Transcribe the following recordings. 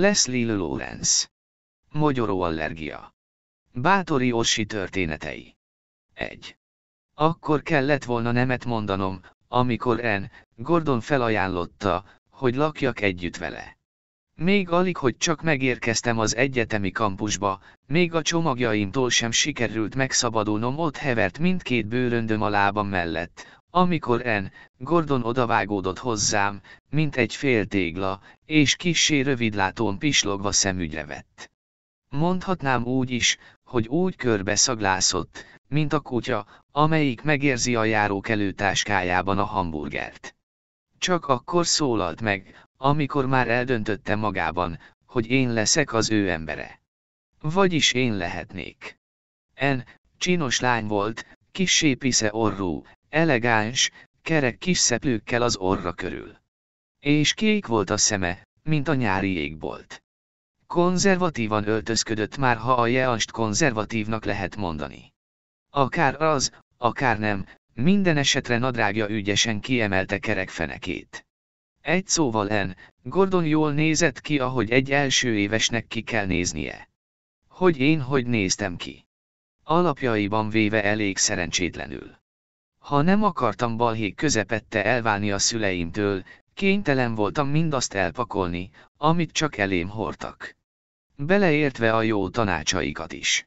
Leslie Lawrence. Magyaróallergia. Bátori Ossi történetei. 1. Akkor kellett volna nemet mondanom, amikor en, Gordon felajánlotta, hogy lakjak együtt vele. Még alig, hogy csak megérkeztem az egyetemi kampusba, még a csomagjaimtól sem sikerült megszabadulnom, ott hevert mindkét bőröndöm a lábam mellett, amikor en, Gordon odavágódott hozzám, mint egy fél tégla, és kissé rövidlátón pislogva szemügyre vett. Mondhatnám úgy is, hogy úgy körbe szaglászott, mint a kutya, amelyik megérzi a járók előtáskájában a hamburgert. Csak akkor szólalt meg, amikor már eldöntötte magában, hogy én leszek az ő embere. Vagyis én lehetnék. En, csinos lány volt, kissé pisze orrú, elegáns, kerek kis szeplőkkel az orra körül. És kék volt a szeme, mint a nyári égbolt. Konzervatívan öltözködött már ha a jeast konzervatívnak lehet mondani. Akár az, akár nem, minden esetre nadrágja ügyesen kiemelte fenekét. Egy szóval en, Gordon jól nézett ki, ahogy egy első évesnek ki kell néznie. Hogy én hogy néztem ki. Alapjaiban véve elég szerencsétlenül. Ha nem akartam balhé közepette elválni a szüleimtől, kénytelen voltam mindazt elpakolni, amit csak elém hordtak. Beleértve a jó tanácsaikat is.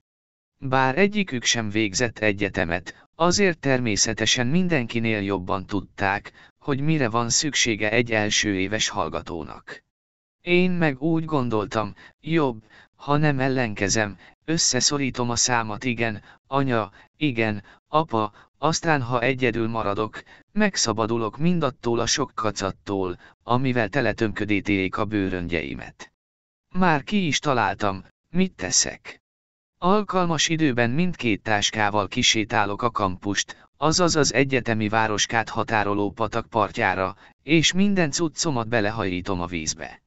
Bár egyikük sem végzett egyetemet, azért természetesen mindenkinél jobban tudták, hogy mire van szüksége egy első éves hallgatónak. Én meg úgy gondoltam, jobb, ha nem ellenkezem, összeszorítom a számat igen, anya, igen, apa, aztán ha egyedül maradok, megszabadulok mindattól a sok kacattól, amivel teletömködíték a bőröngyeimet. Már ki is találtam, mit teszek. Alkalmas időben mindkét táskával kisétálok a kampust, azaz az egyetemi városkát határoló patak partjára, és minden cuccomat belehajítom a vízbe.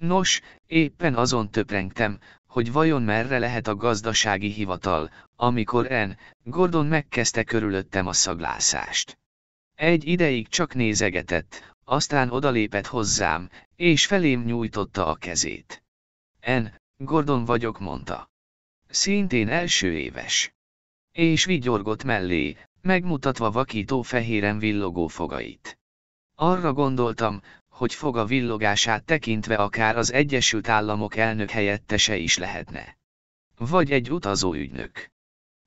Nos, éppen azon töprengtem, hogy vajon merre lehet a gazdasági hivatal, amikor en, Gordon megkezdte körülöttem a szaglászást. Egy ideig csak nézegetett, aztán odalépett hozzám, és felém nyújtotta a kezét. En, Gordon vagyok, mondta. Szintén első éves. És vigyorgott mellé, megmutatva vakító fehéren villogó fogait. Arra gondoltam, hogy foga villogását tekintve akár az Egyesült Államok elnök helyettese is lehetne. Vagy egy utazó ügynök.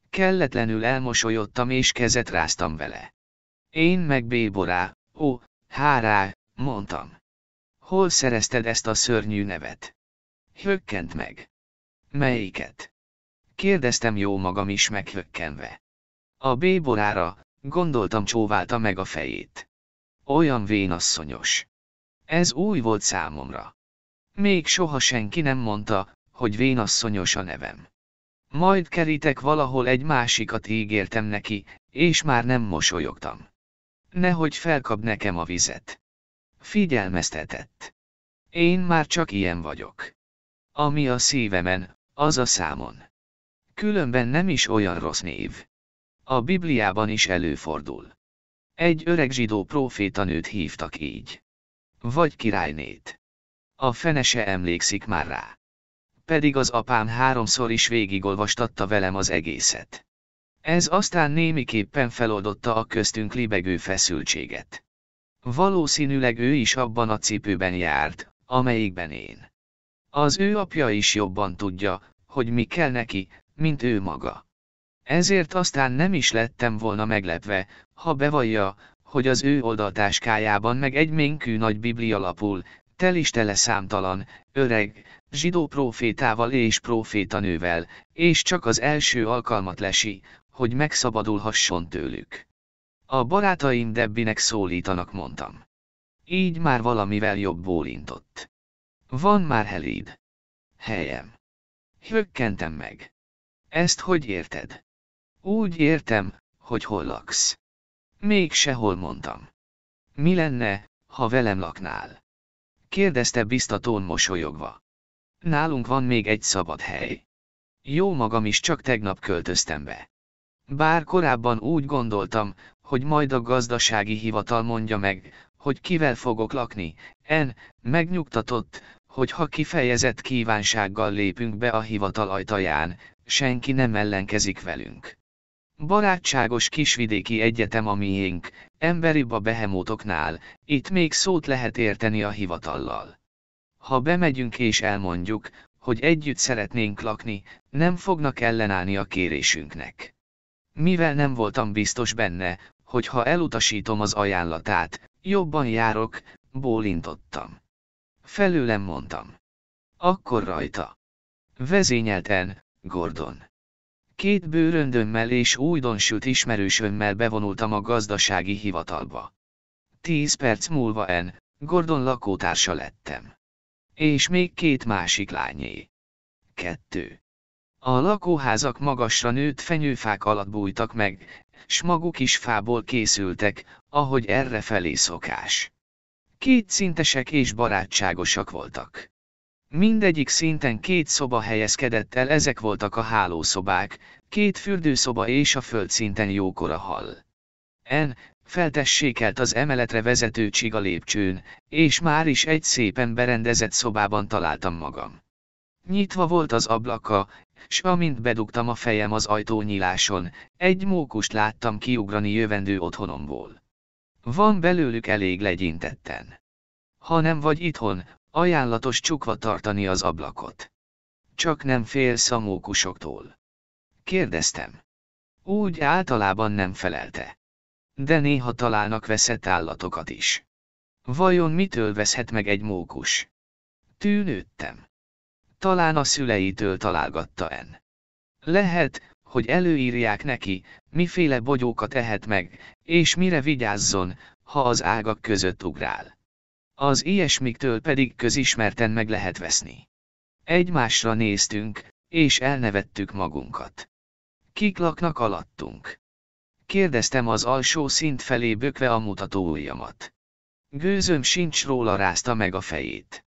Kelletlenül elmosolyodtam és kezet ráztam vele. Én meg Béborá, ó, hárá, mondtam. Hol szerezted ezt a szörnyű nevet? Hökkent meg. Melyiket? Kérdeztem jó magam is meghökkenve. A béborára, gondoltam csóválta meg a fejét. Olyan vénasszonyos. Ez új volt számomra. Még soha senki nem mondta, hogy vénasszonyos a nevem. Majd kerítek valahol egy másikat ígértem neki, és már nem mosolyogtam. Nehogy felkap nekem a vizet. Figyelmeztetett. Én már csak ilyen vagyok. Ami a szívemen, az a számon. Különben nem is olyan rossz név. A Bibliában is előfordul. Egy öreg zsidó profétanőt hívtak így. Vagy királynét. A fene se emlékszik már rá. Pedig az apám háromszor is végigolvastatta velem az egészet. Ez aztán némiképpen feloldotta a köztünk libegő feszültséget. Valószínűleg ő is abban a cipőben járt, amelyikben én. Az ő apja is jobban tudja, hogy mi kell neki, mint ő maga. Ezért aztán nem is lettem volna meglepve, ha bevallja, hogy az ő oldaltáskájában meg egy ménkű nagy biblia lapul, tel is tele számtalan, öreg, zsidó profétával és profétanővel, és csak az első alkalmat lesi, hogy megszabadulhasson tőlük. A barátaim Debbinek szólítanak mondtam. Így már valamivel jobb bólintott. Van már Helid. Helyem. Hökkentem meg. Ezt hogy érted? Úgy értem, hogy hol laksz. Még sehol mondtam. Mi lenne, ha velem laknál? Kérdezte biztatón mosolyogva. Nálunk van még egy szabad hely. Jó magam is csak tegnap költöztem be. Bár korábban úgy gondoltam, hogy majd a gazdasági hivatal mondja meg, hogy kivel fogok lakni, en, megnyugtatott, hogy ha kifejezett kívánsággal lépünk be a hivatal ajtaján, senki nem ellenkezik velünk. Barátságos kisvidéki egyetem a miénk, emberibb a behemótoknál, itt még szót lehet érteni a hivatallal. Ha bemegyünk és elmondjuk, hogy együtt szeretnénk lakni, nem fognak ellenállni a kérésünknek. Mivel nem voltam biztos benne, hogy ha elutasítom az ajánlatát, jobban járok, bólintottam. Felőlem mondtam. Akkor rajta. Vezényelten, Gordon. Két bőröndömmel és újdonsült ismerősömmel bevonultam a gazdasági hivatalba. Tíz perc múlva en, Gordon lakótársa lettem. És még két másik lányé. Kettő. A lakóházak magasra nőtt fenyőfák alatt bújtak meg, s maguk is fából készültek, ahogy erre felé szokás. Két szintesek és barátságosak voltak. Mindegyik szinten két szoba helyezkedett el, ezek voltak a hálószobák, két fürdőszoba és a földszinten jókora hal. En, feltessékelt az emeletre vezető csiga lépcsőn, és már is egy szépen berendezett szobában találtam magam. Nyitva volt az ablaka, s amint bedugtam a fejem az ajtónyíláson, egy mókust láttam kiugrani jövendő otthonomból. Van belőlük elég legyintetten. Ha nem vagy itthon, Ajánlatos csukva tartani az ablakot. Csak nem félsz a mókusoktól. Kérdeztem. Úgy általában nem felelte. De néha találnak veszett állatokat is. Vajon mitől veszhet meg egy mókus? Tűnődtem. Talán a szüleitől találgatta en. Lehet, hogy előírják neki, miféle bogyókat ehet meg, és mire vigyázzon, ha az ágak között ugrál. Az ilyesmiktől pedig közismerten meg lehet veszni. Egymásra néztünk, és elnevettük magunkat. Kik laknak alattunk? Kérdeztem az alsó szint felé bökve a mutató ujjamat. Gőzöm sincs róla rázta meg a fejét.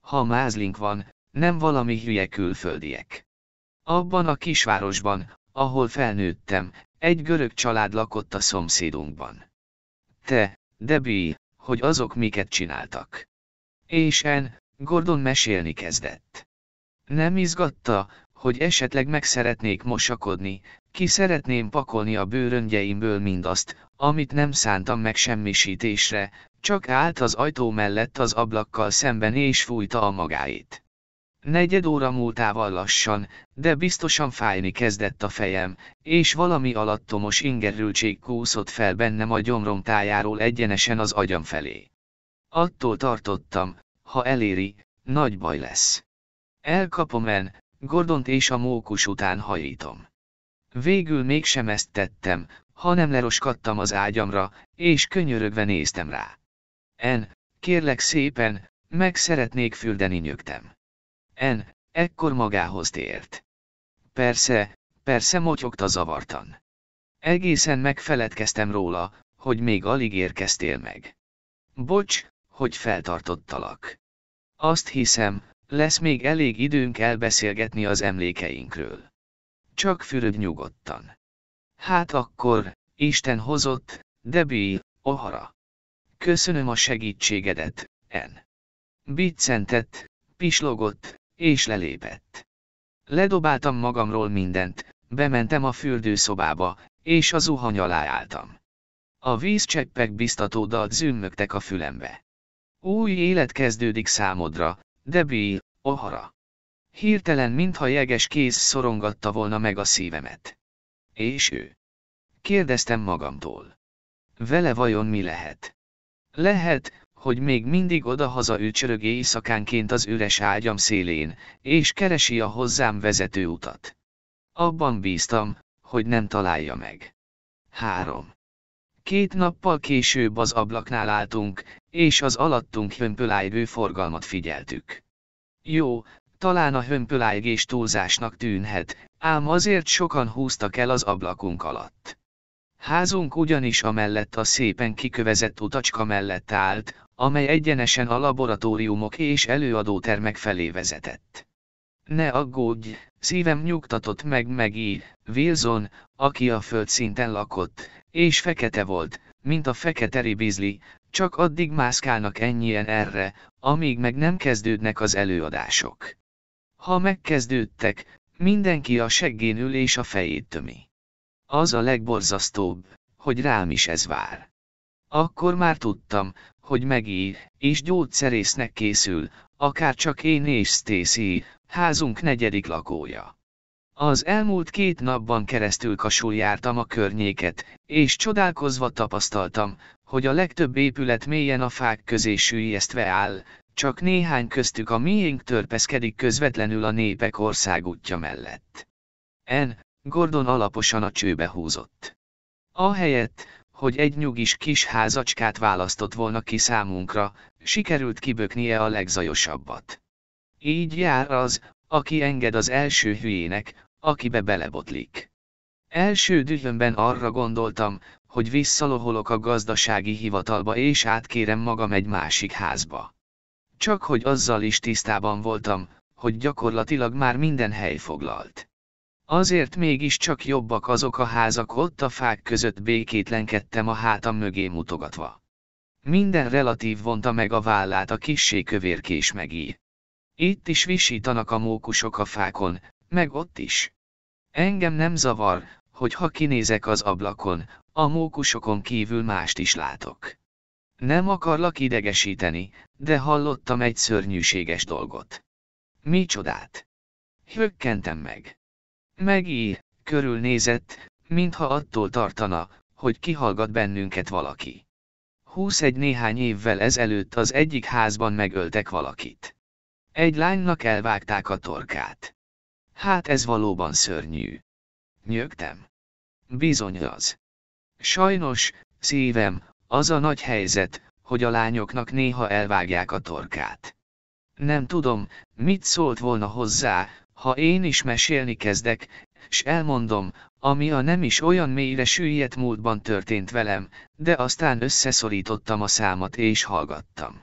Ha mázlink van, nem valami hülye külföldiek. Abban a kisvárosban, ahol felnőttem, egy görög család lakott a szomszédunkban. Te, Debbie, hogy azok miket csináltak. És en, Gordon mesélni kezdett. Nem izgatta, hogy esetleg meg szeretnék mosakodni, ki szeretném pakolni a bőröngyeimből mindazt, amit nem szántam meg semmisítésre, csak állt az ajtó mellett az ablakkal szemben és fújta a magáit. Negyed óra múltával lassan, de biztosan fájni kezdett a fejem, és valami alattomos ingerültség kúszott fel bennem a gyomrom tájáról egyenesen az agyam felé. Attól tartottam, ha eléri, nagy baj lesz. Elkapom en, Gordont és a mókus után hajítom. Végül mégsem ezt tettem, hanem leroskadtam az ágyamra, és könyörögve néztem rá. En, kérlek szépen, meg szeretnék fürdeni nyögtem. En, ekkor magához tért. Persze, persze motyogta zavartan. Egészen megfeledkeztem róla, hogy még alig érkeztél meg. Bocs, hogy feltartottalak. Azt hiszem, lesz még elég időnk elbeszélgetni az emlékeinkről. Csak füröd nyugodtan. Hát akkor, Isten hozott, Debbie, Ohara. Köszönöm a segítségedet, En. Biccentett, pislogott, és lelépett. Ledobáltam magamról mindent, bementem a fürdőszobába, és a zuhany alá álltam. A vízcseppek biztató dalt zümmögtek a fülembe. Új élet kezdődik számodra, Debbie, Ohara. Hirtelen, mintha jeges kéz szorongatta volna meg a szívemet. És ő? Kérdeztem magamtól. Vele vajon mi lehet? Lehet, hogy még mindig odahaza ő csörög éjszakánként az üres ágyam szélén, és keresi a hozzám vezető utat. Abban bíztam, hogy nem találja meg. 3. Két nappal később az ablaknál álltunk, és az alattunk hömpölájvő forgalmat figyeltük. Jó, talán a hömpölájgés túlzásnak tűnhet, ám azért sokan húztak el az ablakunk alatt. Házunk ugyanis amellett a szépen kikövezett utacska mellett állt, amely egyenesen a laboratóriumok és előadótermek felé vezetett. Ne aggódj, szívem nyugtatott meg Megi, Wilson, aki a földszinten lakott, és fekete volt, mint a fekete ribizli, csak addig mászkálnak ennyien erre, amíg meg nem kezdődnek az előadások. Ha megkezdődtek, mindenki a seggén ül és a fejét tömi. Az a legborzasztóbb, hogy rám is ez vár. Akkor már tudtam, hogy megír, és gyógyszerésznek készül, akár csak én és Stacy, házunk negyedik lakója. Az elmúlt két napban keresztül kasul jártam a környéket, és csodálkozva tapasztaltam, hogy a legtöbb épület mélyen a fák közé sűjjesztve áll, csak néhány köztük a miénk törpeszkedik közvetlenül a népek országútja mellett. En, Gordon alaposan a csőbe húzott. Ahelyett, hogy egy nyugis kis házacskát választott volna ki számunkra, sikerült kiböknie a legzajosabbat. Így jár az, aki enged az első hülyének, akibe belebotlik. Első dühömben arra gondoltam, hogy visszaloholok a gazdasági hivatalba és átkérem magam egy másik házba. Csak hogy azzal is tisztában voltam, hogy gyakorlatilag már minden hely foglalt. Azért mégiscsak jobbak azok a házak ott a fák között békétlenkedtem a hátam mögé mutogatva. Minden relatív vonta meg a vállát a kissé kövérkés megí. Itt is visítanak a mókusok a fákon, meg ott is. Engem nem zavar, hogy ha kinézek az ablakon, a mókusokon kívül mást is látok. Nem akarlak idegesíteni, de hallottam egy szörnyűséges dolgot. Mi csodát? Hökkentem meg. Megí, körülnézett, mintha attól tartana, hogy kihallgat bennünket valaki. egy néhány évvel ezelőtt az egyik házban megöltek valakit. Egy lánynak elvágták a torkát. Hát ez valóban szörnyű. Nyögtem. Bizony az. Sajnos, szívem, az a nagy helyzet, hogy a lányoknak néha elvágják a torkát. Nem tudom, mit szólt volna hozzá, ha én is mesélni kezdek, s elmondom, ami a nem is olyan mélyre süllyedt múltban történt velem, de aztán összeszorítottam a számat és hallgattam.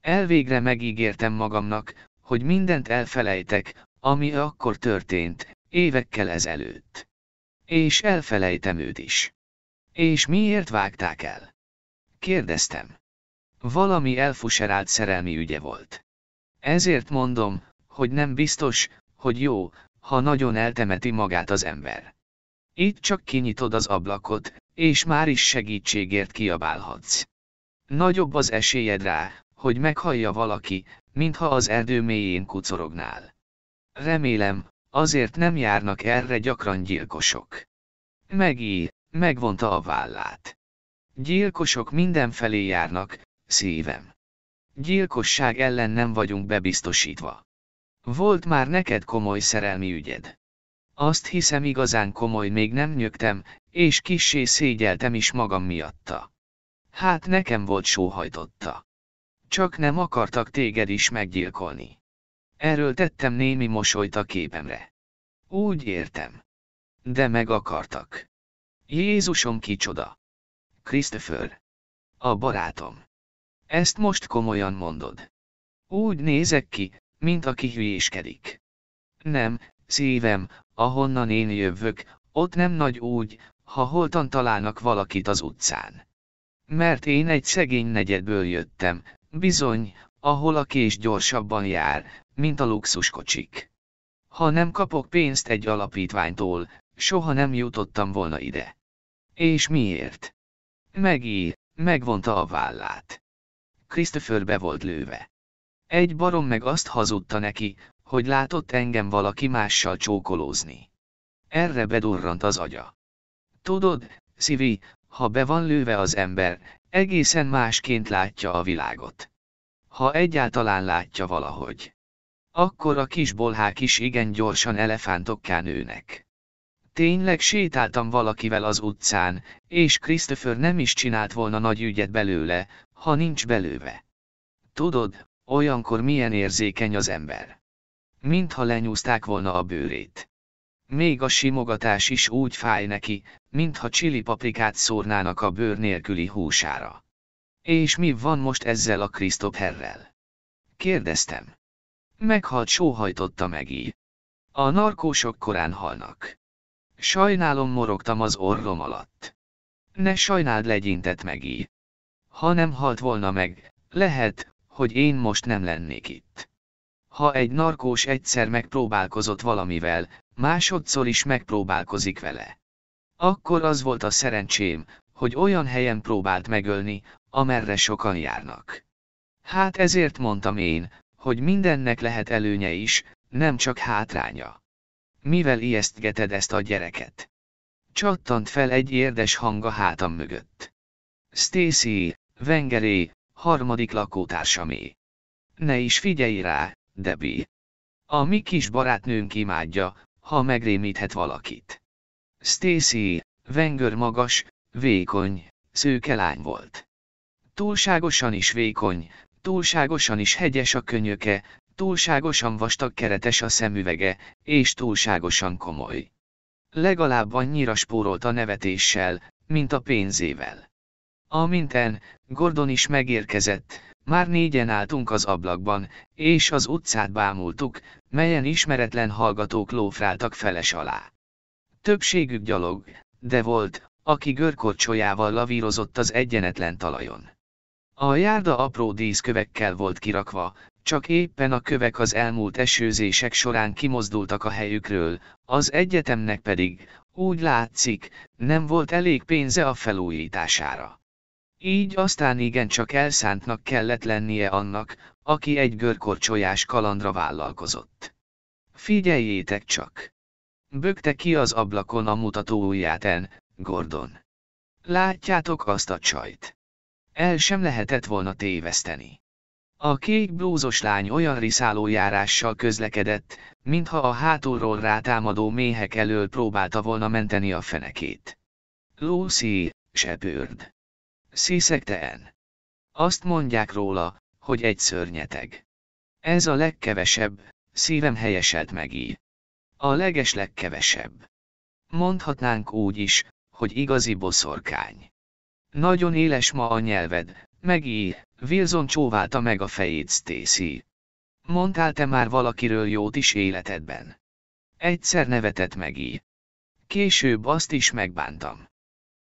Elvégre megígértem magamnak, hogy mindent elfelejtek, ami akkor történt, évekkel ezelőtt. És elfelejtem őt is. És miért vágták el? Kérdeztem. Valami elfuserált szerelmi ügye volt. Ezért mondom, hogy nem biztos, hogy jó, ha nagyon eltemeti magát az ember. Itt csak kinyitod az ablakot, és már is segítségért kiabálhatsz. Nagyobb az esélyed rá, hogy meghallja valaki, mintha az erdő mélyén kucorognál. Remélem, azért nem járnak erre gyakran gyilkosok. Megí, megvonta a vállát. Gyilkosok mindenfelé járnak, szívem. Gyilkosság ellen nem vagyunk bebiztosítva. Volt már neked komoly szerelmi ügyed. Azt hiszem igazán komoly még nem nyögtem, és kissé szégyeltem is magam miatta. Hát nekem volt sóhajtotta. Csak nem akartak téged is meggyilkolni. Erről tettem némi mosolyt a képemre. Úgy értem. De meg akartak. Jézusom kicsoda. Christopher. A barátom. Ezt most komolyan mondod. Úgy nézek ki, mint aki hülyéskedik. Nem, szívem, ahonnan én jövök, ott nem nagy úgy, ha holtan találnak valakit az utcán. Mert én egy szegény negyedből jöttem, bizony, ahol a kés gyorsabban jár, mint a luxuskocsik. Ha nem kapok pénzt egy alapítványtól, soha nem jutottam volna ide. És miért? Megír, megvonta a vállát. Christopher be volt lőve. Egy barom meg azt hazudta neki, hogy látott engem valaki mással csókolózni. Erre bedurrant az agya. Tudod, Szivi, ha be van lőve az ember, egészen másként látja a világot. Ha egyáltalán látja valahogy. Akkor a kis bolhák is igen gyorsan elefántokká nőnek. Tényleg sétáltam valakivel az utcán, és Christopher nem is csinált volna nagy ügyet belőle, ha nincs belőve. Tudod, Olyankor milyen érzékeny az ember. Mintha lenyúzták volna a bőrét. Még a simogatás is úgy fáj neki, mintha csili paprikát szórnának a bőr nélküli húsára. És mi van most ezzel a Krisztopherrel? Kérdeztem. Meghalt sóhajtotta meg így. A narkósok korán halnak. Sajnálom morogtam az orrom alatt. Ne sajnáld legyintett meg így. Ha nem halt volna meg, lehet, hogy én most nem lennék itt. Ha egy narkós egyszer megpróbálkozott valamivel, másodszor is megpróbálkozik vele. Akkor az volt a szerencsém, hogy olyan helyen próbált megölni, amerre sokan járnak. Hát ezért mondtam én, hogy mindennek lehet előnye is, nem csak hátránya. Mivel ijesztgeted ezt a gyereket? Csattant fel egy érdes hang a hátam mögött. Stacy, vengeré, harmadik lakótársamé. Ne is figyelj rá, debi. A mi kis barátnőnk imádja, ha megrémíthet valakit. Stacy, vengör magas, vékony, szőke lány volt. Túlságosan is vékony, túlságosan is hegyes a könyöke, túlságosan vastag keretes a szemüvege, és túlságosan komoly. Legalább annyira spórolt a nevetéssel, mint a pénzével. Aminten, Gordon is megérkezett, már négyen álltunk az ablakban, és az utcát bámultuk, melyen ismeretlen hallgatók lófráltak feles alá. Többségük gyalog, de volt, aki görkorcsolyával lavírozott az egyenetlen talajon. A járda apró díszkövekkel volt kirakva, csak éppen a kövek az elmúlt esőzések során kimozdultak a helyükről, az egyetemnek pedig, úgy látszik, nem volt elég pénze a felújítására. Így aztán igencsak elszántnak kellett lennie annak, aki egy görkorcsolyás kalandra vállalkozott. Figyeljétek csak! Bökte ki az ablakon a mutató ujját en, Gordon. Látjátok azt a csajt? El sem lehetett volna téveszteni. A kék blúzos lány olyan riszáló járással közlekedett, mintha a hátulról rátámadó méhek elől próbálta volna menteni a fenekét. Lucy, sebőrd. Sziszegtelen. Azt mondják róla, hogy egy szörnyeteg. Ez a legkevesebb, szívem helyeselt meg így. A leges legkevesebb. Mondhatnánk úgy is, hogy igazi boszorkány. Nagyon éles ma a nyelved, megíj, Wilson csóválta meg a fejét Stacy. Mondtál te már valakiről jót is életedben. Egyszer nevetett megí. Később azt is megbántam.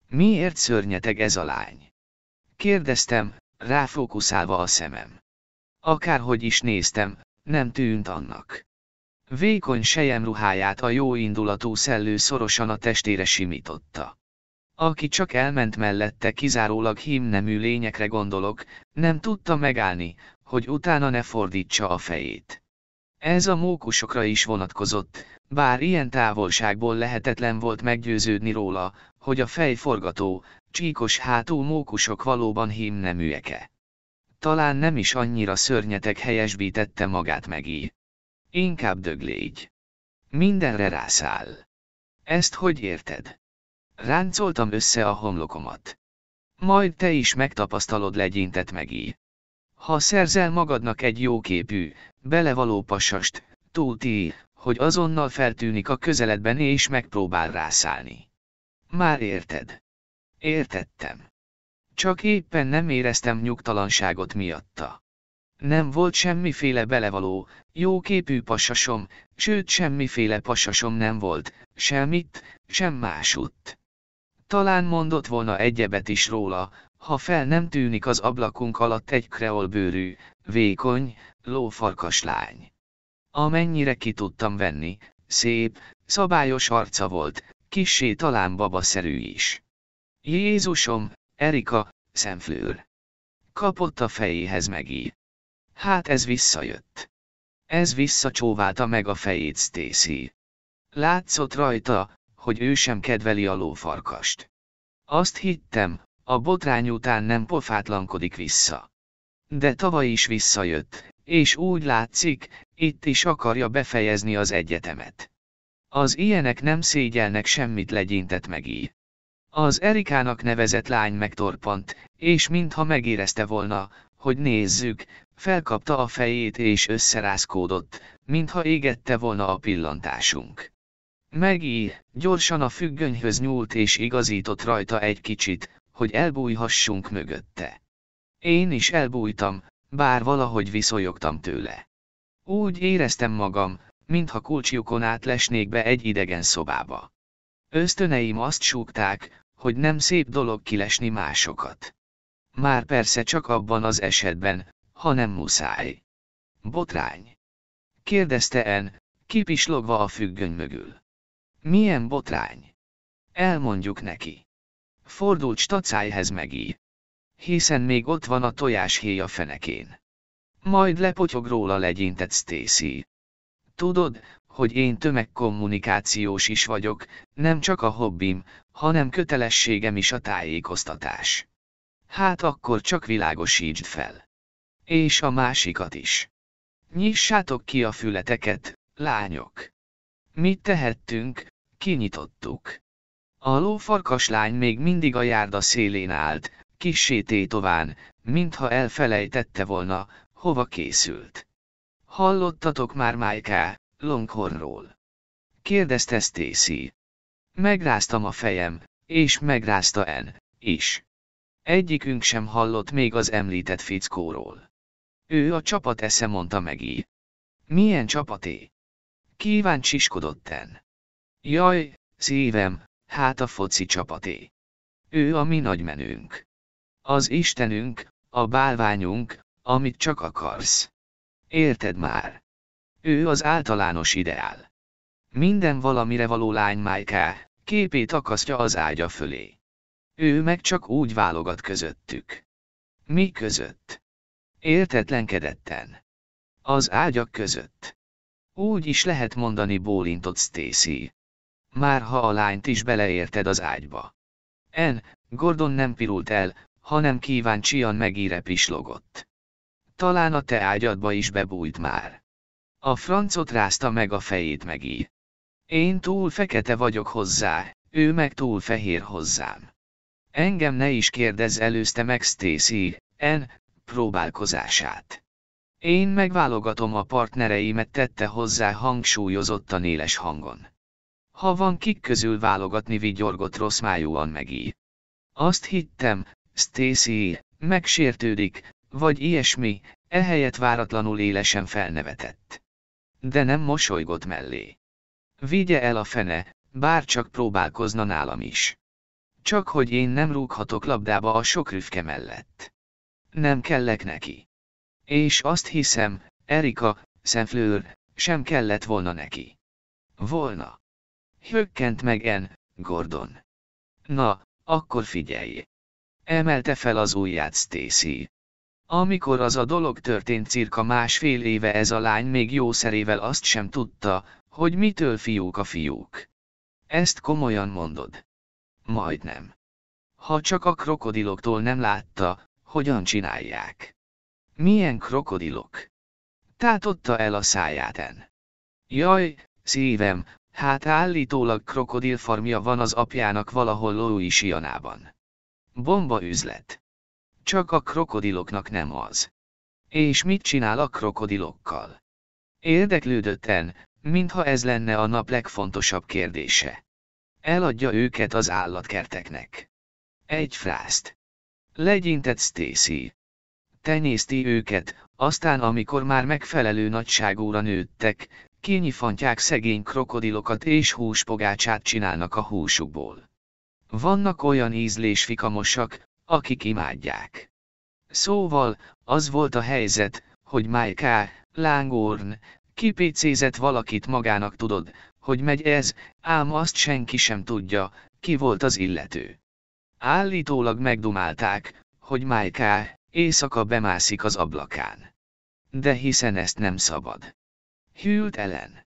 Miért szörnyeteg ez a lány? Kérdeztem, ráfókuszálva a szemem. Akárhogy is néztem, nem tűnt annak. Vékony ruháját a jó indulatú szellő szorosan a testére simította. Aki csak elment mellette kizárólag hímnemű lényekre gondolok, nem tudta megállni, hogy utána ne fordítsa a fejét. Ez a mókusokra is vonatkozott, bár ilyen távolságból lehetetlen volt meggyőződni róla, hogy a fejforgató, csíkos hátú mókusok valóban hímneműeke. Talán nem is annyira szörnyetek helyesbítette magát megí. Inkább döglégy. Mindenre rászáll. Ezt hogy érted? Ráncoltam össze a homlokomat. Majd te is megtapasztalod legyintet megí. Ha szerzel magadnak egy jóképű, belevaló pasast, túlti, hogy azonnal feltűnik a közeledben és megpróbál rászállni. Már érted. Értettem. Csak éppen nem éreztem nyugtalanságot miatta. Nem volt semmiféle belevaló, jóképű pasasom, sőt semmiféle pasasom nem volt, sem itt, sem másutt. Talán mondott volna egyebet is róla, ha fel nem tűnik az ablakunk alatt egy kreolbőrű, vékony, lófarkas lány. Amennyire ki tudtam venni, szép, szabályos arca volt, kissé talán babaszerű is. Jézusom, Erika, szemflőr. Kapott a fejéhez megí. Hát ez visszajött. Ez visszacsóválta meg a fejét Stacy. Látszott rajta, hogy ő sem kedveli a lófarkast. Azt hittem, a botrány után nem pofátlankodik vissza. De tavaly is visszajött, és úgy látszik, itt is akarja befejezni az egyetemet. Az ilyenek nem szégyelnek semmit legyintett meg így. Az Erikának nevezett lány megtorpant, és mintha megérezte volna, hogy nézzük, felkapta a fejét és összerázkódott, mintha égette volna a pillantásunk. Megi, gyorsan a függönyhöz nyúlt és igazított rajta egy kicsit, hogy elbújhassunk mögötte. Én is elbújtam, bár valahogy viszolyogtam tőle. Úgy éreztem magam, mintha kulcsjukon átlesnék be egy idegen szobába. Ösztöneim azt súgták, hogy nem szép dolog kilesni másokat. Már persze csak abban az esetben, ha nem muszáj. Botrány. Kérdezte En, kipislogva a függöny mögül. Milyen botrány? Elmondjuk neki. Fordult stacájhez megí. Hiszen még ott van a tojás a fenekén. Majd lepotyog róla legyintett Stacy. Tudod, hogy én tömegkommunikációs is vagyok, nem csak a hobbim, hanem kötelességem is a tájékoztatás. Hát akkor csak világosítsd fel. És a másikat is. Nyissátok ki a fületeket, lányok. Mit tehettünk, kinyitottuk. A lófarkas lány még mindig a járda szélén állt, kissé tován, mintha elfelejtette volna, hova készült. Hallottatok már Májká, Longhornról. Kérdezte Stacy. Megráztam a fejem, és megrázta en is. Egyikünk sem hallott még az említett fickóról. Ő a csapat esze mondta meg így. Milyen csapaté? Kíváncsiskodott en. Jaj, szívem, hát a foci csapaté. Ő a mi nagymenünk. Az Istenünk, a bálványunk, amit csak akarsz. Érted már? Ő az általános ideál. Minden valamire való lány Májká, képét akasztja az ágya fölé. Ő meg csak úgy válogat közöttük. Mi között? Értetlenkedetten. Az ágyak között. Úgy is lehet mondani bólintott Stacy. Már ha a lányt is beleérted az ágyba. En, Gordon nem pirult el, hanem kíváncsian megíre pislogott. Talán a te ágyadba is bebújt már. A francot rázta meg a fejét megí. Én túl fekete vagyok hozzá, ő meg túl fehér hozzám. Engem ne is kérdez előzte meg Stacy, en, próbálkozását. Én megválogatom a partnereimet tette hozzá hangsúlyozottan éles hangon. Ha van kik közül válogatni vigyorgott rosszmájúan megí. Azt hittem, Stacy, megsértődik, vagy ilyesmi, ehelyett váratlanul élesen felnevetett de nem mosolygott mellé. Vigye el a fene, bár csak próbálkozna nálam is. Csak hogy én nem rúghatok labdába a sok rüfke mellett. Nem kellek neki. És azt hiszem, Erika, Szenflőr, sem kellett volna neki. Volna. Hökkent meg en, Gordon. Na, akkor figyelj. Emelte fel az ujját Stacy. Amikor az a dolog történt cirka másfél éve ez a lány még jószerével azt sem tudta, hogy mitől fiúk a fiúk. Ezt komolyan mondod. Majdnem. Ha csak a krokodiloktól nem látta, hogyan csinálják. Milyen krokodilok? Tátotta el a en. Jaj, szívem, hát állítólag krokodilfarmja van az apjának valahol Louisianában. Bomba üzlet. Csak a krokodiloknak nem az. És mit csinál a krokodilokkal? Érdeklődötten, mintha ez lenne a nap legfontosabb kérdése. Eladja őket az állatkerteknek. Egy frászt. Legyintett Stacy. Tenyészti őket, aztán amikor már megfelelő nagyságúra nőttek, kinyifantják szegény krokodilokat és húspogácsát csinálnak a húsukból. Vannak olyan ízlésfikamosak, akik imádják. Szóval, az volt a helyzet, hogy Májká, lángorn, kipécézett valakit magának tudod, hogy megy ez, ám azt senki sem tudja, ki volt az illető. Állítólag megdumálták, hogy Májká, éjszaka bemászik az ablakán. De hiszen ezt nem szabad. Hűlt ellen.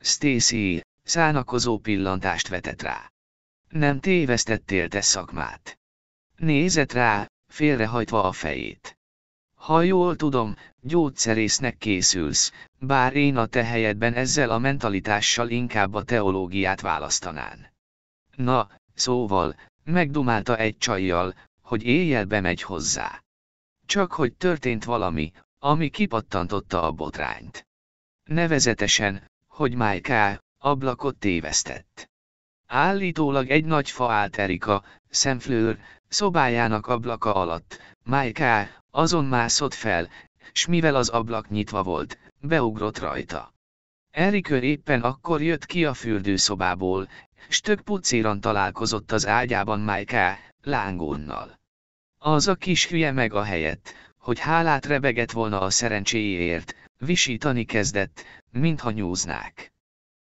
Stacy, szánakozó pillantást vetett rá. Nem tévesztettél te szakmát. Nézett rá, félrehajtva a fejét. Ha jól tudom, gyógyszerésznek készülsz, bár én a te helyedben ezzel a mentalitással inkább a teológiát választanán. Na, szóval, megdumálta egy csajjal, hogy éjjel bemegy hozzá. Csak hogy történt valami, ami kipattantotta a botrányt. Nevezetesen, hogy Májká ablakot tévesztett. Állítólag egy nagy fa állt Erika, Szemflőr, Szobájának ablaka alatt, Májká, azon mászott fel, s mivel az ablak nyitva volt, beugrott rajta. Erikő éppen akkor jött ki a fürdőszobából, s tök pucéran találkozott az ágyában Májká, lángónnal. Az a kis hülye meg a helyet, hogy hálát rebegett volna a szerencséjéért, visítani kezdett, mintha nyúznák.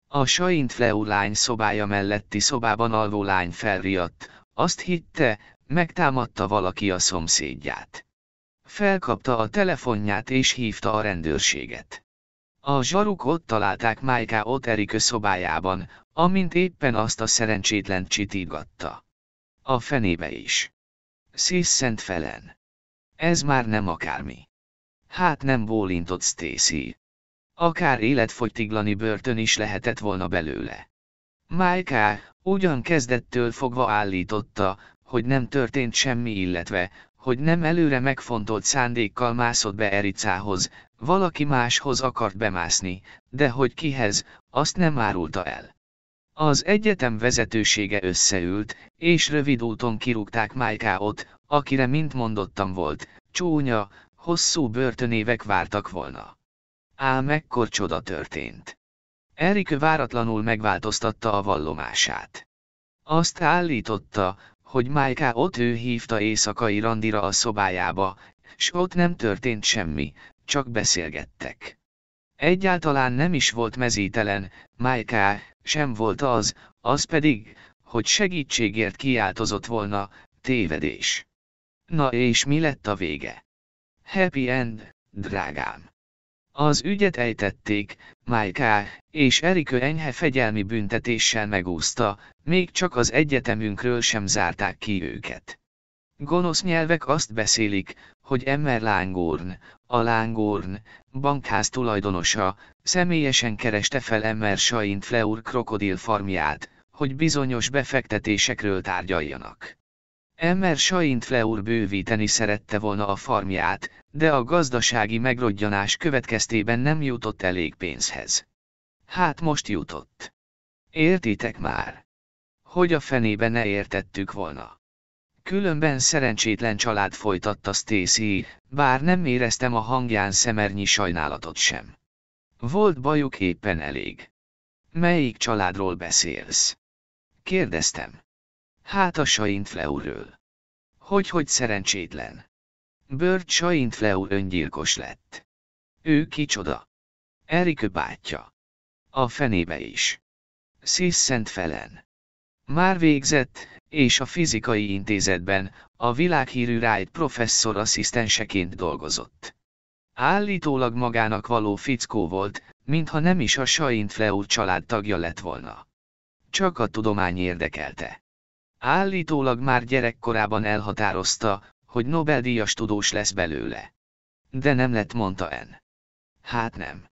A Saint Fleu lány szobája melletti szobában alvó lány felriadt, azt hitte, Megtámadta valaki a szomszédját. Felkapta a telefonját és hívta a rendőrséget. A zsaruk ott találták Májká ott Erikö szobájában, amint éppen azt a szerencsétlen csitígatta. A fenébe is. Szészent felen. Ez már nem akármi. Hát nem bólintott Stacy. Akár életfogytiglani börtön is lehetett volna belőle. Májká, ugyan kezdettől fogva állította, hogy nem történt semmi illetve, hogy nem előre megfontolt szándékkal mászott be Ericához, valaki máshoz akart bemászni, de hogy kihez, azt nem árulta el. Az egyetem vezetősége összeült, és rövid úton kirúgták Májkáot, akire mint mondottam volt, csúnya, hosszú börtönévek vártak volna. Ám ekkor csoda történt. Erik váratlanul megváltoztatta a vallomását. Azt állította, hogy Májká ott ő hívta éjszakai randira a szobájába, s ott nem történt semmi, csak beszélgettek. Egyáltalán nem is volt mezítelen, Májká, sem volt az, az pedig, hogy segítségért kiáltozott volna, tévedés. Na és mi lett a vége? Happy end, drágám. Az ügyet ejtették, Májká, és Erikő enyhe fegyelmi büntetéssel megúszta, még csak az egyetemünkről sem zárták ki őket. Gonosz nyelvek azt beszélik, hogy Emmer Lángorn, a Lángorn, bankház tulajdonosa, személyesen kereste fel Emmer Saint Fleur krokodil farmját, hogy bizonyos befektetésekről tárgyaljanak. Emmer Saint-Fleur bővíteni szerette volna a farmját, de a gazdasági megrodjanás következtében nem jutott elég pénzhez. Hát most jutott. Értitek már? Hogy a fenébe ne értettük volna. Különben szerencsétlen család folytatta Stacy, bár nem éreztem a hangján szemernyi sajnálatot sem. Volt bajuk éppen elég. Melyik családról beszélsz? Kérdeztem. Hát a Saintfleuről. Hogy-hogy szerencsétlen. Bird Saintfleu öngyilkos lett. Ő kicsoda. Erik bátyja. A fenébe is. Sziszent felen. Már végzett, és a fizikai intézetben, a világhírű Wright professzor asszisztenseként dolgozott. Állítólag magának való fickó volt, mintha nem is a Saint Fleur család tagja lett volna. Csak a tudomány érdekelte. Állítólag már gyerekkorában elhatározta, hogy Nobel-díjas tudós lesz belőle. De nem lett, mondta En. Hát nem.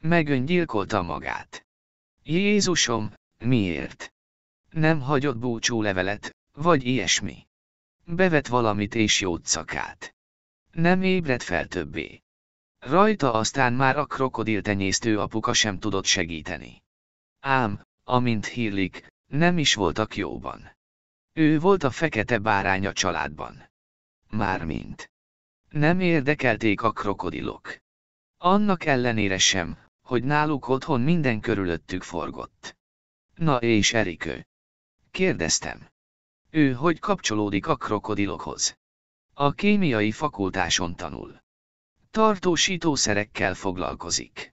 Megöngyilkolta magát. Jézusom, miért? Nem hagyott búcsú levelet, vagy ilyesmi. Bevet valamit és jót szakát. Nem ébred fel többé. Rajta aztán már a krokodiltenyésztő apuka sem tudott segíteni. Ám, amint hírlik, nem is voltak jóban. Ő volt a fekete bárány a családban. Mármint. Nem érdekelték a krokodilok. Annak ellenére sem, hogy náluk otthon minden körülöttük forgott. Na és Erikő? Kérdeztem. Ő hogy kapcsolódik a krokodilokhoz? A kémiai fakultáson tanul. Tartósítószerekkel foglalkozik.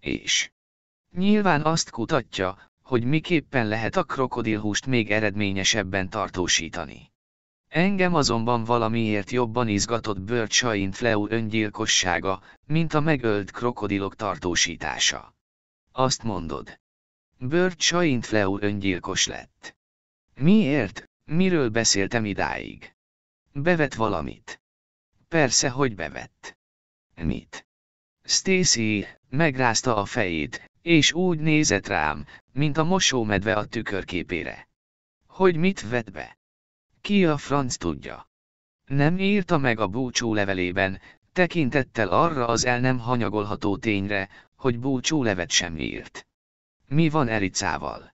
És? Nyilván azt kutatja, hogy miképpen lehet a krokodilhúst még eredményesebben tartósítani. Engem azonban valamiért jobban izgatott Börcsain Fleu öngyilkossága, mint a megölt krokodilok tartósítása. Azt mondod. Börcsain Fleu öngyilkos lett. Miért, miről beszéltem idáig? Bevet valamit. Persze, hogy bevett. Mit? Stacy megrázta a fejét, és úgy nézett rám, mint a mosómedve a tükörképére. Hogy mit vett be? Ki a franc tudja? Nem írta meg a búcsú levelében, tekintettel arra az el nem hanyagolható tényre, hogy búcsú levet sem írt. Mi van Ericával?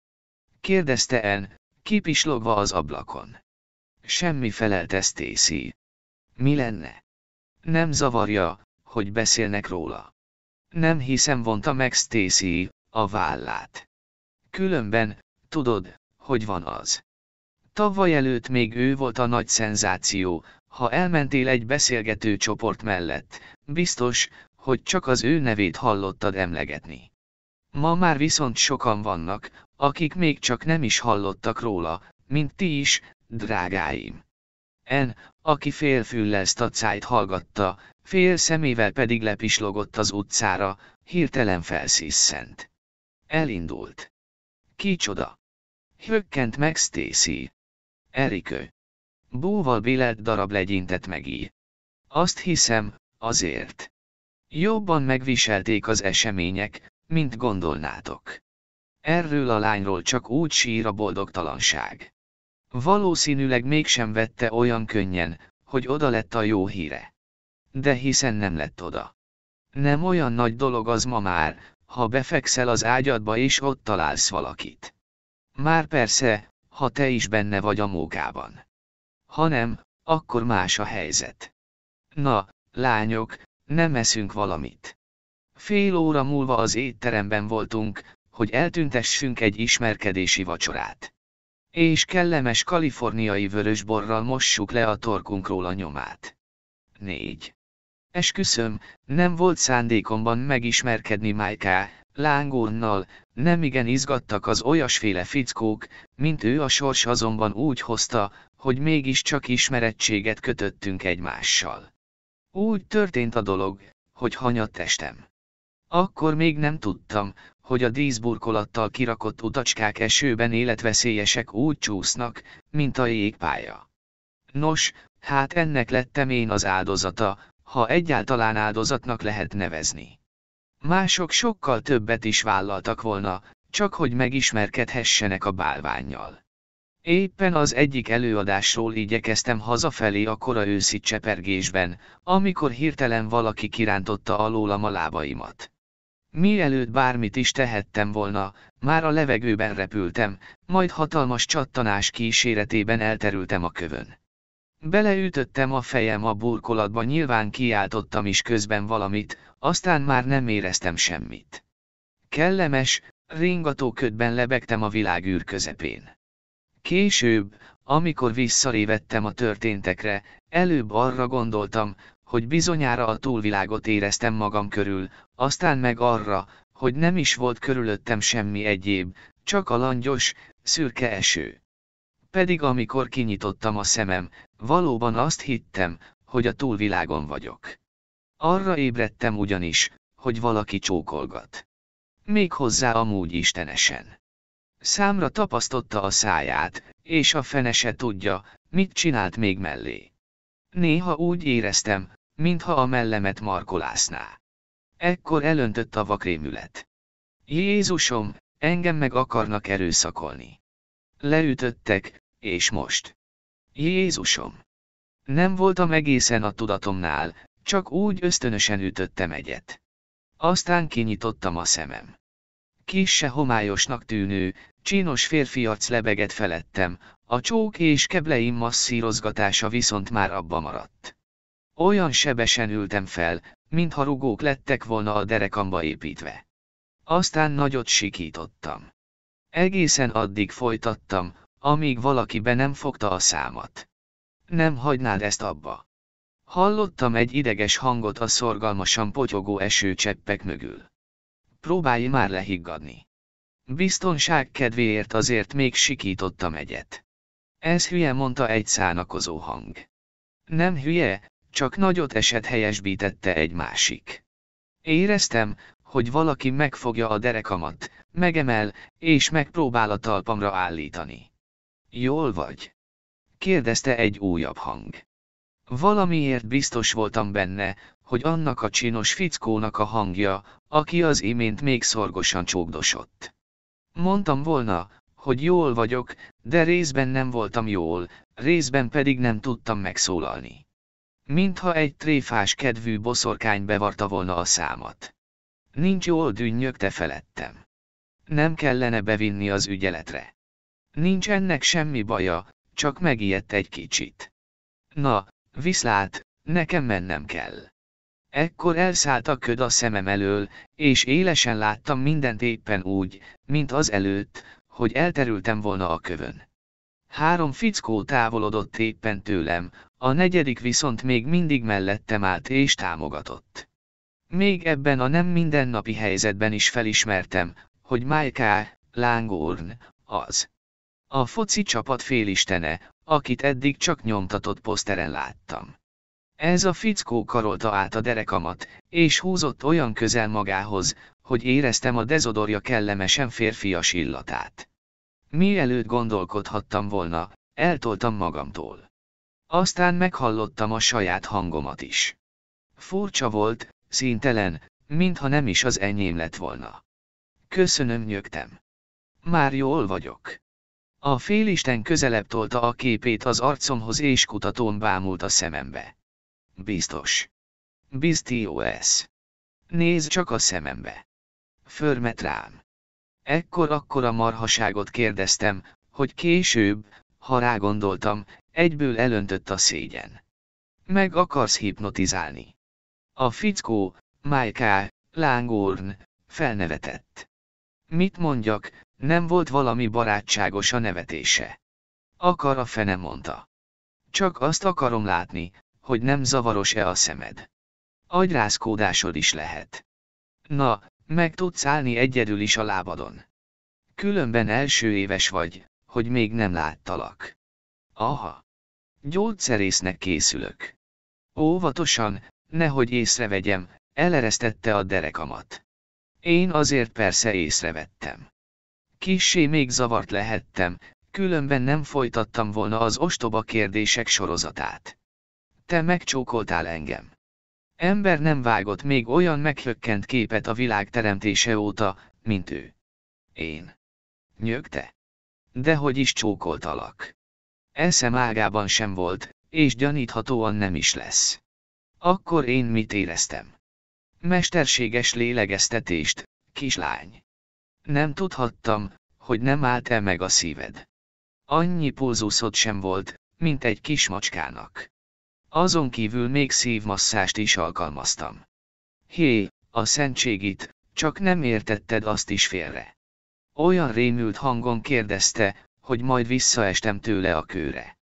Kérdezte En, kipislogva az ablakon. Semmi felelt Stacy. Mi lenne? Nem zavarja, hogy beszélnek róla. Nem hiszem vonta meg Stacy a vállát. Különben, tudod, hogy van az. Tavaly előtt még ő volt a nagy szenzáció, ha elmentél egy beszélgető csoport mellett, biztos, hogy csak az ő nevét hallottad emlegetni. Ma már viszont sokan vannak, akik még csak nem is hallottak róla, mint ti is, drágáim. En, aki félfüllel stacájt hallgatta, fél szemével pedig lepislogott az utcára, hirtelen felszisszent. Elindult. Kicsoda? Hökkent meg Stacy. Erikő. Búval bélelt darab legyintett meg így. Azt hiszem, azért. Jobban megviselték az események, mint gondolnátok. Erről a lányról csak úgy sír a boldogtalanság. Valószínűleg mégsem vette olyan könnyen, hogy oda lett a jó híre de hiszen nem lett oda. Nem olyan nagy dolog az ma már, ha befekszel az ágyadba és ott találsz valakit. Már persze, ha te is benne vagy a mókában. Ha nem, akkor más a helyzet. Na, lányok, nem eszünk valamit. Fél óra múlva az étteremben voltunk, hogy eltüntessünk egy ismerkedési vacsorát. És kellemes kaliforniai vörösborral mossuk le a torkunkról a nyomát. 4. Esküszöm, nem volt szándékomban megismerkedni Májká, lángónnal, nemigen izgattak az olyasféle fickók, mint ő a sors azonban úgy hozta, hogy mégiscsak ismerettséget kötöttünk egymással. Úgy történt a dolog, hogy hanyatt testem. Akkor még nem tudtam, hogy a díszburkolattal kirakott utacskák esőben életveszélyesek úgy csúsznak, mint a jégpálya. Nos, hát ennek lettem én az áldozata, ha egyáltalán áldozatnak lehet nevezni. Mások sokkal többet is vállaltak volna, csak hogy megismerkedhessenek a bálványjal. Éppen az egyik előadásról igyekeztem hazafelé a kora őszi csepergésben, amikor hirtelen valaki kirántotta alólam a lábaimat. Mielőtt bármit is tehettem volna, már a levegőben repültem, majd hatalmas csattanás kíséretében elterültem a kövön. Beleütöttem a fejem a burkolatba nyilván kiáltottam is közben valamit, aztán már nem éreztem semmit. Kellemes, ringató ködben lebegtem a világűr közepén. Később, amikor visszarévettem a történtekre, előbb arra gondoltam, hogy bizonyára a túlvilágot éreztem magam körül, aztán meg arra, hogy nem is volt körülöttem semmi egyéb, csak a langyos, szürke eső. Pedig amikor kinyitottam a szemem, valóban azt hittem, hogy a túlvilágon vagyok. Arra ébredtem ugyanis, hogy valaki csókolgat. Még hozzá amúgy istenesen. Számra tapasztotta a száját, és a fene se tudja, mit csinált még mellé. Néha úgy éreztem, mintha a mellemet markolászná. Ekkor elöntött a vakrémület. Jézusom, engem meg akarnak erőszakolni. Leütöttek, és most? Jézusom! Nem voltam egészen a tudatomnál, csak úgy ösztönösen ütöttem egyet. Aztán kinyitottam a szemem. Kisse homályosnak tűnő, csinos férfi arc lebegett felettem, a csók és kebleim masszírozgatása viszont már abba maradt. Olyan sebesen ültem fel, mintha rugók lettek volna a derekamba építve. Aztán nagyot sikítottam. Egészen addig folytattam, amíg valaki be nem fogta a számat. Nem hagynád ezt abba. Hallottam egy ideges hangot a szorgalmasan potyogó esőcseppek mögül. Próbálj már lehiggadni. Biztonság kedvéért azért még sikítottam egyet. Ez hülye, mondta egy szánakozó hang. Nem hülye, csak nagyot esett helyesbítette egy másik. Éreztem, hogy valaki megfogja a derekamat, megemel, és megpróbál a talpamra állítani. Jól vagy? kérdezte egy újabb hang. Valamiért biztos voltam benne, hogy annak a csinos fickónak a hangja, aki az imént még szorgosan csókdosott. Mondtam volna, hogy jól vagyok, de részben nem voltam jól, részben pedig nem tudtam megszólalni. Mintha egy tréfás kedvű boszorkány bevarta volna a számat. Nincs jól dünnyögte felettem. Nem kellene bevinni az ügyeletre. Nincs ennek semmi baja, csak megijedt egy kicsit. Na, viszlát, nekem mennem kell. Ekkor elszállt a köd a szemem elől, és élesen láttam mindent éppen úgy, mint az előtt, hogy elterültem volna a kövön. Három fickó távolodott éppen tőlem, a negyedik viszont még mindig mellettem állt és támogatott. Még ebben a nem mindennapi helyzetben is felismertem, hogy Májká, Lángorn, az. A foci csapat félistene, akit eddig csak nyomtatott poszteren láttam. Ez a fickó karolta át a derekamat, és húzott olyan közel magához, hogy éreztem a dezodorja kellemesen férfias illatát. Mielőtt gondolkodhattam volna, eltoltam magamtól. Aztán meghallottam a saját hangomat is. Furcsa volt, szintelen, mintha nem is az enyém lett volna. Köszönöm nyögtem. Már jól vagyok. A félisten közelebb tolta a képét az arcomhoz és kutatón bámult a szemembe. Biztos. Biztos. Nézd csak a szemembe. Förmet rám. Ekkor-akkor a marhaságot kérdeztem, hogy később, ha rágondoltam, egyből elöntött a szégyen. Meg akarsz hipnotizálni. A fickó, Májká, Lángorn, felnevetett. Mit mondjak, nem volt valami barátságos a nevetése. Akar a fene mondta. Csak azt akarom látni, hogy nem zavaros-e a szemed. Agyrázkódásod is lehet. Na, meg tudsz állni egyedül is a lábadon. Különben első éves vagy, hogy még nem láttalak. Aha. Gyógyszerésznek készülök. Óvatosan, nehogy észrevegyem, eleresztette a derekamat. Én azért persze észrevettem. Kissé még zavart lehettem, különben nem folytattam volna az ostoba kérdések sorozatát. Te megcsókoltál engem. Ember nem vágott még olyan meghökkent képet a világ teremtése óta, mint ő. Én. Nyögte. Dehogy is csókoltalak. Eszem ágában sem volt, és gyaníthatóan nem is lesz. Akkor én mit éreztem? Mesterséges lélegeztetést, kislány. Nem tudhattam, hogy nem állt el meg a szíved. Annyi pulzuszod sem volt, mint egy kis macskának. Azon kívül még szívmasszást is alkalmaztam. Hé, a szentségit, csak nem értetted azt is félre. Olyan rémült hangon kérdezte, hogy majd visszaestem tőle a kőre.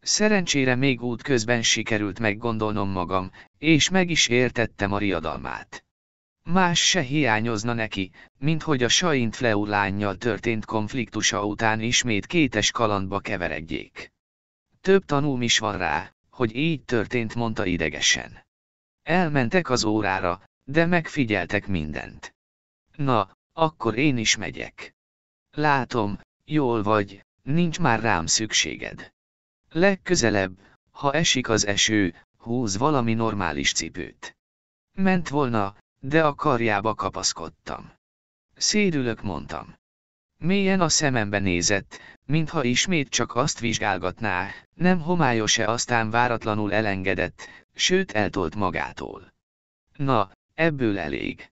Szerencsére még út közben sikerült meggondolnom magam, és meg is értettem a riadalmát. Más se hiányozna neki, mint hogy a Saint Fleur lányjal történt konfliktusa után ismét kétes kalandba keveredjék. Több tanúm is van rá, hogy így történt, mondta idegesen. Elmentek az órára, de megfigyeltek mindent. Na, akkor én is megyek. Látom, jól vagy, nincs már rám szükséged. Legközelebb, ha esik az eső, húz valami normális cipőt. Ment volna, de a karjába kapaszkodtam. Szédülök mondtam. Mélyen a szemembe nézett, mintha ismét csak azt vizsgálgatná, nem homályos-e aztán váratlanul elengedett, sőt eltolt magától. Na, ebből elég.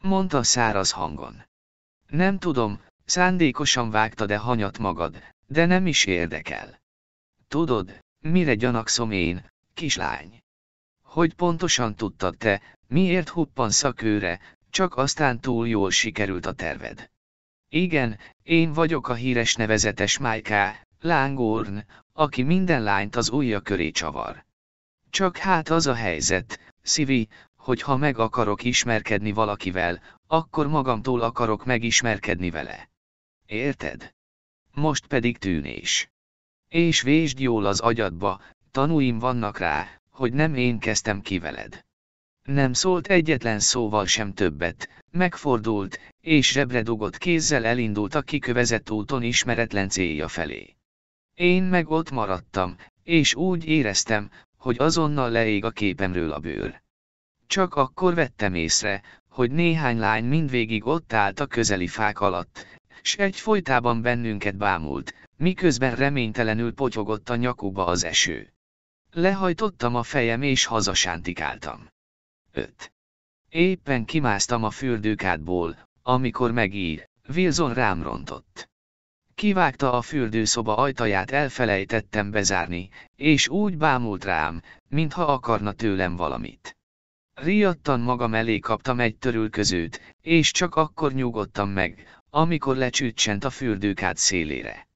Mondta száraz hangon. Nem tudom, szándékosan vágtad-e hanyat magad, de nem is érdekel. Tudod, mire gyanakszom én, kislány? Hogy pontosan tudtad te, Miért huppan szakőre, csak aztán túl jól sikerült a terved. Igen, én vagyok a híres nevezetes Májká, lángorn, aki minden lányt az ujja köré csavar. Csak hát az a helyzet, Szivi, hogy ha meg akarok ismerkedni valakivel, akkor magamtól akarok megismerkedni vele. Érted? Most pedig tűnés. És vésd jól az agyadba, tanúim vannak rá, hogy nem én kezdtem ki veled nem szólt egyetlen szóval sem többet, megfordult, és zsebredugott kézzel elindult a kikövezett úton ismeretlen célja felé. Én meg ott maradtam, és úgy éreztem, hogy azonnal leég a képemről a bőr. Csak akkor vettem észre, hogy néhány lány mindvégig ott állt a közeli fák alatt, s folytában bennünket bámult, miközben reménytelenül potyogott a nyakuba az eső. Lehajtottam a fejem és hazasántikáltam. 5. Éppen kimásztam a fürdőkádból, amikor megír, Wilson rám rontott. Kivágta a fürdőszoba ajtaját elfelejtettem bezárni, és úgy bámult rám, mintha akarna tőlem valamit. Riadtan magam elé kaptam egy törülközőt, és csak akkor nyugodtam meg, amikor lecsütsent a fürdőkád szélére.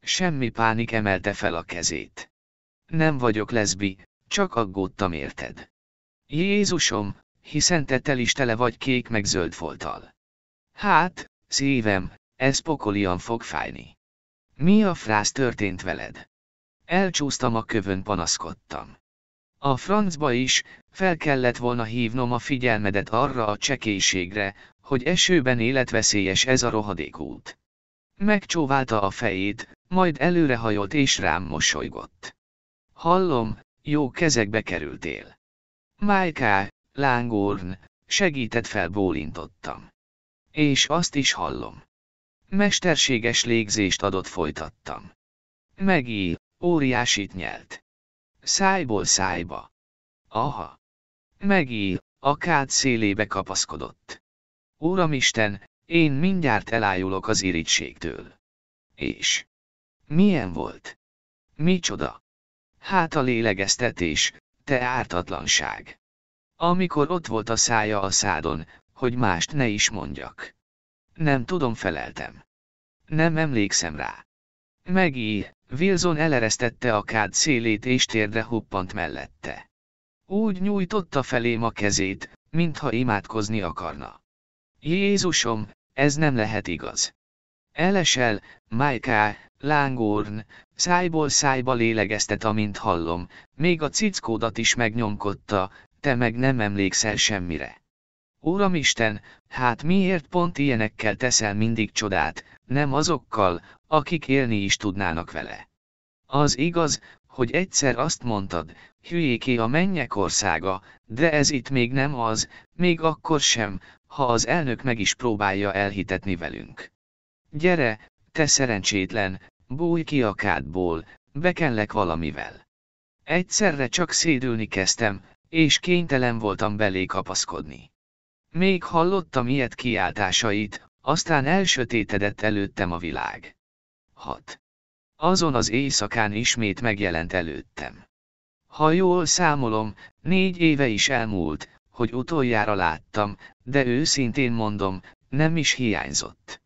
Semmi pánik emelte fel a kezét. Nem vagyok leszbi, csak aggódtam érted. Jézusom, hiszen te tel is tele vagy kék meg zöld foltal. Hát, szívem, ez pokolian fog fájni. Mi a frász történt veled? Elcsúsztam a kövön panaszkodtam. A francba is, fel kellett volna hívnom a figyelmedet arra a csekélységre, hogy esőben életveszélyes ez a rohadék út. Megcsóválta a fejét, majd előrehajolt és rám mosolygott. Hallom, jó kezekbe kerültél. Májká, lángorn, segített felbólintottam. És azt is hallom. Mesterséges légzést adott folytattam. Megi, óriásit nyelt. Szájból szájba. Aha. Megi, a kád szélébe kapaszkodott. Uramisten, én mindjárt elájulok az irigységtől. És? Milyen volt? Micsoda? Hát a lélegeztetés, te ártatlanság. Amikor ott volt a szája a szádon, hogy mást ne is mondjak. Nem tudom feleltem. Nem emlékszem rá. Megi, Wilson eleresztette a kád szélét és térdre huppant mellette. Úgy nyújtotta felém a kezét, mintha imádkozni akarna. Jézusom, ez nem lehet igaz. Elesel, Májká, lángorn, szájból szájba lélegeztet, amint hallom, még a cickódat is megnyomkodta, te meg nem emlékszel semmire. Uramisten, hát miért pont ilyenekkel teszel mindig csodát, nem azokkal, akik élni is tudnának vele? Az igaz, hogy egyszer azt mondtad, hülyéké a mennyek országa, de ez itt még nem az, még akkor sem, ha az elnök meg is próbálja elhitetni velünk. Gyere, te szerencsétlen, Bújj ki a kádból, bekenlek valamivel. Egyszerre csak szédülni kezdtem, és kénytelen voltam belé kapaszkodni. Még hallottam ilyet kiáltásait, aztán elsötétedett előttem a világ. 6. Azon az éjszakán ismét megjelent előttem. Ha jól számolom, négy éve is elmúlt, hogy utoljára láttam, de őszintén mondom, nem is hiányzott.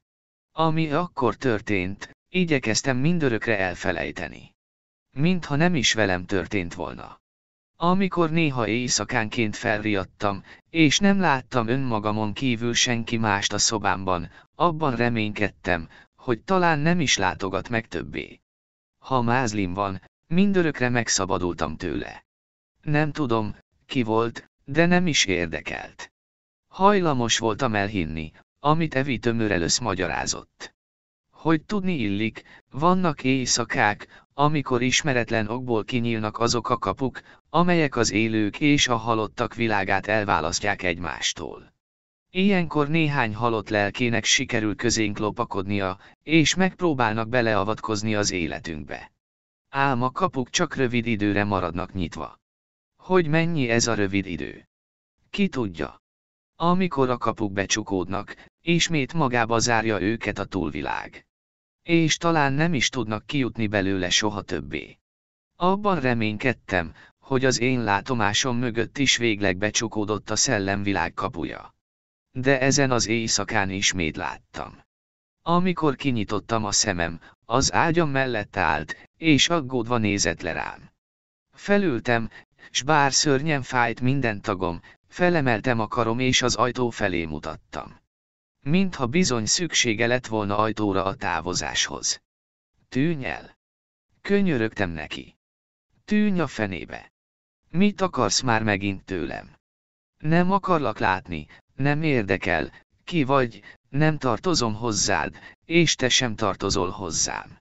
Ami akkor történt, Igyekeztem mindörökre elfelejteni. Mintha nem is velem történt volna. Amikor néha éjszakánként felriadtam, és nem láttam önmagamon kívül senki mást a szobámban, abban reménykedtem, hogy talán nem is látogat meg többé. Ha mázlim van, mindörökre megszabadultam tőle. Nem tudom, ki volt, de nem is érdekelt. Hajlamos voltam elhinni, amit Evi tömörelősz magyarázott. Hogy tudni illik, vannak éjszakák, amikor ismeretlen okból kinyílnak azok a kapuk, amelyek az élők és a halottak világát elválasztják egymástól. Ilyenkor néhány halott lelkének sikerül közénk lopakodnia, és megpróbálnak beleavatkozni az életünkbe. Ám a kapuk csak rövid időre maradnak nyitva. Hogy mennyi ez a rövid idő? Ki tudja? Amikor a kapuk becsukódnak, ismét magába zárja őket a túlvilág és talán nem is tudnak kijutni belőle soha többé. Abban reménykedtem, hogy az én látomásom mögött is végleg becsukódott a szellemvilág kapuja. De ezen az éjszakán ismét láttam. Amikor kinyitottam a szemem, az ágyam mellett állt, és aggódva nézett le rám. Felültem, s bár szörnyen fájt minden tagom, felemeltem a karom és az ajtó felé mutattam. Mintha bizony szüksége lett volna ajtóra a távozáshoz. Tűnj el! Könyörögtem neki. Tűnj a fenébe! Mit akarsz már megint tőlem? Nem akarlak látni, nem érdekel, ki vagy, nem tartozom hozzád, és te sem tartozol hozzám.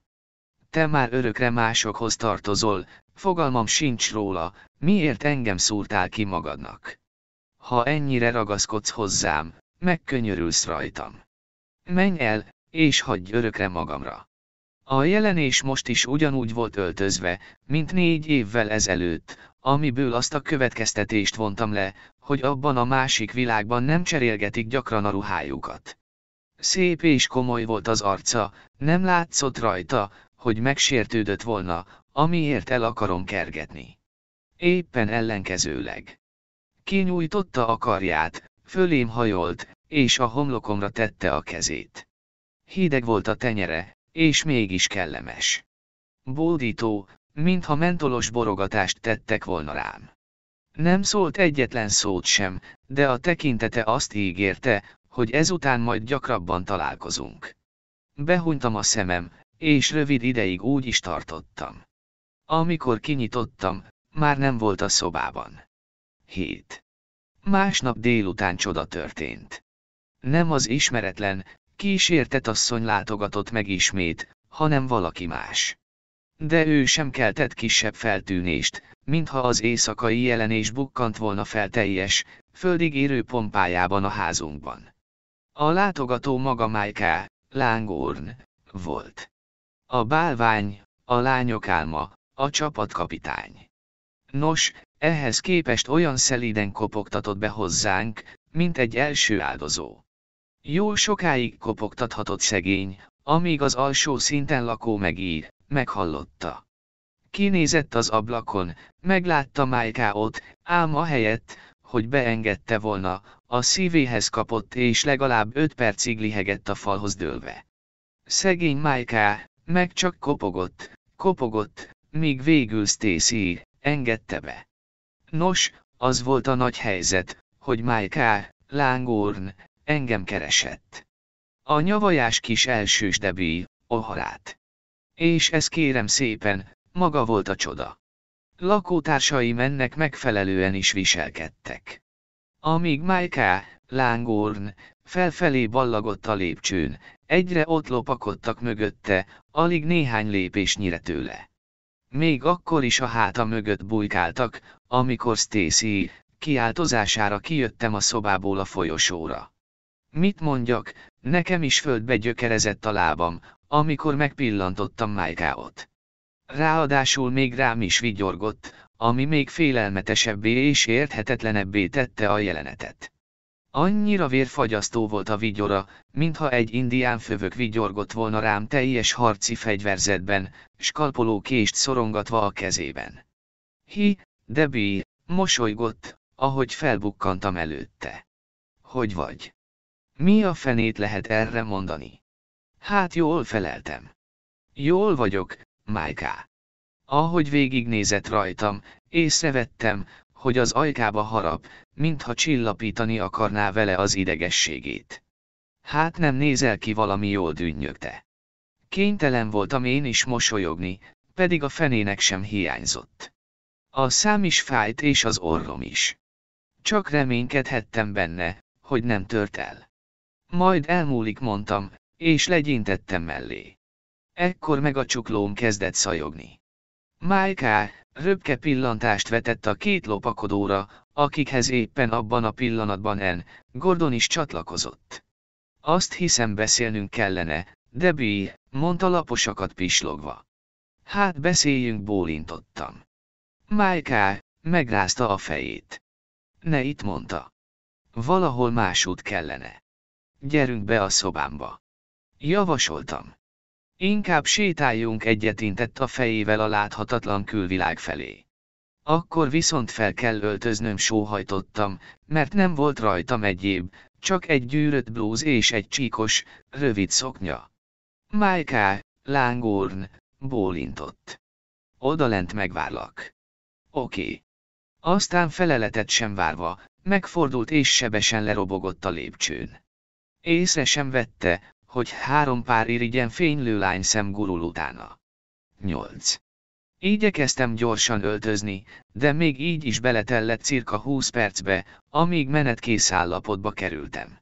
Te már örökre másokhoz tartozol, fogalmam sincs róla, miért engem szúrtál ki magadnak. Ha ennyire ragaszkodsz hozzám, megkönyörülsz rajtam. Menj el, és hagyj örökre magamra. A jelenés most is ugyanúgy volt öltözve, mint négy évvel ezelőtt, amiből azt a következtetést vontam le, hogy abban a másik világban nem cserélgetik gyakran a ruhájukat. Szép és komoly volt az arca, nem látszott rajta, hogy megsértődött volna, amiért el akarom kergetni. Éppen ellenkezőleg. Kinyújtotta a karját, Fölém hajolt, és a homlokomra tette a kezét. Hideg volt a tenyere, és mégis kellemes. Bódító, mintha mentolos borogatást tettek volna rám. Nem szólt egyetlen szót sem, de a tekintete azt ígérte, hogy ezután majd gyakrabban találkozunk. Behunytam a szemem, és rövid ideig úgy is tartottam. Amikor kinyitottam, már nem volt a szobában. Hét. Másnap délután csoda történt. Nem az ismeretlen, kísértet asszony látogatott meg ismét, hanem valaki más. De ő sem keltett kisebb feltűnést, mintha az éjszakai jelenés bukkant volna fel teljes, földig érő pompájában a házunkban. A látogató maga Májká, Lángorn, volt. A bálvány, a lányok álma, a csapatkapitány. Nos, ehhez képest olyan szelíden kopogtatott be hozzánk, mint egy első áldozó. Jól sokáig kopogtathatott szegény, amíg az alsó szinten lakó megír, meghallotta. Kinézett az ablakon, meglátta ott, ám a helyett, hogy beengedte volna, a szívéhez kapott és legalább öt percig lihegett a falhoz dőlve. Szegény Májká, meg csak kopogott, kopogott, míg végül Stacy engedte be. Nos, az volt a nagy helyzet, hogy Májká, lángorn, engem keresett. A nyavajás kis elsős debi, oharát. És ez kérem szépen, maga volt a csoda. Lakótársai mennek megfelelően is viselkedtek. Amíg Májká, lángorn, felfelé ballagott a lépcsőn, egyre ott lopakodtak mögötte, alig néhány lépésnyire tőle. Még akkor is a háta mögött bujkáltak, amikor Stacy kiáltozására kijöttem a szobából a folyosóra. Mit mondjak, nekem is földbe gyökerezett a lábam, amikor megpillantottam Májkáot. Ráadásul még rám is vigyorgott, ami még félelmetesebbé és érthetetlenebbé tette a jelenetet. Annyira vérfagyasztó volt a vigyora, mintha egy indián fövök vigyorgott volna rám teljes harci fegyverzetben, skalpoló kést szorongatva a kezében. Hi, Debbie, mosolygott, ahogy felbukkantam előtte. Hogy vagy? Mi a fenét lehet erre mondani? Hát jól feleltem. Jól vagyok, Májká. Ahogy végignézett rajtam, észrevettem, hogy az ajkába harap, mintha csillapítani akarná vele az idegességét. Hát nem nézel ki valami jól dünnyögte. Kénytelen voltam én is mosolyogni, pedig a fenének sem hiányzott. A szám is fájt és az orrom is. Csak reménykedhettem benne, hogy nem tört el. Majd elmúlik mondtam, és legyintettem mellé. Ekkor meg a csuklóm kezdett szajogni. Májká, Röpke pillantást vetett a két lopakodóra, akikhez éppen abban a pillanatban en, Gordon is csatlakozott. Azt hiszem beszélnünk kellene, Debbie, mondta laposakat pislogva. Hát beszéljünk, bólintottam. Májká, megrázta a fejét. Ne itt mondta. Valahol másút kellene. Gyerünk be a szobámba. Javasoltam. Inkább sétáljunk egyetintett a fejével a láthatatlan külvilág felé. Akkor viszont fel kell öltöznöm sóhajtottam, mert nem volt rajtam egyéb, csak egy gyűrött blúz és egy csíkos, rövid szoknya. Májká, lángorn, bólintott. Odalent megvárlak. Oké. Aztán feleletet sem várva, megfordult és sebesen lerobogott a lépcsőn. Észre sem vette, hogy három pár irigyen fénylő szem gurul utána. 8. Igyekeztem gyorsan öltözni, de még így is beletellett cirka 20 percbe, amíg menetkész állapotba kerültem.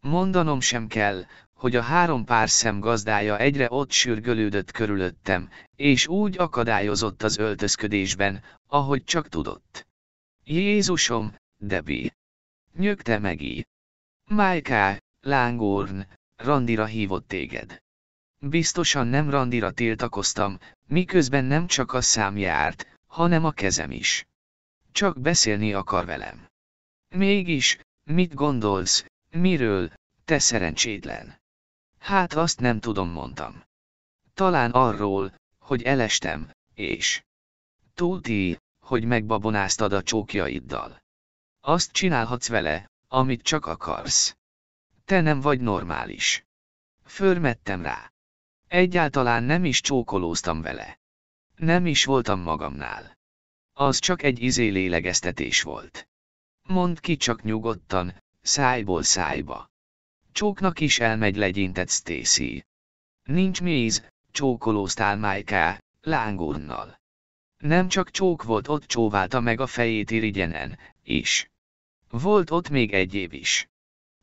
Mondanom sem kell, hogy a három pár szem gazdája egyre ott sürgölődött körülöttem, és úgy akadályozott az öltözködésben, ahogy csak tudott. Jézusom, Debi! Nyögte meg így. Májká, lángorn, randira hívott téged. Biztosan nem randira tiltakoztam, miközben nem csak a szám járt, hanem a kezem is. Csak beszélni akar velem. Mégis, mit gondolsz, miről, te szerencsétlen? Hát azt nem tudom, mondtam. Talán arról, hogy elestem, és... Tudti, hogy megbabonáztad a csókjaiddal. Azt csinálhatsz vele, amit csak akarsz te nem vagy normális. Förmettem rá. Egyáltalán nem is csókolóztam vele. Nem is voltam magamnál. Az csak egy izé lélegeztetés volt. Mondd ki csak nyugodtan, szájból szájba. Csóknak is elmegy legyintett Stacy. Nincs méz, csókolóztál Májká, lángonnal. Nem csak csók volt ott csóválta meg a fejét irigyenen, is. Volt ott még egy év is.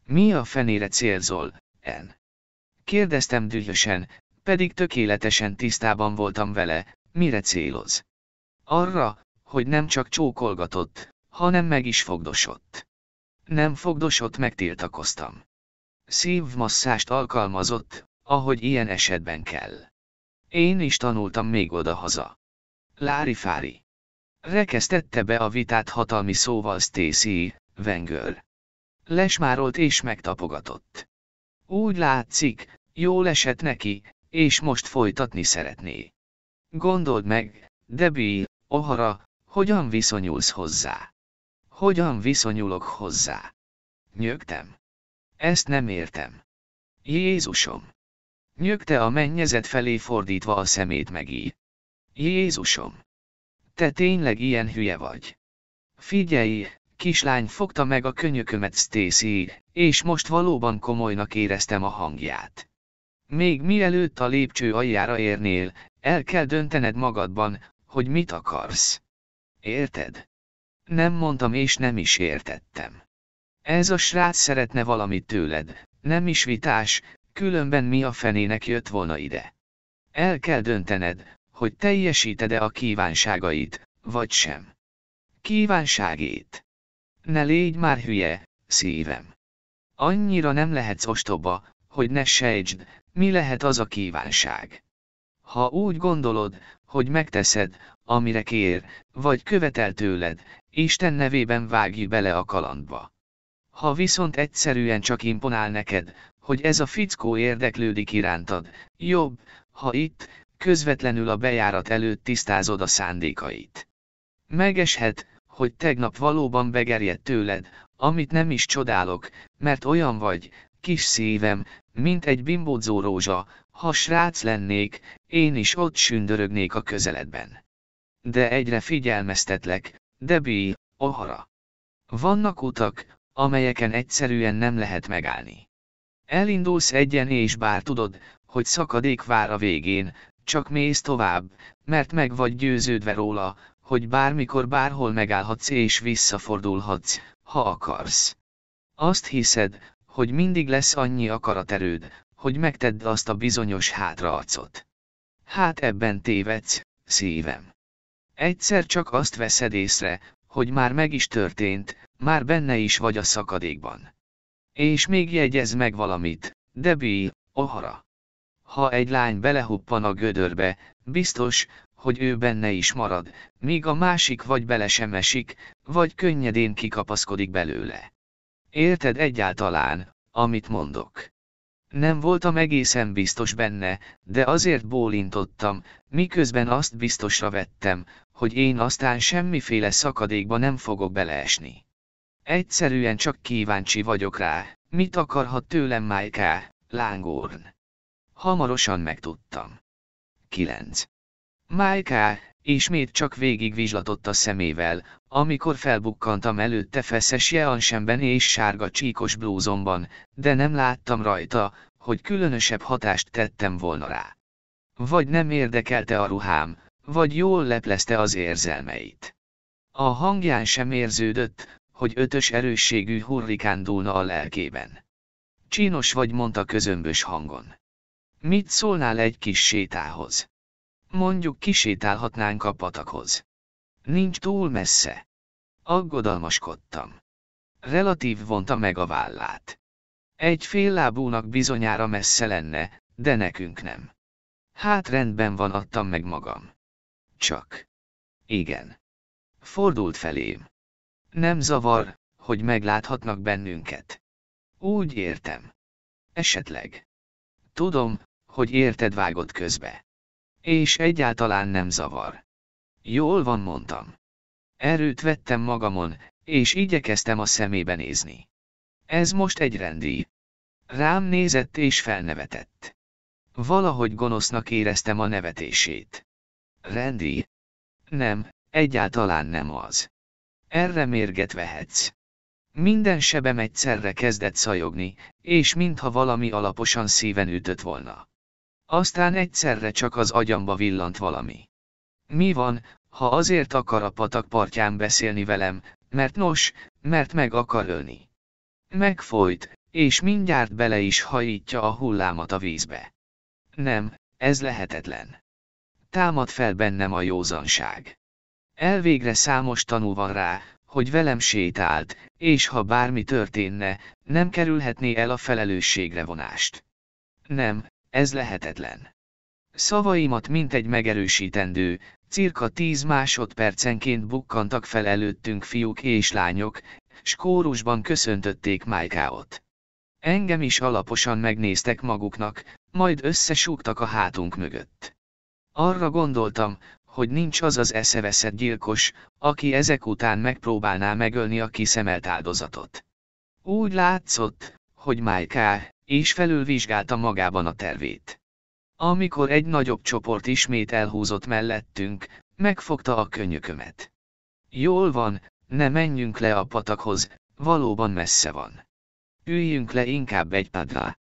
Mi a fenére célzol, En? Kérdeztem dühösen, pedig tökéletesen tisztában voltam vele, mire céloz. Arra, hogy nem csak csókolgatott, hanem meg is fogdosott. Nem fogdosott, megtiltakoztam. Szívmasszást alkalmazott, ahogy ilyen esetben kell. Én is tanultam még oda-haza. Lári Fári. Rekesztette be a vitát hatalmi szóval Stacy, Wenger lesmárolt és megtapogatott. Úgy látszik, jól esett neki, és most folytatni szeretné. Gondold meg, Debbie, Ohara, hogyan viszonyulsz hozzá? Hogyan viszonyulok hozzá? Nyögtem. Ezt nem értem. Jézusom! Nyögte a mennyezet felé fordítva a szemét megíj. Jézusom! Te tényleg ilyen hülye vagy. Figyelj, kislány fogta meg a könyökömet Stacy, és most valóban komolynak éreztem a hangját. Még mielőtt a lépcső aljára érnél, el kell döntened magadban, hogy mit akarsz. Érted? Nem mondtam és nem is értettem. Ez a srác szeretne valamit tőled, nem is vitás, különben mi a fenének jött volna ide. El kell döntened, hogy teljesíted-e a kívánságait, vagy sem. Kívánságét. Ne légy már hülye, szívem. Annyira nem lehetsz ostoba, hogy ne sejtsd, mi lehet az a kívánság. Ha úgy gondolod, hogy megteszed, amire kér, vagy követel tőled, Isten nevében vágj bele a kalandba. Ha viszont egyszerűen csak imponál neked, hogy ez a fickó érdeklődik irántad, jobb, ha itt, közvetlenül a bejárat előtt tisztázod a szándékait. Megeshet, hogy tegnap valóban begerjed tőled, amit nem is csodálok, mert olyan vagy, kis szívem, mint egy bimbódzó rózsa, ha srác lennék, én is ott sündörögnék a közeledben. De egyre figyelmeztetlek, Debi, Ohara. Vannak utak, amelyeken egyszerűen nem lehet megállni. Elindulsz egyen és bár tudod, hogy szakadék vár a végén, csak mész tovább, mert meg vagy győződve róla, hogy bármikor bárhol megállhatsz és visszafordulhatsz, ha akarsz. Azt hiszed, hogy mindig lesz annyi akaraterőd, hogy megtedd azt a bizonyos hátraacot. Hát ebben tévedsz, szívem. Egyszer csak azt veszed észre, hogy már meg is történt, már benne is vagy a szakadékban. És még jegyez meg valamit, Debbie, Ohara. Ha egy lány belehuppan a gödörbe, biztos, hogy ő benne is marad, míg a másik vagy bele sem esik, vagy könnyedén kikapaszkodik belőle. Érted egyáltalán, amit mondok? Nem voltam egészen biztos benne, de azért bólintottam, miközben azt biztosra vettem, hogy én aztán semmiféle szakadékba nem fogok beleesni. Egyszerűen csak kíváncsi vagyok rá, mit akarhat tőlem Májká, lángorn. Hamarosan megtudtam. 9. Májká, ismét csak végigvizslatott a szemével, amikor felbukkantam előtte feszes jeansemben és sárga csíkos blúzomban, de nem láttam rajta, hogy különösebb hatást tettem volna rá. Vagy nem érdekelte a ruhám, vagy jól leplezte az érzelmeit. A hangján sem érződött, hogy ötös erősségű hurrikán dúlna a lelkében. Csinos vagy mondta közömbös hangon. Mit szólnál egy kis sétához? Mondjuk kisétálhatnánk a patakhoz. Nincs túl messze. Aggodalmaskodtam. Relatív vonta meg a vállát. Egy fél lábúnak bizonyára messze lenne, de nekünk nem. Hát rendben van adtam meg magam. Csak. Igen. Fordult felém. Nem zavar, hogy megláthatnak bennünket. Úgy értem. Esetleg. Tudom, hogy érted vágott közbe. És egyáltalán nem zavar. Jól van, mondtam. Erőt vettem magamon, és igyekeztem a szemébe nézni. Ez most egy rendi. Rám nézett és felnevetett. Valahogy gonosznak éreztem a nevetését. Rendi? Nem, egyáltalán nem az. Erre mérget vehetsz. Minden sebem egyszerre kezdett szajogni, és mintha valami alaposan szíven ütött volna. Aztán egyszerre csak az agyamba villant valami. Mi van, ha azért akar a patak partján beszélni velem, mert nos, mert meg akar ölni. Megfolyt, és mindjárt bele is hajítja a hullámat a vízbe. Nem, ez lehetetlen. Támad fel bennem a józanság. Elvégre számos tanú van rá, hogy velem sétált, és ha bármi történne, nem kerülhetné el a felelősségre vonást. Nem, ez lehetetlen. Szavaimat egy megerősítendő, cirka tíz másodpercenként bukkantak fel előttünk fiúk és lányok, skórusban köszöntötték Májkáot. Engem is alaposan megnéztek maguknak, majd összesúgtak a hátunk mögött. Arra gondoltam, hogy nincs az az eszeveszett gyilkos, aki ezek után megpróbálná megölni a kiszemelt áldozatot. Úgy látszott, hogy Májká, és felülvizsgálta magában a tervét. Amikor egy nagyobb csoport ismét elhúzott mellettünk, megfogta a könyökömet. Jól van, ne menjünk le a patakhoz, valóban messze van. Üljünk le inkább egy padra.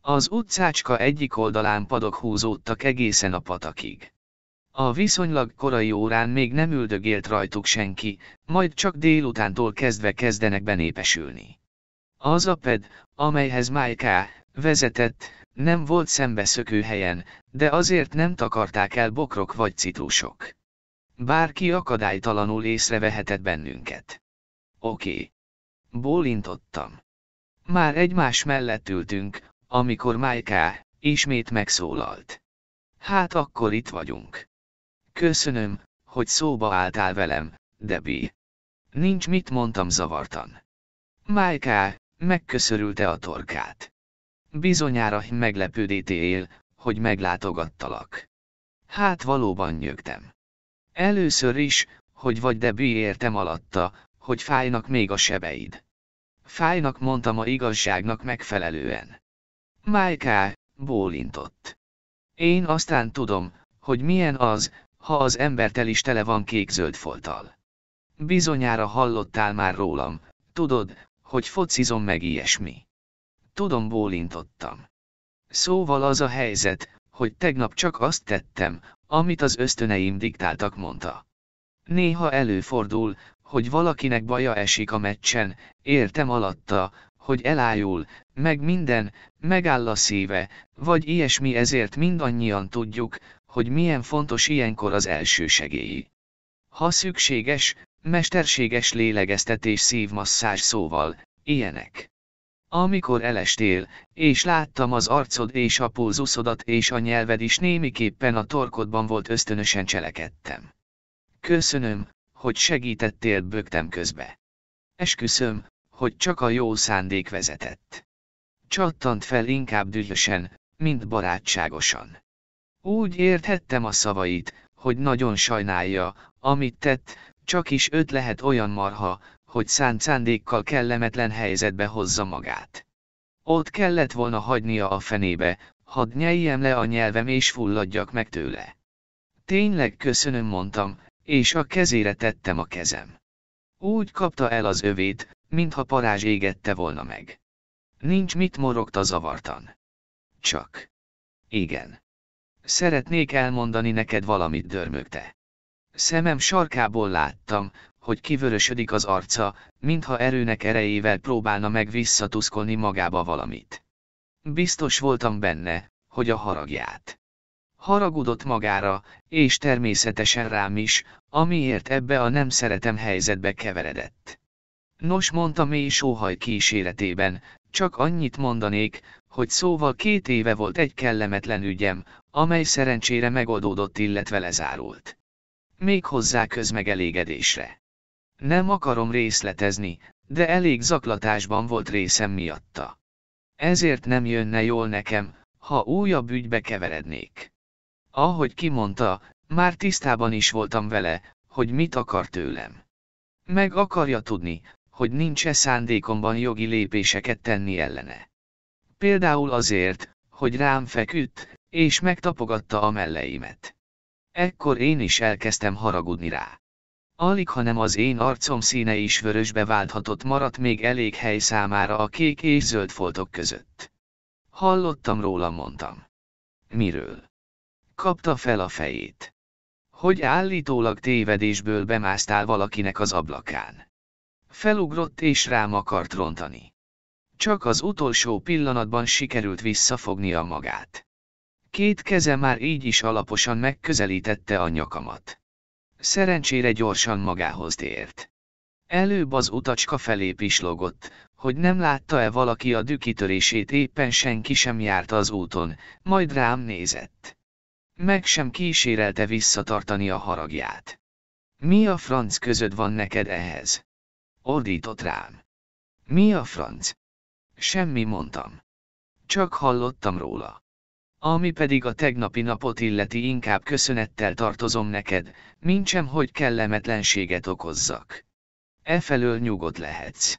Az utcácska egyik oldalán padok húzódtak egészen a patakig. A viszonylag korai órán még nem üldögélt rajtuk senki, majd csak délutántól kezdve kezdenek benépesülni. Az a ped, amelyhez Májká vezetett, nem volt szembeszökő helyen, de azért nem takarták el bokrok vagy citrusok. Bárki akadálytalanul észrevehetett bennünket. Oké. Okay. Bólintottam. Már egymás mellett ültünk, amikor Májká ismét megszólalt. Hát akkor itt vagyunk. Köszönöm, hogy szóba álltál velem, Debbie. Nincs mit mondtam zavartan. Májká, megköszörülte a torkát. Bizonyára él, hogy meglátogattalak. Hát valóban nyögtem. Először is, hogy vagy de értem alatta, hogy fájnak még a sebeid. Fájnak mondtam a igazságnak megfelelően. Májká, bólintott. Én aztán tudom, hogy milyen az, ha az embertel is tele van kék-zöld foltal. Bizonyára hallottál már rólam, tudod, hogy focizom meg ilyesmi. Tudom, bólintottam. Szóval az a helyzet, hogy tegnap csak azt tettem, amit az ösztöneim diktáltak, mondta. Néha előfordul, hogy valakinek baja esik a meccsen, értem alatta, hogy elájul, meg minden, megáll a szíve, vagy ilyesmi ezért mindannyian tudjuk, hogy milyen fontos ilyenkor az első segély. Ha szükséges, mesterséges lélegeztetés szívmasszázs szóval, ilyenek. Amikor elestél, és láttam az arcod és a pózuszodat és a nyelved is némiképpen a torkodban volt ösztönösen cselekedtem. Köszönöm, hogy segítettél bögtem közbe. Esküszöm, hogy csak a jó szándék vezetett. Csattant fel inkább dühösen, mint barátságosan. Úgy érthettem a szavait, hogy nagyon sajnálja, amit tett, csak is öt lehet olyan marha, hogy szánt szándékkal kellemetlen helyzetbe hozza magát. Ott kellett volna hagynia a fenébe, hadd nyeljem le a nyelvem és fulladjak meg tőle. Tényleg köszönöm mondtam, és a kezére tettem a kezem. Úgy kapta el az övét, mintha parázs égette volna meg. Nincs mit morogta zavartan. Csak. Igen. Szeretnék elmondani neked valamit dörmögte. Szemem sarkából láttam, hogy kivörösödik az arca, mintha erőnek erejével próbálna meg visszatuszkolni magába valamit. Biztos voltam benne, hogy a haragját. Haragudott magára, és természetesen rám is, amiért ebbe a nem szeretem helyzetbe keveredett. Nos mondta mély sóhaj kíséretében, csak annyit mondanék, hogy szóval két éve volt egy kellemetlen ügyem, amely szerencsére megoldódott illetve lezárult még hozzá közmegelégedésre. Nem akarom részletezni, de elég zaklatásban volt részem miatta. Ezért nem jönne jól nekem, ha újabb ügybe keverednék. Ahogy kimondta, már tisztában is voltam vele, hogy mit akar tőlem. Meg akarja tudni, hogy nincs-e szándékomban jogi lépéseket tenni ellene. Például azért, hogy rám feküdt, és megtapogatta a melleimet. Ekkor én is elkezdtem haragudni rá. Alig, hanem az én arcom színe is vörösbe válthatott maradt még elég hely számára a kék és zöld foltok között. Hallottam róla, mondtam. Miről? Kapta fel a fejét. Hogy állítólag tévedésből bemásztál valakinek az ablakán. Felugrott és rám akart rontani. Csak az utolsó pillanatban sikerült visszafognia magát. Két keze már így is alaposan megközelítette a nyakamat. Szerencsére gyorsan magához tért. Előbb az utacska felé pislogott, hogy nem látta-e valaki a dükitörését éppen senki sem járt az úton, majd rám nézett. Meg sem kísérelte visszatartani a haragját. Mi a franc között van neked ehhez? Ordított rám. Mi a franc? Semmi mondtam. Csak hallottam róla. Ami pedig a tegnapi napot illeti inkább köszönettel tartozom neked, mintsem hogy kellemetlenséget okozzak. Efelől nyugodt lehetsz.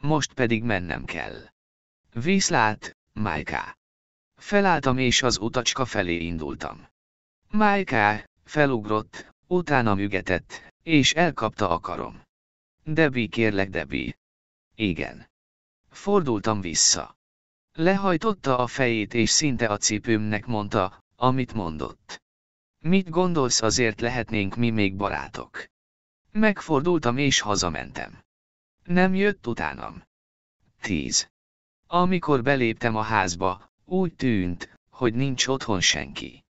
Most pedig mennem kell. Viszlát, Májká. Felálltam és az utacska felé indultam. Májká, felugrott, utána ügetett, és elkapta a karom. Debi kérlek Debi. Igen. Fordultam vissza. Lehajtotta a fejét és szinte a cipőmnek mondta, amit mondott. Mit gondolsz azért lehetnénk mi még barátok? Megfordultam és hazamentem. Nem jött utánam. 10. Amikor beléptem a házba, úgy tűnt, hogy nincs otthon senki.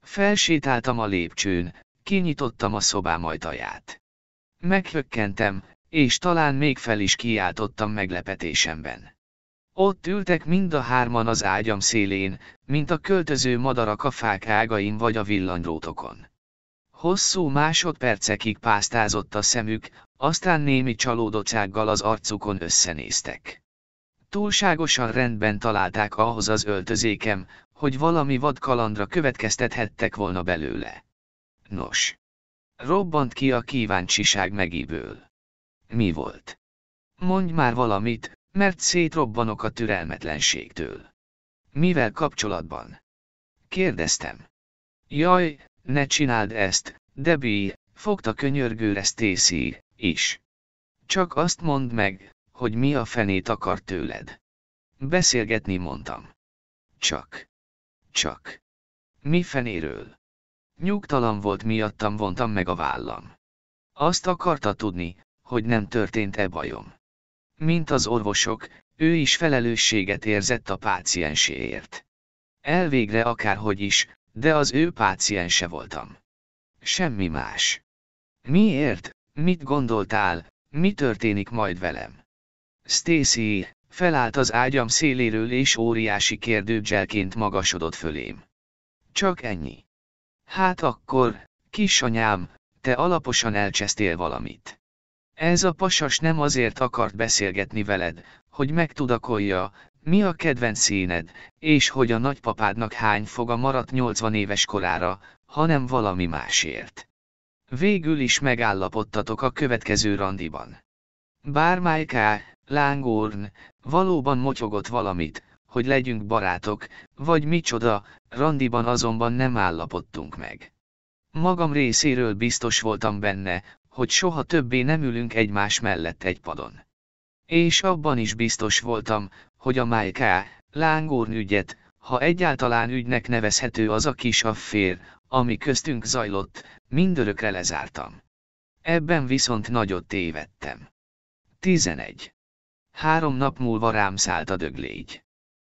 Felsétáltam a lépcsőn, kinyitottam a szobám ajtaját. Meghökkentem, és talán még fel is kiáltottam meglepetésemben. Ott ültek mind a hárman az ágyam szélén, mint a költöző madarak a fák ágain vagy a villanyrótokon. Hosszú másodpercekig pásztázott a szemük, aztán némi csalódottsággal az arcukon összenéztek. Túlságosan rendben találták ahhoz az öltözékem, hogy valami vadkalandra következtethettek volna belőle. Nos. Robbant ki a kíváncsiság megiből. Mi volt? Mondj már valamit, mert szétrobbanok a türelmetlenségtől. Mivel kapcsolatban? Kérdeztem. Jaj, ne csináld ezt, Debbie, fogta könyörgőre Stacy, is. Csak azt mondd meg, hogy mi a fenét akar tőled. Beszélgetni mondtam. Csak. Csak. Mi fenéről? Nyugtalan volt miattam vontam meg a vállam. Azt akarta tudni, hogy nem történt-e bajom. Mint az orvosok, ő is felelősséget érzett a pácienséért. Elvégre akárhogy is, de az ő páciense voltam. Semmi más. Miért, mit gondoltál, mi történik majd velem? Stacy, felállt az ágyam széléről és óriási kérdődzselként magasodott fölém. Csak ennyi. Hát akkor, kisanyám, te alaposan elcsesztél valamit. Ez a pasas nem azért akart beszélgetni veled, hogy megtudakolja, mi a kedvenc színed, és hogy a nagypapádnak hány foga maradt 80 éves korára, hanem valami másért. Végül is megállapodtatok a következő randiban. Bár Májká, Lángorn, valóban motyogott valamit, hogy legyünk barátok, vagy micsoda, randiban azonban nem állapodtunk meg. Magam részéről biztos voltam benne, hogy soha többé nem ülünk egymás mellett egy padon. És abban is biztos voltam, hogy a Májká, lángórn ügyet, ha egyáltalán ügynek nevezhető az a kis affér, ami köztünk zajlott, mindörökre lezártam. Ebben viszont nagyot tévedtem. 11. Három nap múlva rám szállt a döglégy.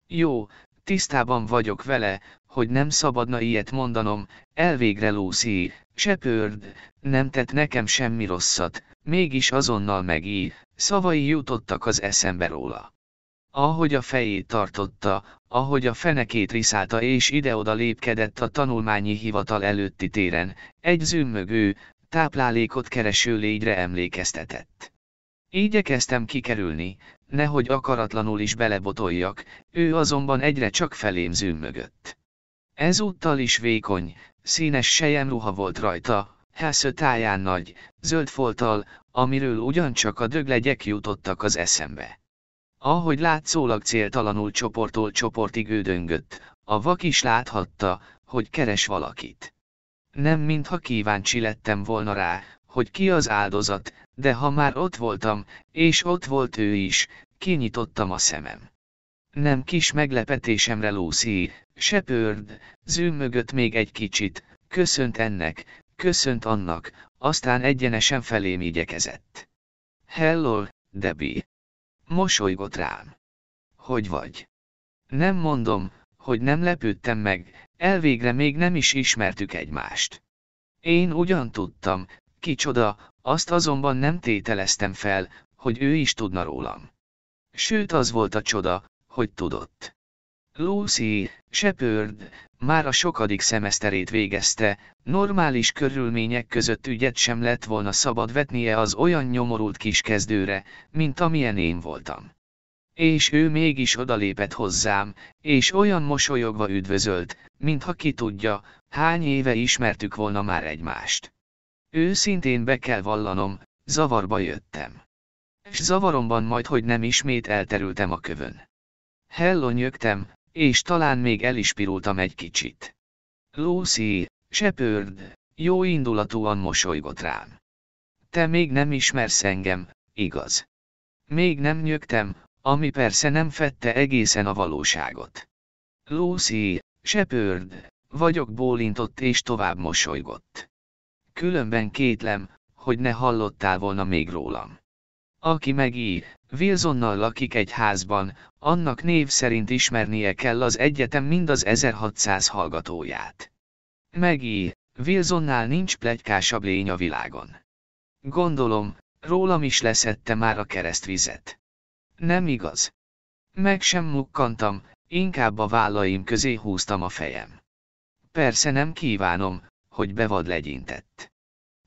Jó, tisztában vagyok vele, hogy nem szabadna ilyet mondanom, elvégre Lucy, Shepard, nem tett nekem semmi rosszat, mégis azonnal megí, szavai jutottak az eszembe róla. Ahogy a fejét tartotta, ahogy a fenekét riszálta és ide-oda lépkedett a tanulmányi hivatal előtti téren, egy zümmögő, táplálékot kereső légyre emlékeztetett. Igyekeztem kikerülni, nehogy akaratlanul is belebotoljak, ő azonban egyre csak felém zümmögött. Ezúttal is vékony, színes sejemruha volt rajta, hesző táján nagy, zöld folttal, amiről ugyancsak a döglegyek jutottak az eszembe. Ahogy látszólag céltalanul csoportól csoportig döngött, a vak is láthatta, hogy keres valakit. Nem mintha kíváncsi lettem volna rá, hogy ki az áldozat, de ha már ott voltam, és ott volt ő is, kinyitottam a szemem. Nem kis meglepetésemre Lucy, Shepard, zűm mögött még egy kicsit, köszönt ennek, köszönt annak, aztán egyenesen felém igyekezett. Hello, Debbie. Mosolygott rám. Hogy vagy? Nem mondom, hogy nem lepődtem meg, elvégre még nem is ismertük egymást. Én ugyan tudtam, kicsoda, azt azonban nem tételeztem fel, hogy ő is tudna rólam. Sőt az volt a csoda, hogy tudott. Lucy, Shepard, már a sokadik szemeszterét végezte, normális körülmények között ügyet sem lett volna szabad vetnie az olyan nyomorult kiskezdőre, mint amilyen én voltam. És ő mégis odalépett hozzám, és olyan mosolyogva üdvözölt, mintha ki tudja, hány éve ismertük volna már egymást. Őszintén be kell vallanom, zavarba jöttem. És zavaromban majd, hogy nem ismét elterültem a kövön nyögtem, és talán még el is pirultam egy kicsit. Lucy, Shepard, jó indulatúan mosolygott rám. Te még nem ismersz engem, igaz? Még nem nyögtem, ami persze nem fette egészen a valóságot. Lucy, Shepard, vagyok bólintott és tovább mosolygott. Különben kétlem, hogy ne hallottál volna még rólam. Aki meg így, Wilsonnal lakik egy házban, annak név szerint ismernie kell az egyetem mind az 1600 hallgatóját. Megi, Wilsonnál nincs plegykásabb lény a világon. Gondolom, rólam is leszette már a keresztvizet. Nem igaz. Meg sem mukkantam, inkább a vállaim közé húztam a fejem. Persze nem kívánom, hogy bevad legyintett.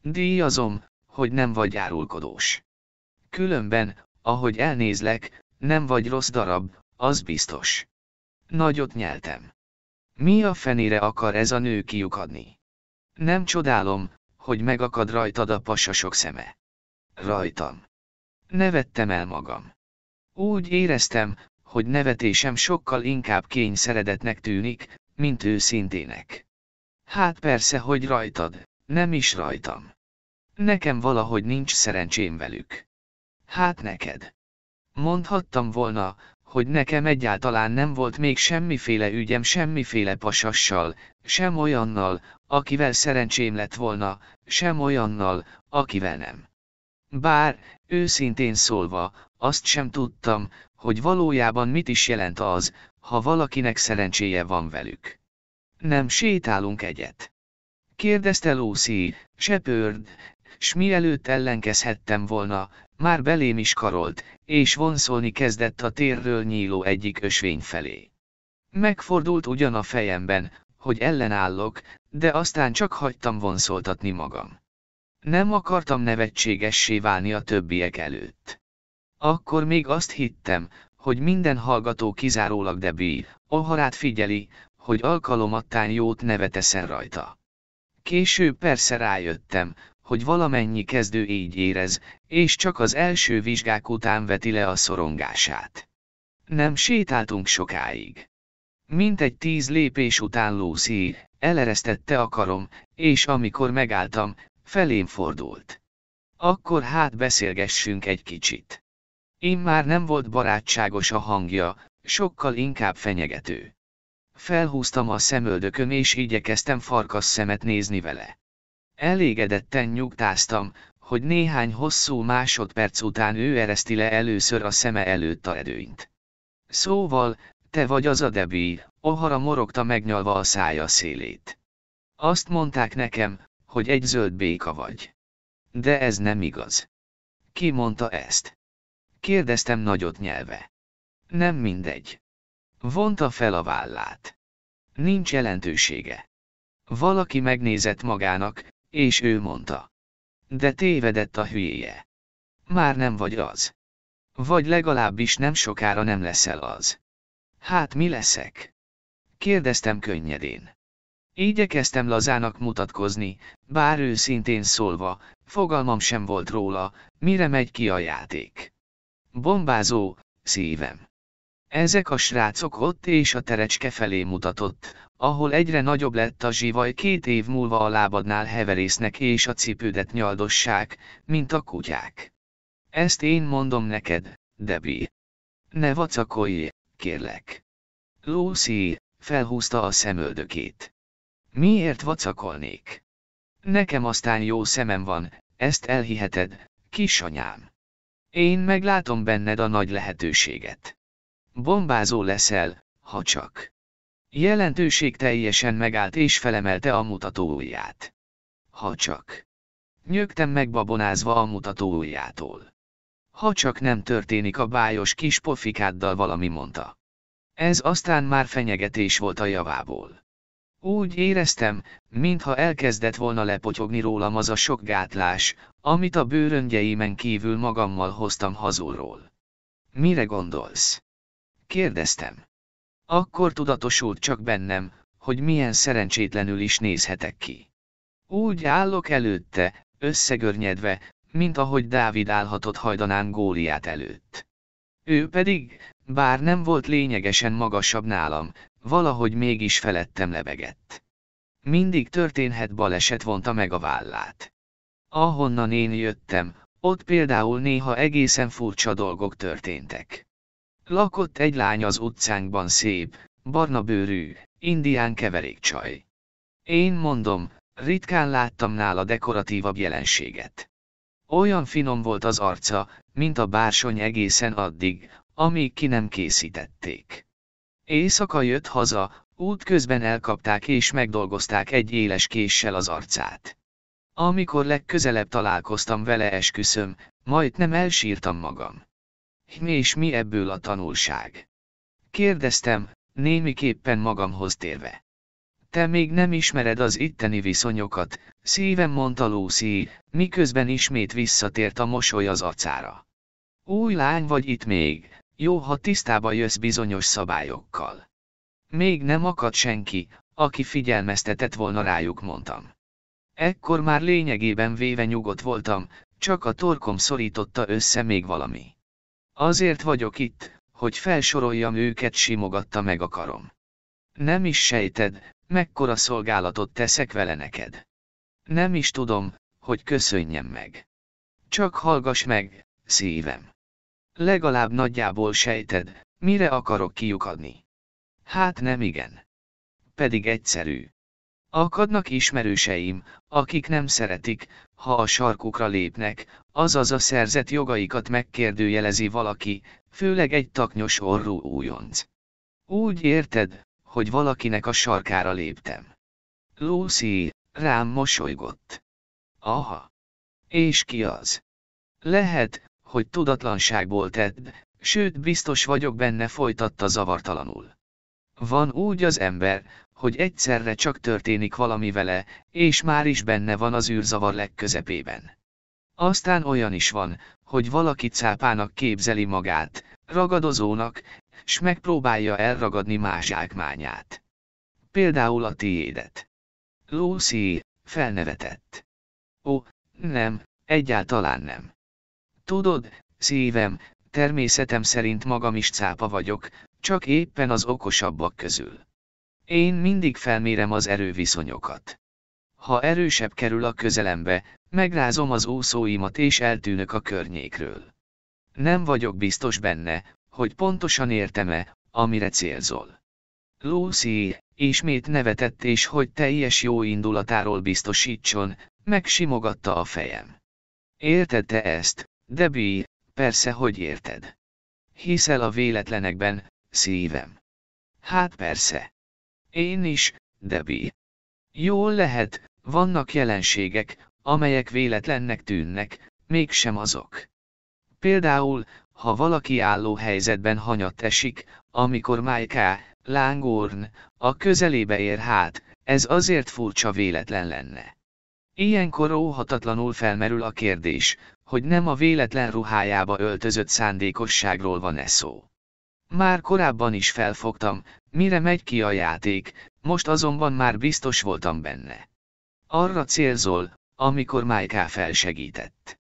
Díjazom, hogy nem vagy árulkodós. Különben, ahogy elnézlek, nem vagy rossz darab, az biztos. Nagyot nyeltem. Mi a fenére akar ez a nő kiukadni? Nem csodálom, hogy megakad rajtad a pasasok szeme. Rajtam. Nevettem el magam. Úgy éreztem, hogy nevetésem sokkal inkább kényszeredetnek tűnik, mint őszintének. Hát persze, hogy rajtad, nem is rajtam. Nekem valahogy nincs szerencsém velük. Hát neked. Mondhattam volna, hogy nekem egyáltalán nem volt még semmiféle ügyem semmiféle pasassal, sem olyannal, akivel szerencsém lett volna, sem olyannal, akivel nem. Bár, őszintén szólva, azt sem tudtam, hogy valójában mit is jelent az, ha valakinek szerencséje van velük. Nem sétálunk egyet. Kérdezte Lucy, Shepard, s mielőtt ellenkezhettem volna, már belém is karolt, és vonszolni kezdett a térről nyíló egyik ösvény felé. Megfordult ugyan a fejemben, hogy ellenállok, de aztán csak hagytam vonszoltatni magam. Nem akartam nevetségessé válni a többiek előtt. Akkor még azt hittem, hogy minden hallgató kizárólag Debbie, Oharát figyeli, hogy alkalomattán jót neveteszen rajta. Később persze rájöttem, hogy valamennyi kezdő így érez, és csak az első vizsgák után veti le a szorongását. Nem sétáltunk sokáig. Mint egy tíz lépés után Lucy eleresztette a karom, és amikor megálltam, felém fordult. Akkor hát beszélgessünk egy kicsit. Én már nem volt barátságos a hangja, sokkal inkább fenyegető. Felhúztam a szemöldököm és igyekeztem farkas szemet nézni vele. Elégedetten nyugtáztam, hogy néhány hosszú másodperc után ő ereszti le először a szeme előtt a edőnyt. Szóval, te vagy az a Debi, Ohara morogta megnyalva a szája szélét. Azt mondták nekem, hogy egy zöld béka vagy. De ez nem igaz. Ki mondta ezt? Kérdeztem nagyot nyelve. Nem mindegy. Vonta fel a vállát. Nincs jelentősége. Valaki megnézett magának, és ő mondta. De tévedett a hülyéje. Már nem vagy az. Vagy legalábbis nem sokára nem leszel az. Hát mi leszek? Kérdeztem könnyedén. Igyekeztem lazának mutatkozni, bár őszintén szólva, fogalmam sem volt róla, mire megy ki a játék. Bombázó, szívem. Ezek a srácok ott és a terecske felé mutatott, ahol egyre nagyobb lett a zsivaj két év múlva a lábadnál heverésznek és a cipődet nyaldossák, mint a kutyák. Ezt én mondom neked, Debi. Ne vacakolj, kérlek. Lucy, felhúzta a szemöldökét. Miért vacakolnék? Nekem aztán jó szemem van, ezt elhiheted, kisanyám. Én meglátom benned a nagy lehetőséget. Bombázó leszel, ha csak. Jelentőség teljesen megállt és felemelte a mutatóujját. Ha csak. Nyögtem megbabonázva a mutatóujjától. Ha csak nem történik a bájos kis pofikáddal valami mondta. Ez aztán már fenyegetés volt a javából. Úgy éreztem, mintha elkezdett volna lepotyogni rólam az a sok gátlás, amit a bőröngyeimen kívül magammal hoztam hazulról. Mire gondolsz? Kérdeztem. Akkor tudatosult csak bennem, hogy milyen szerencsétlenül is nézhetek ki. Úgy állok előtte, összegörnyedve, mint ahogy Dávid állhatott hajdanán Góliát előtt. Ő pedig, bár nem volt lényegesen magasabb nálam, valahogy mégis felettem lebegett. Mindig történhet baleset vonta meg a vállát. Ahonnan én jöttem, ott például néha egészen furcsa dolgok történtek. Lakott egy lány az utcánkban szép, barna bőrű, indián keverékcsaj. Én mondom, ritkán láttam nála dekoratívabb jelenséget. Olyan finom volt az arca, mint a bársony egészen addig, amíg ki nem készítették. Éjszaka jött haza, útközben elkapták és megdolgozták egy éles késsel az arcát. Amikor legközelebb találkoztam vele esküszöm, majd nem elsírtam magam és mi ebből a tanulság? Kérdeztem, némiképpen magamhoz térve. Te még nem ismered az itteni viszonyokat, szívem mondta Lucy, miközben ismét visszatért a mosoly az acára. Új lány vagy itt még, jó ha tisztába jössz bizonyos szabályokkal. Még nem akad senki, aki figyelmeztetett volna rájuk mondtam. Ekkor már lényegében véve nyugodt voltam, csak a torkom szorította össze még valami. Azért vagyok itt, hogy felsoroljam őket simogatta meg a karom. Nem is sejted, mekkora szolgálatot teszek vele neked. Nem is tudom, hogy köszönjem meg. Csak hallgass meg, szívem. Legalább nagyjából sejted, mire akarok kiukadni. Hát nem igen. Pedig egyszerű. Akadnak ismerőseim, akik nem szeretik, ha a sarkukra lépnek, azaz a szerzett jogaikat megkérdőjelezi valaki, főleg egy taknyos orrú újonc. Úgy érted, hogy valakinek a sarkára léptem. Lucy, rám mosolygott. Aha. És ki az? Lehet, hogy tudatlanságból tedd, sőt biztos vagyok benne folytatta zavartalanul. Van úgy az ember, hogy egyszerre csak történik valami vele, és már is benne van az űrzavar legközepében. Aztán olyan is van, hogy valaki cápának képzeli magát, ragadozónak, s megpróbálja elragadni más ágmányát. Például a tiédet. Lucy, felnevetett. Ó, nem, egyáltalán nem. Tudod, szívem, természetem szerint magam is cápa vagyok, csak éppen az okosabbak közül. Én mindig felmérem az erőviszonyokat. Ha erősebb kerül a közelembe, megrázom az úszóimat és eltűnök a környékről. Nem vagyok biztos benne, hogy pontosan értem-e, amire célzol. Lucy, ismét nevetett és hogy teljes jó indulatáról biztosítson, megsimogatta a fejem. Érted te ezt, Debbie, persze hogy érted. Hiszel a véletlenekben, szívem. Hát persze. Én is, Debbie. Jól lehet, vannak jelenségek, amelyek véletlennek tűnnek, mégsem azok. Például, ha valaki álló helyzetben hanyatt esik, amikor Májká, lángorn, a közelébe ér hát, ez azért furcsa véletlen lenne. Ilyenkor óhatatlanul felmerül a kérdés, hogy nem a véletlen ruhájába öltözött szándékosságról van-e szó. Már korábban is felfogtam, mire megy ki a játék, most azonban már biztos voltam benne. Arra célzol, amikor Májká felsegített.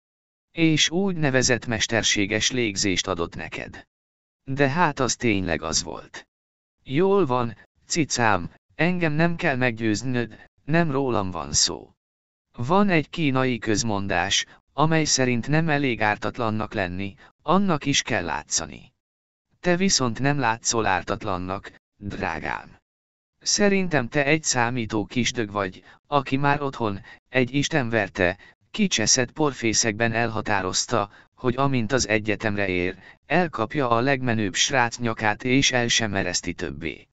És úgy nevezett mesterséges légzést adott neked. De hát az tényleg az volt. Jól van, cicám, engem nem kell meggyőznöd, nem rólam van szó. Van egy kínai közmondás, amely szerint nem elég ártatlannak lenni, annak is kell látszani. Te viszont nem látszol ártatlannak, drágám. Szerintem te egy számító kisdög vagy, aki már otthon, egy isten verte, kicseszett porfészekben elhatározta, hogy amint az egyetemre ér, elkapja a legmenőbb srác nyakát és el sem ereszti többé.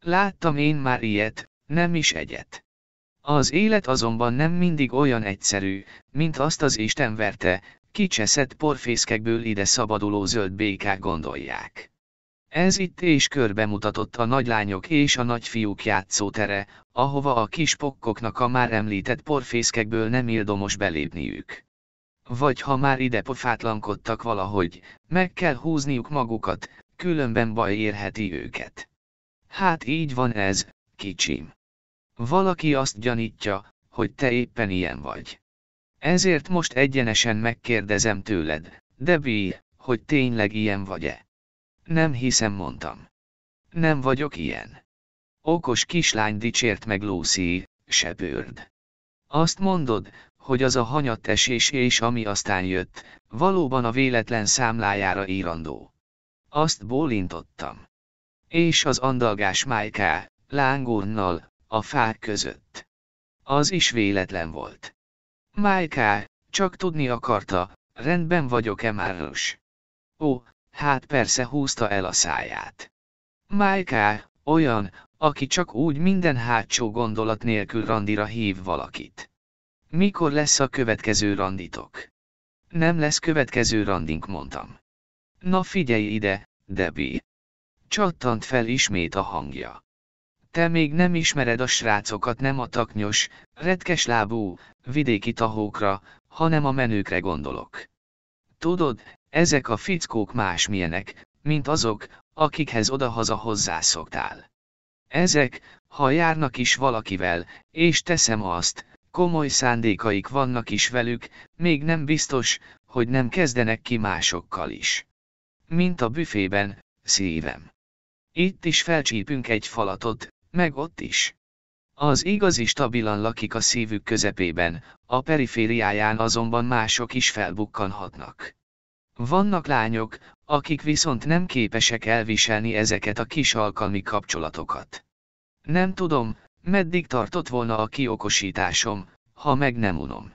Láttam én már ilyet, nem is egyet. Az élet azonban nem mindig olyan egyszerű, mint azt az Isten verte, kicseszett porfészkekből ide szabaduló zöld békák gondolják. Ez itt és körbe mutatott a nagylányok és a nagyfiúk játszótere, ahova a kis pokkoknak a már említett porfészkekből nem ildomos belépniük. Vagy ha már ide pofátlankodtak valahogy, meg kell húzniuk magukat, különben baj érheti őket. Hát így van ez, kicsim. Valaki azt gyanítja, hogy te éppen ilyen vagy. Ezért most egyenesen megkérdezem tőled, Debbie, hogy tényleg ilyen vagy-e? Nem hiszem, mondtam. Nem vagyok ilyen. Okos kislány dicsért meg Lucy, sebőrd. Azt mondod, hogy az a hanyatt esés és ami aztán jött, valóban a véletlen számlájára írandó. Azt bólintottam. És az andalgás Májká, lángónnal, a fák között. Az is véletlen volt. Májká, csak tudni akarta, rendben vagyok-e Márus? Ó, hát persze húzta el a száját. Májká, olyan, aki csak úgy minden hátsó gondolat nélkül randira hív valakit. Mikor lesz a következő randitok? Nem lesz következő randink, mondtam. Na figyelj ide, Debbie. Csattant fel ismét a hangja. Te még nem ismered a srácokat nem a taknyos, retkes lábú, vidéki tahókra, hanem a menőkre gondolok. Tudod, ezek a fickók másmilyenek, mint azok, akikhez odahaza hozzászoktál. Ezek, ha járnak is valakivel, és teszem azt, komoly szándékaik vannak is velük, még nem biztos, hogy nem kezdenek ki másokkal is. Mint a büfében, szívem. Itt is felcsípünk egy falatot, meg ott is. Az igazi stabilan lakik a szívük közepében, a perifériáján azonban mások is felbukkanhatnak. Vannak lányok, akik viszont nem képesek elviselni ezeket a kis alkalmi kapcsolatokat. Nem tudom, meddig tartott volna a kiokosításom, ha meg nem unom.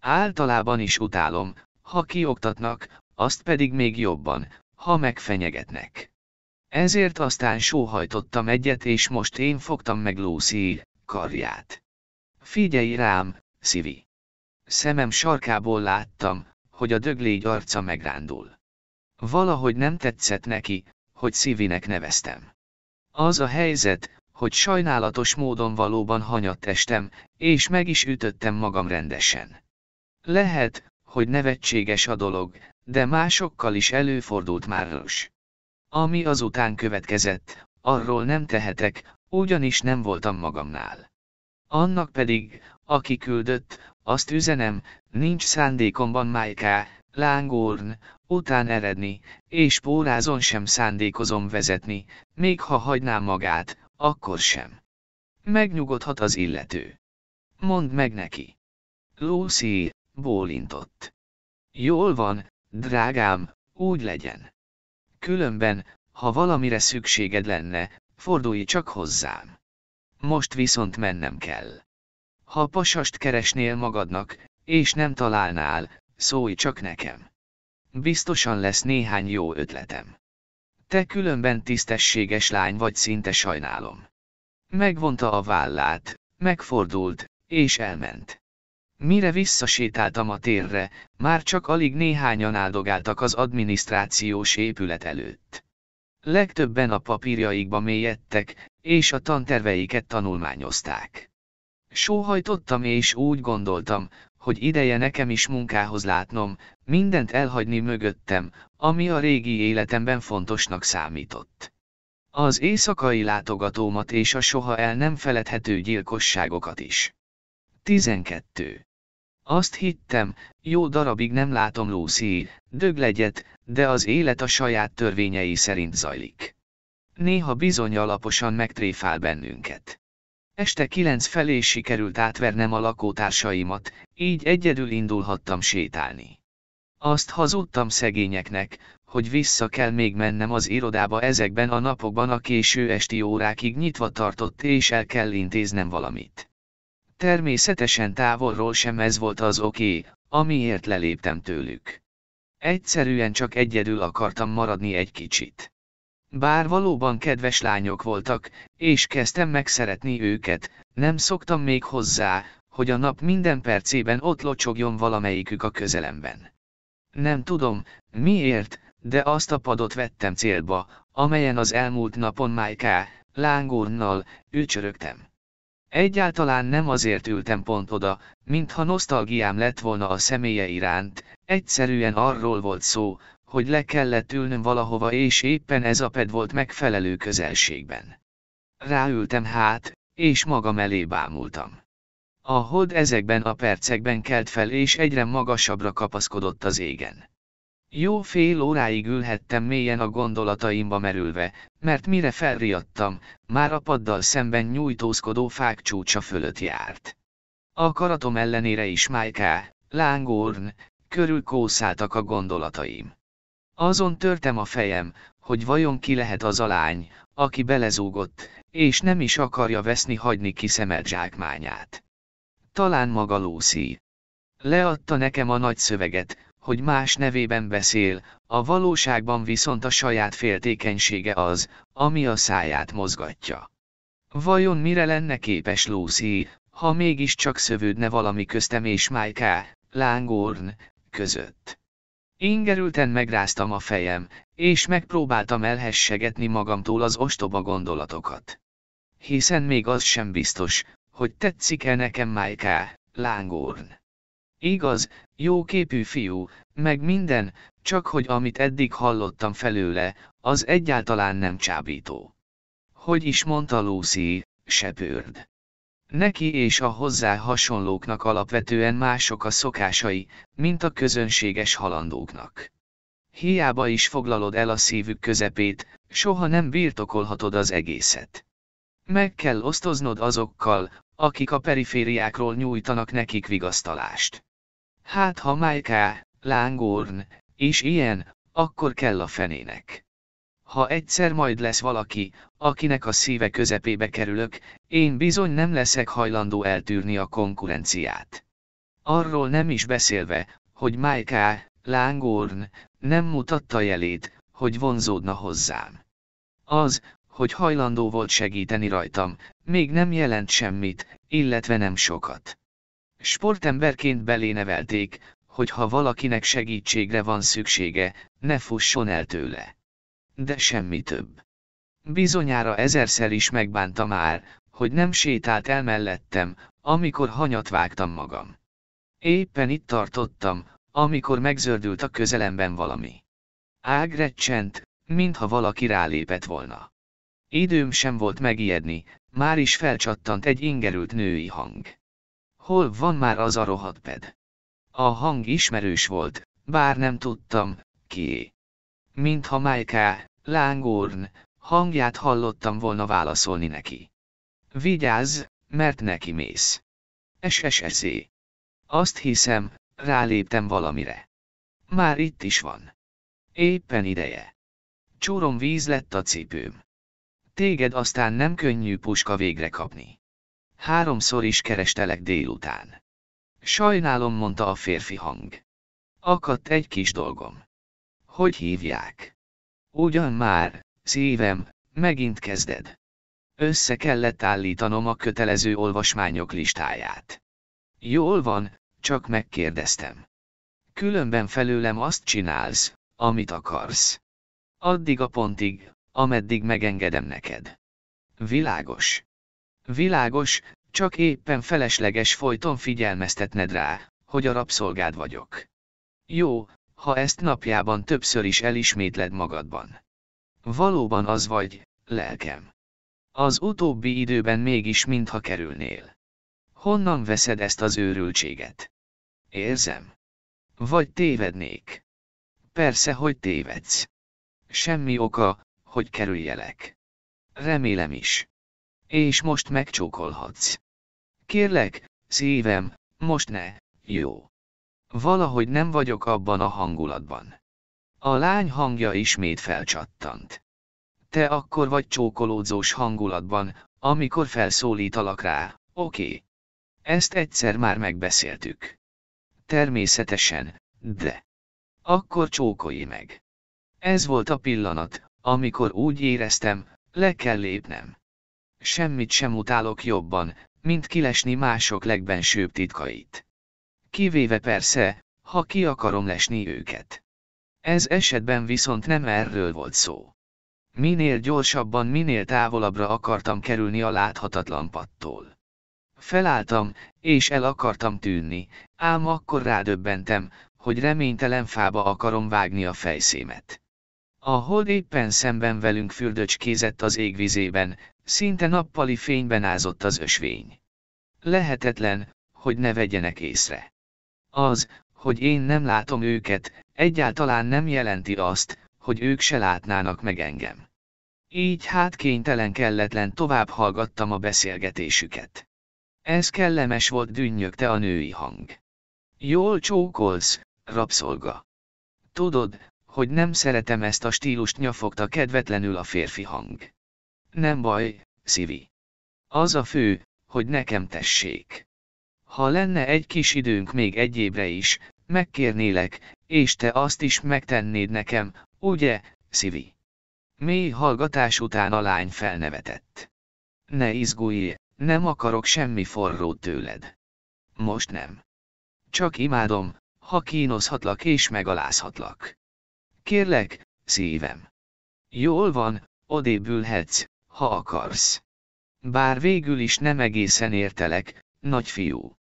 Általában is utálom, ha kioktatnak, azt pedig még jobban, ha megfenyegetnek. Ezért aztán sóhajtottam egyet és most én fogtam meg Lucy karját. Figyelj rám, Szivi! Szemem sarkából láttam, hogy a döglégy arca megrándul. Valahogy nem tetszett neki, hogy Szivinek neveztem. Az a helyzet, hogy sajnálatos módon valóban hanyatt estem, és meg is ütöttem magam rendesen. Lehet, hogy nevetséges a dolog, de másokkal is előfordult már rossz. Ami azután következett, arról nem tehetek, ugyanis nem voltam magamnál. Annak pedig, aki küldött, azt üzenem, nincs szándékomban Májká, lángórn, után eredni, és pórázon sem szándékozom vezetni, még ha hagynám magát, akkor sem. Megnyugodhat az illető. Mondd meg neki. Lucy, bólintott. Jól van, drágám, úgy legyen különben, ha valamire szükséged lenne, fordulj csak hozzám. Most viszont mennem kell. Ha pasast keresnél magadnak, és nem találnál, szólj csak nekem. Biztosan lesz néhány jó ötletem. Te különben tisztességes lány vagy szinte sajnálom. Megvonta a vállát, megfordult, és elment. Mire visszasétáltam a térre, már csak alig néhányan áldogáltak az adminisztrációs épület előtt. Legtöbben a papírjaikba mélyedtek, és a tanterveiket tanulmányozták. Sóhajtottam és úgy gondoltam, hogy ideje nekem is munkához látnom, mindent elhagyni mögöttem, ami a régi életemben fontosnak számított. Az éjszakai látogatómat és a soha el nem feledhető gyilkosságokat is. 12. Azt hittem, jó darabig nem látom Lucy, legyet, de az élet a saját törvényei szerint zajlik. Néha bizony alaposan megtréfál bennünket. Este kilenc felé sikerült átvernem a lakótársaimat, így egyedül indulhattam sétálni. Azt hazudtam szegényeknek, hogy vissza kell még mennem az irodába ezekben a napokban a késő esti órákig nyitva tartott és el kell intéznem valamit. Természetesen távolról sem ez volt az oké, amiért leléptem tőlük. Egyszerűen csak egyedül akartam maradni egy kicsit. Bár valóban kedves lányok voltak, és kezdtem megszeretni őket, nem szoktam még hozzá, hogy a nap minden percében ott locsogjon valamelyikük a közelemben. Nem tudom, miért, de azt a padot vettem célba, amelyen az elmúlt napon Májká, lángúrnal, ücsörögtem. Egyáltalán nem azért ültem pont oda, mintha nosztalgiám lett volna a személye iránt, egyszerűen arról volt szó, hogy le kellett ülnöm valahova és éppen ez a ped volt megfelelő közelségben. Ráültem hát, és magam elé bámultam. A hold ezekben a percekben kelt fel és egyre magasabbra kapaszkodott az égen. Jó fél óráig ülhettem mélyen a gondolataimba merülve, mert mire felriadtam, már a paddal szemben nyújtózkodó fák csúcsa fölött járt. A karatom ellenére is Májká, Lángorn, körül kószáltak a gondolataim. Azon törtem a fejem, hogy vajon ki lehet az a lány, aki belezúgott, és nem is akarja veszni hagyni kiszemelt zsákmányát. Talán maga Lucy. Leadta nekem a nagy szöveget, hogy más nevében beszél, a valóságban viszont a saját féltékenysége az, ami a száját mozgatja. Vajon mire lenne képes Lucy, ha mégiscsak szövődne valami köztem és Májká, Lángorn, között? Ingerülten megráztam a fejem, és megpróbáltam elhessegetni magamtól az ostoba gondolatokat. Hiszen még az sem biztos, hogy tetszik-e nekem Májká, Lángorn. Igaz, jó képű fiú, meg minden, csak hogy amit eddig hallottam felőle, az egyáltalán nem csábító. Hogy is mondta Lucy, sepőrd. Neki és a hozzá hasonlóknak alapvetően mások a szokásai, mint a közönséges halandóknak. Hiába is foglalod el a szívük közepét, soha nem birtokolhatod az egészet. Meg kell osztoznod azokkal, akik a perifériákról nyújtanak nekik vigasztalást. Hát ha Májká, lángorn, és ilyen, akkor kell a fenének. Ha egyszer majd lesz valaki, akinek a szíve közepébe kerülök, én bizony nem leszek hajlandó eltűrni a konkurenciát. Arról nem is beszélve, hogy Májká, lángorn, nem mutatta jelét, hogy vonzódna hozzám. Az, hogy hajlandó volt segíteni rajtam, még nem jelent semmit, illetve nem sokat. Sportemberként belénevelték, hogy ha valakinek segítségre van szüksége, ne fusson el tőle. De semmi több. Bizonyára ezerszer is megbánta már, hogy nem sétált el mellettem, amikor hanyat vágtam magam. Éppen itt tartottam, amikor megzördült a közelemben valami. Ág mintha valaki rálépett volna. Időm sem volt megijedni, már is felcsattant egy ingerült női hang. Hol van már az a rohadt ped? A hang ismerős volt, bár nem tudtam, ki. Mintha Májká, lángorn, hangját hallottam volna válaszolni neki. Vigyázz, mert neki mész. SSSZ. Azt hiszem, ráléptem valamire. Már itt is van. Éppen ideje. Csórom víz lett a cipőm. Téged aztán nem könnyű puska végre kapni. Háromszor is kerestelek délután. Sajnálom, mondta a férfi hang. Akadt egy kis dolgom. Hogy hívják? Ugyan már, szívem, megint kezded. Össze kellett állítanom a kötelező olvasmányok listáját. Jól van, csak megkérdeztem. Különben felőlem azt csinálsz, amit akarsz. Addig a pontig, ameddig megengedem neked. Világos. Világos, csak éppen felesleges folyton figyelmeztetned rá, hogy a rabszolgád vagyok. Jó, ha ezt napjában többször is elismétled magadban. Valóban az vagy, lelkem. Az utóbbi időben mégis mintha kerülnél. Honnan veszed ezt az őrültséget? Érzem. Vagy tévednék. Persze, hogy tévedsz. Semmi oka, hogy kerüljelek. Remélem is és most megcsókolhatsz. Kérlek, szívem, most ne, jó. Valahogy nem vagyok abban a hangulatban. A lány hangja ismét felcsattant. Te akkor vagy csókolódzós hangulatban, amikor felszólítalak rá, oké. Okay. Ezt egyszer már megbeszéltük. Természetesen, de. Akkor csókolj meg. Ez volt a pillanat, amikor úgy éreztem, le kell lépnem semmit sem utálok jobban, mint kilesni mások legbensőbb titkait. Kivéve persze, ha ki akarom lesni őket. Ez esetben viszont nem erről volt szó. Minél gyorsabban, minél távolabbra akartam kerülni a láthatatlan pattól. Felálltam, és el akartam tűnni, ám akkor rádöbbentem, hogy reménytelen fába akarom vágni a fejszémet. A hold éppen szemben velünk fürdöcskézett az égvizében, szinte nappali fényben ázott az ösvény. Lehetetlen, hogy ne vegyenek észre. Az, hogy én nem látom őket, egyáltalán nem jelenti azt, hogy ők se látnának meg engem. Így hát kénytelen kelletlen tovább hallgattam a beszélgetésüket. Ez kellemes volt dünnyögte a női hang. Jól csókolsz, rabszolga. Tudod, hogy nem szeretem ezt a stílust nyafogta kedvetlenül a férfi hang. Nem baj, Szivi. Az a fő, hogy nekem tessék. Ha lenne egy kis időnk még egy évre is, megkérnélek, és te azt is megtennéd nekem, ugye, Szivi? Mély hallgatás után a lány felnevetett. Ne izgulj, nem akarok semmi forrót tőled. Most nem. Csak imádom, ha kínozhatlak és megalázhatlak. Kérlek, szívem. Jól van, odébülhetsz, ha akarsz. Bár végül is nem egészen értelek, nagyfiú.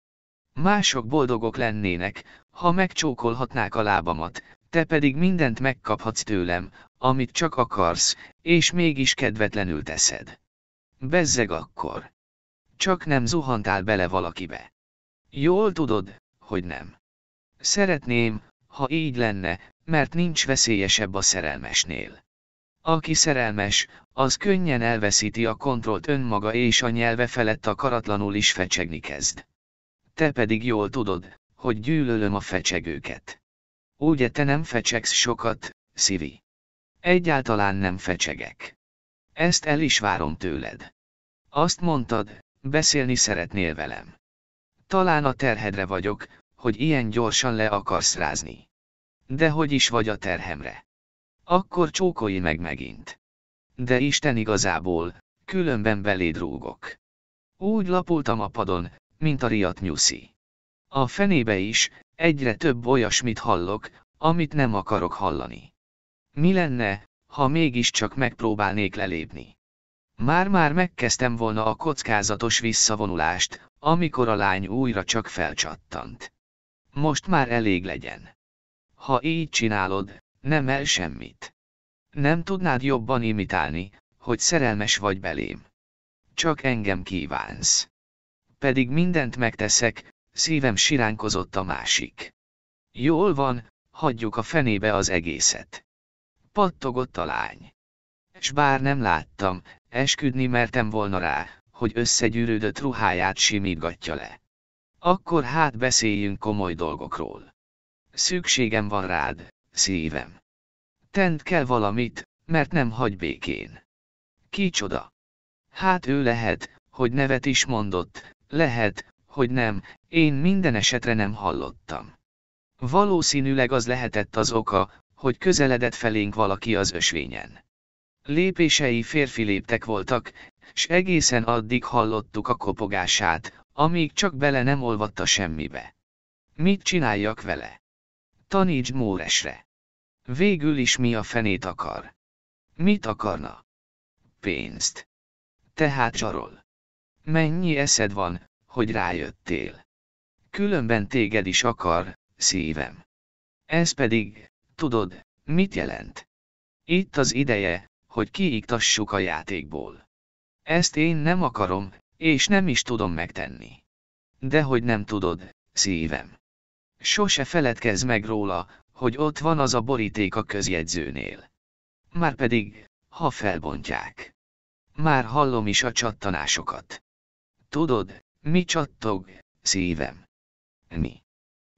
Mások boldogok lennének, ha megcsókolhatnák a lábamat, te pedig mindent megkaphatsz tőlem, amit csak akarsz, és mégis kedvetlenül teszed. Bezzeg akkor. Csak nem zuhantál bele valakibe. Jól tudod, hogy nem. Szeretném, ha így lenne, mert nincs veszélyesebb a szerelmesnél. Aki szerelmes, az könnyen elveszíti a kontrollt önmaga és a nyelve felett akaratlanul is fecsegni kezd. Te pedig jól tudod, hogy gyűlölöm a fecsegőket. Ugye te nem fecsegsz sokat, Szivi? Egyáltalán nem fecsegek. Ezt el is várom tőled. Azt mondtad, beszélni szeretnél velem. Talán a terhedre vagyok, hogy ilyen gyorsan le akarsz rázni. De hogy is vagy a terhemre? Akkor csókolj meg megint. De Isten igazából, különben beléd rúgok. Úgy lapultam a padon, mint a riat nyuszi. A fenébe is, egyre több olyasmit hallok, amit nem akarok hallani. Mi lenne, ha mégiscsak megpróbálnék lelépni? Már-már megkezdtem volna a kockázatos visszavonulást, amikor a lány újra csak felcsattant. Most már elég legyen. Ha így csinálod, nem el semmit. Nem tudnád jobban imitálni, hogy szerelmes vagy belém. Csak engem kívánsz. Pedig mindent megteszek, szívem siránkozott a másik. Jól van, hagyjuk a fenébe az egészet. Pattogott a lány. S bár nem láttam, esküdni mertem volna rá, hogy összegyűrődött ruháját simítgatja le. Akkor hát beszéljünk komoly dolgokról. Szükségem van rád, szívem. Tend kell valamit, mert nem hagy békén. Kicsoda? Hát ő lehet, hogy nevet is mondott, lehet, hogy nem, én minden esetre nem hallottam. Valószínűleg az lehetett az oka, hogy közeledett felénk valaki az ösvényen. Lépései férfi léptek voltak, s egészen addig hallottuk a kopogását, amíg csak bele nem olvatta semmibe. Mit csináljak vele? Taníts Móresre. Végül is mi a fenét akar? Mit akarna? Pénzt. Tehát csarol. Mennyi eszed van, hogy rájöttél? Különben téged is akar, szívem. Ez pedig, tudod, mit jelent? Itt az ideje, hogy kiiktassuk a játékból. Ezt én nem akarom, és nem is tudom megtenni. De hogy nem tudod, szívem. Sose feledkezz meg róla, hogy ott van az a boríték a közjegyzőnél. Márpedig, ha felbontják. Már hallom is a csattanásokat. Tudod, mi csattog, szívem? Mi?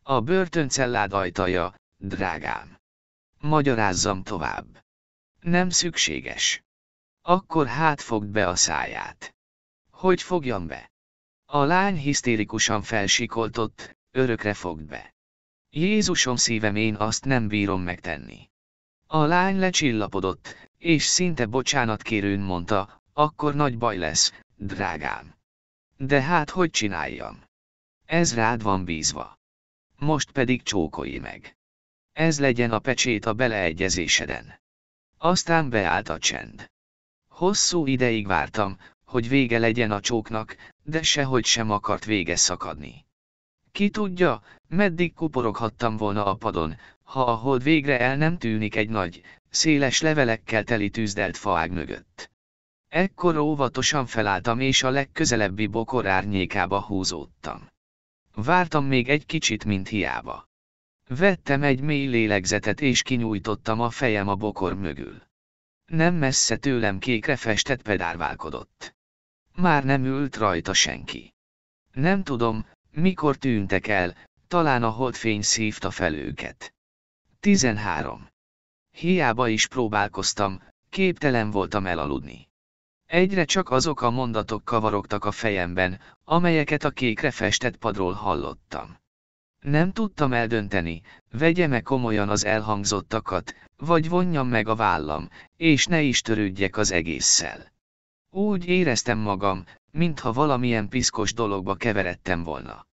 A börtöncellád ajtaja, drágám. Magyarázzam tovább. Nem szükséges. Akkor hát fogd be a száját. Hogy fogjam be? A lány hisztérikusan felsikoltott, örökre fogd be. Jézusom szívem én azt nem bírom megtenni. A lány lecsillapodott, és szinte bocsánat kérőn mondta, akkor nagy baj lesz, drágám. De hát hogy csináljam? Ez rád van bízva. Most pedig csókolj meg. Ez legyen a pecsét a beleegyezéseden. Aztán beállt a csend. Hosszú ideig vártam, hogy vége legyen a csóknak, de sehogy sem akart vége szakadni. Ki tudja, meddig kuporoghattam volna a padon, ha a hold végre el nem tűnik egy nagy, széles levelekkel teli tűzdelt faág mögött. Ekkor óvatosan felálltam és a legközelebbi bokor árnyékába húzódtam. Vártam még egy kicsit, mint hiába. Vettem egy mély lélegzetet és kinyújtottam a fejem a bokor mögül. Nem messze tőlem kékre festett pedárválkodott. Már nem ült rajta senki. Nem tudom, mikor tűntek el, talán a holdfény szívta fel őket. 13. Hiába is próbálkoztam, képtelen voltam elaludni. Egyre csak azok a mondatok kavarogtak a fejemben, amelyeket a kékre festett padról hallottam. Nem tudtam eldönteni, vegyem-e komolyan az elhangzottakat, vagy vonjam meg a vállam, és ne is törődjek az egésszel. Úgy éreztem magam, mintha valamilyen piszkos dologba keveredtem volna.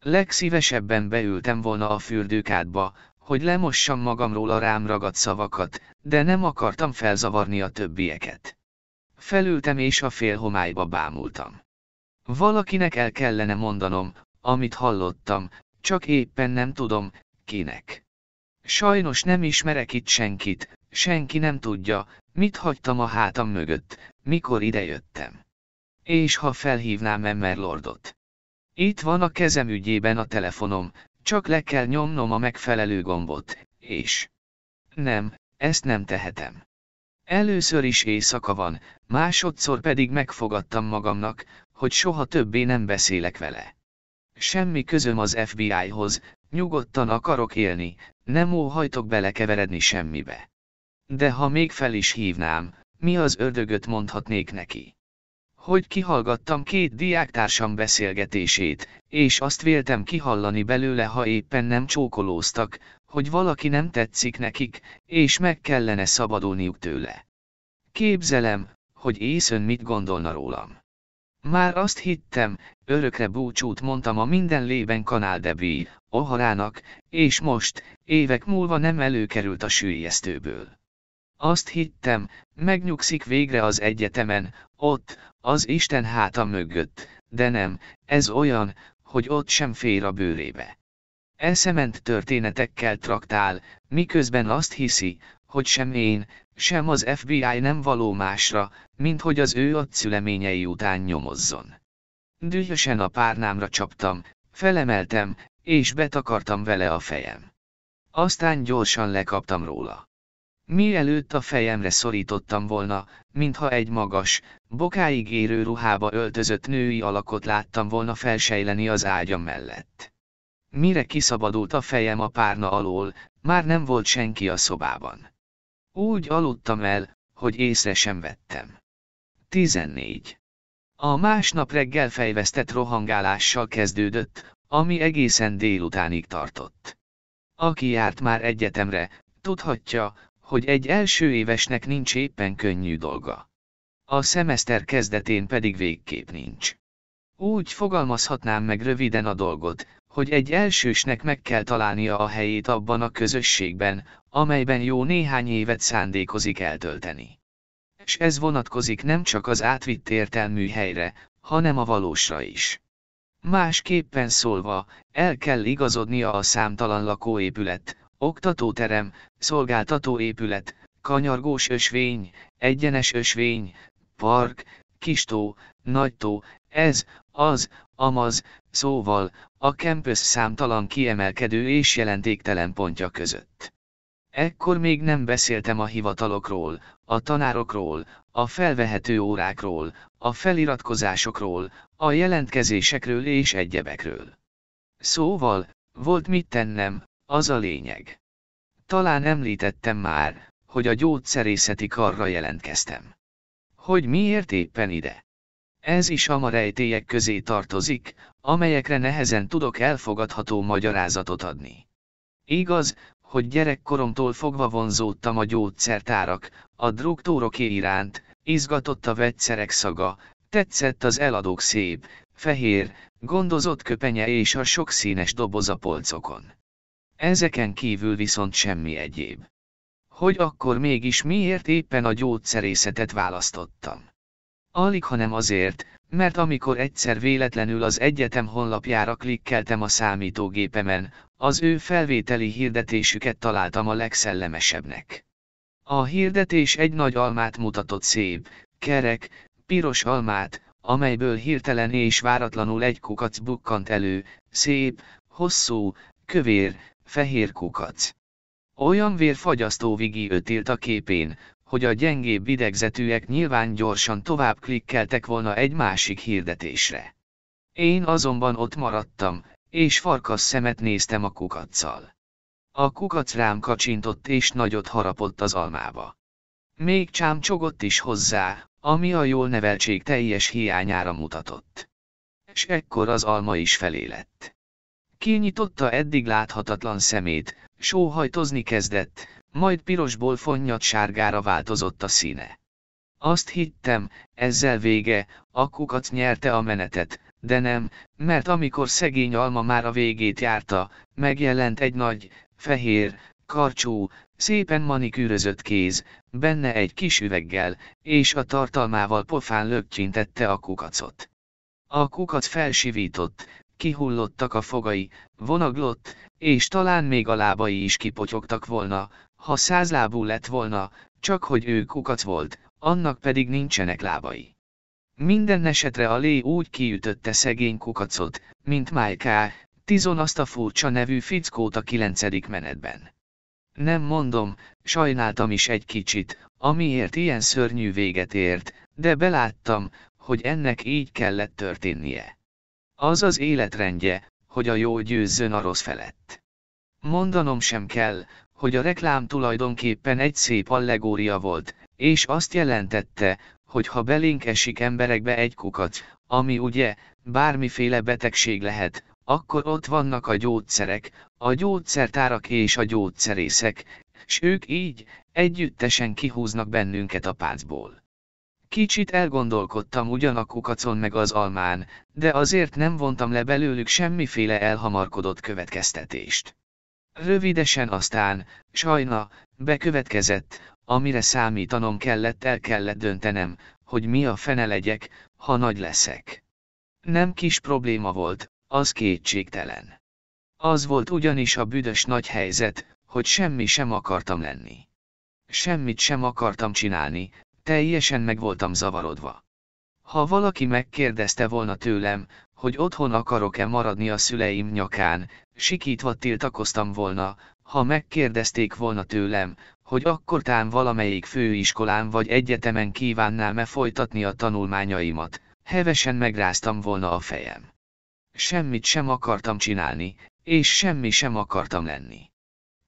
Legszívesebben beültem volna a fürdőkádba, hogy lemossam magamról a rám ragadt szavakat, de nem akartam felzavarni a többieket. Felültem és a félhomályba bámultam. Valakinek el kellene mondanom, amit hallottam, csak éppen nem tudom, kinek. Sajnos nem ismerek itt senkit, senki nem tudja, mit hagytam a hátam mögött, mikor idejöttem. És ha felhívnám Emmerlordot? Itt van a kezem ügyében a telefonom, csak le kell nyomnom a megfelelő gombot, és... Nem, ezt nem tehetem. Először is éjszaka van, másodszor pedig megfogadtam magamnak, hogy soha többé nem beszélek vele. Semmi közöm az FBI-hoz, nyugodtan akarok élni, nem óhajtok belekeveredni semmibe. De ha még fel is hívnám, mi az ördögöt mondhatnék neki? hogy kihallgattam két diáktársam beszélgetését, és azt véltem kihallani belőle, ha éppen nem csókolóztak, hogy valaki nem tetszik nekik, és meg kellene szabadulniuk tőle. Képzelem, hogy észön mit gondolna rólam. Már azt hittem, örökre búcsút mondtam a minden lében Kanál Debi, Oharának, és most, évek múlva nem előkerült a sűrjesztőből. Azt hittem, megnyugszik végre az egyetemen, ott, az Isten háta mögött, de nem, ez olyan, hogy ott sem fér a bőrébe. Elszement történetekkel traktál, miközben azt hiszi, hogy sem én, sem az FBI nem való másra, mint hogy az ő adszüleményei után nyomozzon. Dühösen a párnámra csaptam, felemeltem, és betakartam vele a fejem. Aztán gyorsan lekaptam róla. Mielőtt a fejemre szorítottam volna, mintha egy magas, bokáig érő ruhába öltözött női alakot láttam volna felsejleni az ágyam mellett. Mire kiszabadult a fejem a párna alól, már nem volt senki a szobában. Úgy aludtam el, hogy észre sem vettem. 14. A másnap reggel fejvesztett rohangálással kezdődött, ami egészen délutánig tartott. Aki járt már egyetemre, tudhatja, hogy egy első évesnek nincs éppen könnyű dolga. A szemeszter kezdetén pedig végképp nincs. Úgy fogalmazhatnám meg röviden a dolgot, hogy egy elsősnek meg kell találnia a helyét abban a közösségben, amelyben jó néhány évet szándékozik eltölteni. És ez vonatkozik nem csak az átvitt értelmű helyre, hanem a valósra is. Másképpen szólva, el kell igazodnia a számtalan lakóépület, Oktatóterem, szolgáltatóépület, kanyargós ösvény, egyenes ösvény, park, kistó, nagytó, ez, az, amaz, szóval, a campus számtalan kiemelkedő és jelentéktelen pontja között. Ekkor még nem beszéltem a hivatalokról, a tanárokról, a felvehető órákról, a feliratkozásokról, a jelentkezésekről és egyebekről. Szóval, volt mit tennem, az a lényeg. Talán említettem már, hogy a gyógyszerészeti karra jelentkeztem. Hogy miért éppen ide? Ez is a ma rejtélyek közé tartozik, amelyekre nehezen tudok elfogadható magyarázatot adni. Igaz, hogy gyerekkoromtól fogva vonzódtam a gyógyszertárak, a drogtóroké iránt, izgatott a vegyszerek szaga, tetszett az eladók szép, fehér, gondozott köpenye és a sokszínes doboz a polcokon ezeken kívül viszont semmi egyéb. Hogy akkor mégis miért éppen a gyógyszerészetet választottam? Alig, hanem azért, mert amikor egyszer véletlenül az egyetem honlapjára klikkeltem a számítógépemen, az ő felvételi hirdetésüket találtam a legszellemesebbnek. A hirdetés egy nagy almát mutatott szép, kerek, piros almát, amelyből hirtelen és váratlanul egy kukac bukkant elő, szép, hosszú, kövér, fehér kukac. Olyan vérfagyasztó vigi ötilt a képén, hogy a gyengébb idegzetűek nyilván gyorsan tovább klikkeltek volna egy másik hirdetésre. Én azonban ott maradtam, és farkas szemet néztem a kukacsal. A kukac rám kacsintott és nagyot harapott az almába. Még csámcsogott is hozzá, ami a jól neveltség teljes hiányára mutatott. És ekkor az alma is felé lett. Kinyitotta eddig láthatatlan szemét, sóhajtozni kezdett, majd pirosból fonnyat sárgára változott a színe. Azt hittem, ezzel vége, akkukat nyerte a menetet, de nem, mert amikor szegény alma már a végét járta, megjelent egy nagy, fehér, karcsú, szépen manikűrözött kéz, benne egy kis üveggel, és a tartalmával pofán löptyintette a kukacot. A kukac felsivított, kihullottak a fogai, vonaglott, és talán még a lábai is kipotyogtak volna, ha százlábú lett volna, csak hogy ő kukac volt, annak pedig nincsenek lábai. Minden esetre a lé úgy kiütötte szegény kukacot, mint Májká, Tizon azt a furcsa nevű fickót a kilencedik menetben. Nem mondom, sajnáltam is egy kicsit, amiért ilyen szörnyű véget ért, de beláttam, hogy ennek így kellett történnie. Az az életrendje, hogy a jó győzzön a rossz felett. Mondanom sem kell, hogy a reklám tulajdonképpen egy szép allegória volt, és azt jelentette, hogy ha belénk esik emberekbe egy kukat, ami ugye, bármiféle betegség lehet, akkor ott vannak a gyógyszerek, a gyógyszertárak és a gyógyszerészek, s ők így, együttesen kihúznak bennünket a pácból. Kicsit elgondolkodtam ugyan a kukacon meg az almán, de azért nem vontam le belőlük semmiféle elhamarkodott következtetést. Rövidesen aztán, sajna, bekövetkezett, amire számítanom kellett el kellett döntenem, hogy mi a fene legyek, ha nagy leszek. Nem kis probléma volt, az kétségtelen. Az volt ugyanis a büdös nagy helyzet, hogy semmi sem akartam lenni. Semmit sem akartam csinálni, teljesen meg voltam zavarodva. Ha valaki megkérdezte volna tőlem, hogy otthon akarok-e maradni a szüleim nyakán, sikítva tiltakoztam volna, ha megkérdezték volna tőlem, hogy akkor tán valamelyik főiskolán vagy egyetemen kívánnám-e folytatni a tanulmányaimat, hevesen megráztam volna a fejem. Semmit sem akartam csinálni, és semmi sem akartam lenni.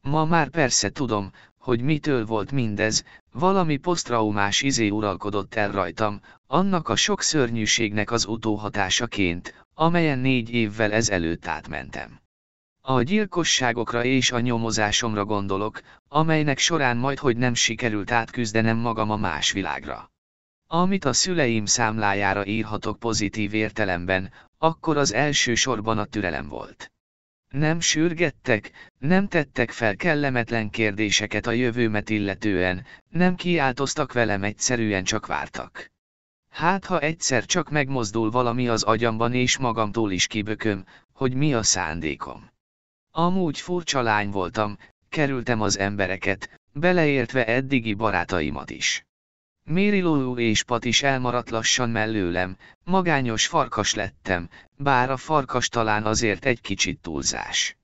Ma már persze tudom, hogy mitől volt mindez, valami posztraumás izé uralkodott el rajtam, annak a sok szörnyűségnek az utóhatásaként, amelyen négy évvel ezelőtt átmentem. A gyilkosságokra és a nyomozásomra gondolok, amelynek során majd hogy nem sikerült átküzdenem magam a más világra. Amit a szüleim számlájára írhatok pozitív értelemben, akkor az első sorban a türelem volt. Nem sürgettek, nem tettek fel kellemetlen kérdéseket a jövőmet illetően, nem kiáltoztak velem egyszerűen csak vártak. Hát ha egyszer csak megmozdul valami az agyamban és magamtól is kibököm, hogy mi a szándékom. Amúgy furcsa lány voltam, kerültem az embereket, beleértve eddigi barátaimat is. Méri és Pat is elmaradt lassan mellőlem, magányos farkas lettem, bár a farkas talán azért egy kicsit túlzás.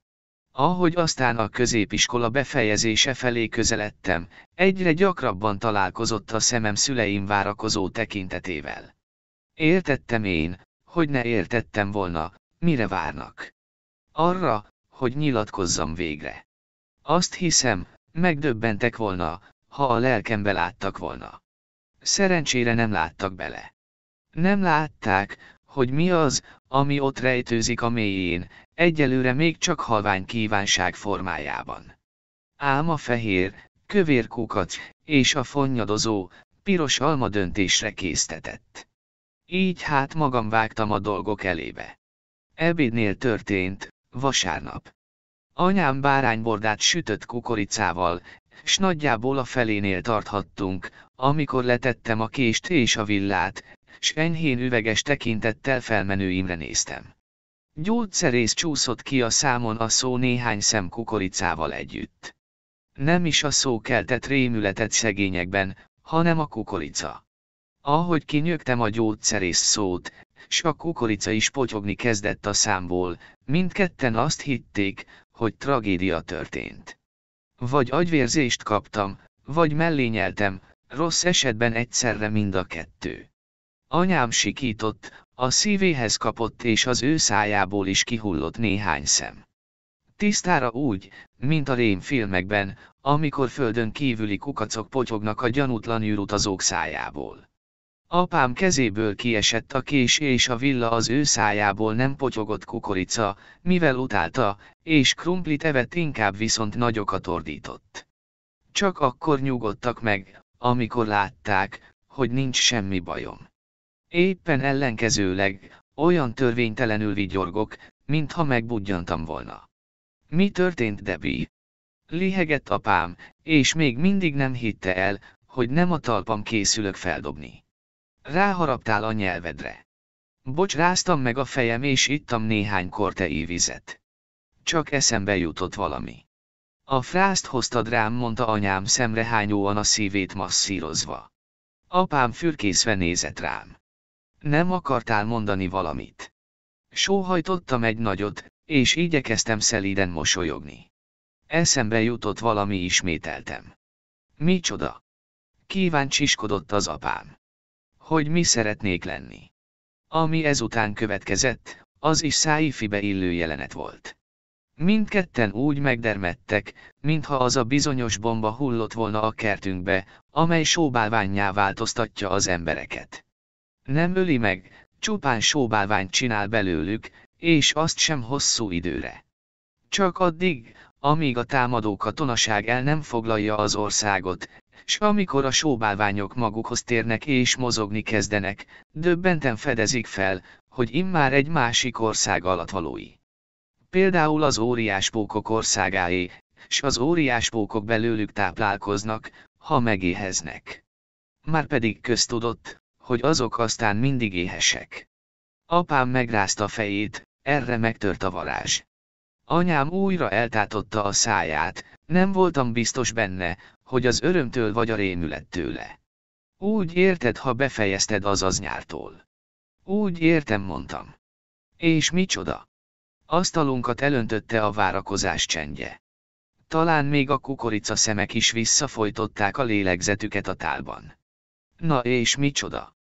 Ahogy aztán a középiskola befejezése felé közeledtem, egyre gyakrabban találkozott a szemem szüleim várakozó tekintetével. Értettem én, hogy ne értettem volna, mire várnak. Arra, hogy nyilatkozzam végre. Azt hiszem, megdöbbentek volna, ha a lelkembe láttak volna. Szerencsére nem láttak bele. Nem látták, hogy mi az, ami ott rejtőzik a mélyén, egyelőre még csak halvány kívánság formájában. Ám a fehér, kövér kukac és a fonnyadozó, piros alma döntésre késztetett. Így hát magam vágtam a dolgok elébe. Ebédnél történt, vasárnap. Anyám báránybordát sütött kukoricával, s nagyjából a felénél tarthattunk, amikor letettem a kést és a villát, s enyhén üveges tekintettel felmenőimre néztem. Gyógyszerész csúszott ki a számon a szó néhány szem kukoricával együtt. Nem is a szó keltett rémületet szegényekben, hanem a kukorica. Ahogy kinyögtem a gyógyszerész szót, s a kukorica is potyogni kezdett a számból, mindketten azt hitték, hogy tragédia történt. Vagy agyvérzést kaptam, vagy mellényeltem, rossz esetben egyszerre mind a kettő. Anyám sikított, a szívéhez kapott és az ő szájából is kihullott néhány szem. Tisztára úgy, mint a rémfilmekben, amikor földön kívüli kukacok potyognak a gyanútlan utazók szájából. Apám kezéből kiesett a kés és a villa az ő szájából nem potyogott kukorica, mivel utálta, és krumplit evett inkább viszont nagyokat ordított. Csak akkor nyugodtak meg, amikor látták, hogy nincs semmi bajom. Éppen ellenkezőleg, olyan törvénytelenül vigyorgok, mintha megbudjantam volna. Mi történt Debbie? Lihegett apám, és még mindig nem hitte el, hogy nem a talpam készülök feldobni. Ráharaptál a nyelvedre. ráztam meg a fejem és ittam néhány kortei vizet. Csak eszembe jutott valami. A frászt hoztad rám, mondta anyám szemrehányóan a szívét masszírozva. Apám fürkészve nézett rám. Nem akartál mondani valamit. Sóhajtottam egy nagyot, és igyekeztem szelíden mosolyogni. Eszembe jutott valami ismételtem. Micsoda? Kíváncsiskodott az apám. Hogy mi szeretnék lenni. Ami ezután következett, az is szájfibe illő jelenet volt. Mindketten úgy megdermedtek, mintha az a bizonyos bomba hullott volna a kertünkbe, amely sóbálványjá változtatja az embereket. Nem öli meg, csupán sóbálványt csinál belőlük, és azt sem hosszú időre. Csak addig, amíg a támadó katonaság el nem foglalja az országot, s amikor a sóbálványok magukhoz térnek és mozogni kezdenek, döbbenten fedezik fel, hogy immár egy másik ország alatt valói például az óriáspókok országáé, s az óriáspókok belőlük táplálkoznak, ha megéheznek. pedig köztudott, hogy azok aztán mindig éhesek. Apám megrázta fejét, erre megtört a varázs. Anyám újra eltátotta a száját, nem voltam biztos benne, hogy az örömtől vagy a rémület tőle. Úgy érted, ha befejezted az az nyártól. Úgy értem, mondtam. És micsoda? Asztalunkat elöntötte a várakozás csendje. Talán még a kukorica szemek is visszafojtották a lélegzetüket a tálban. Na és micsoda?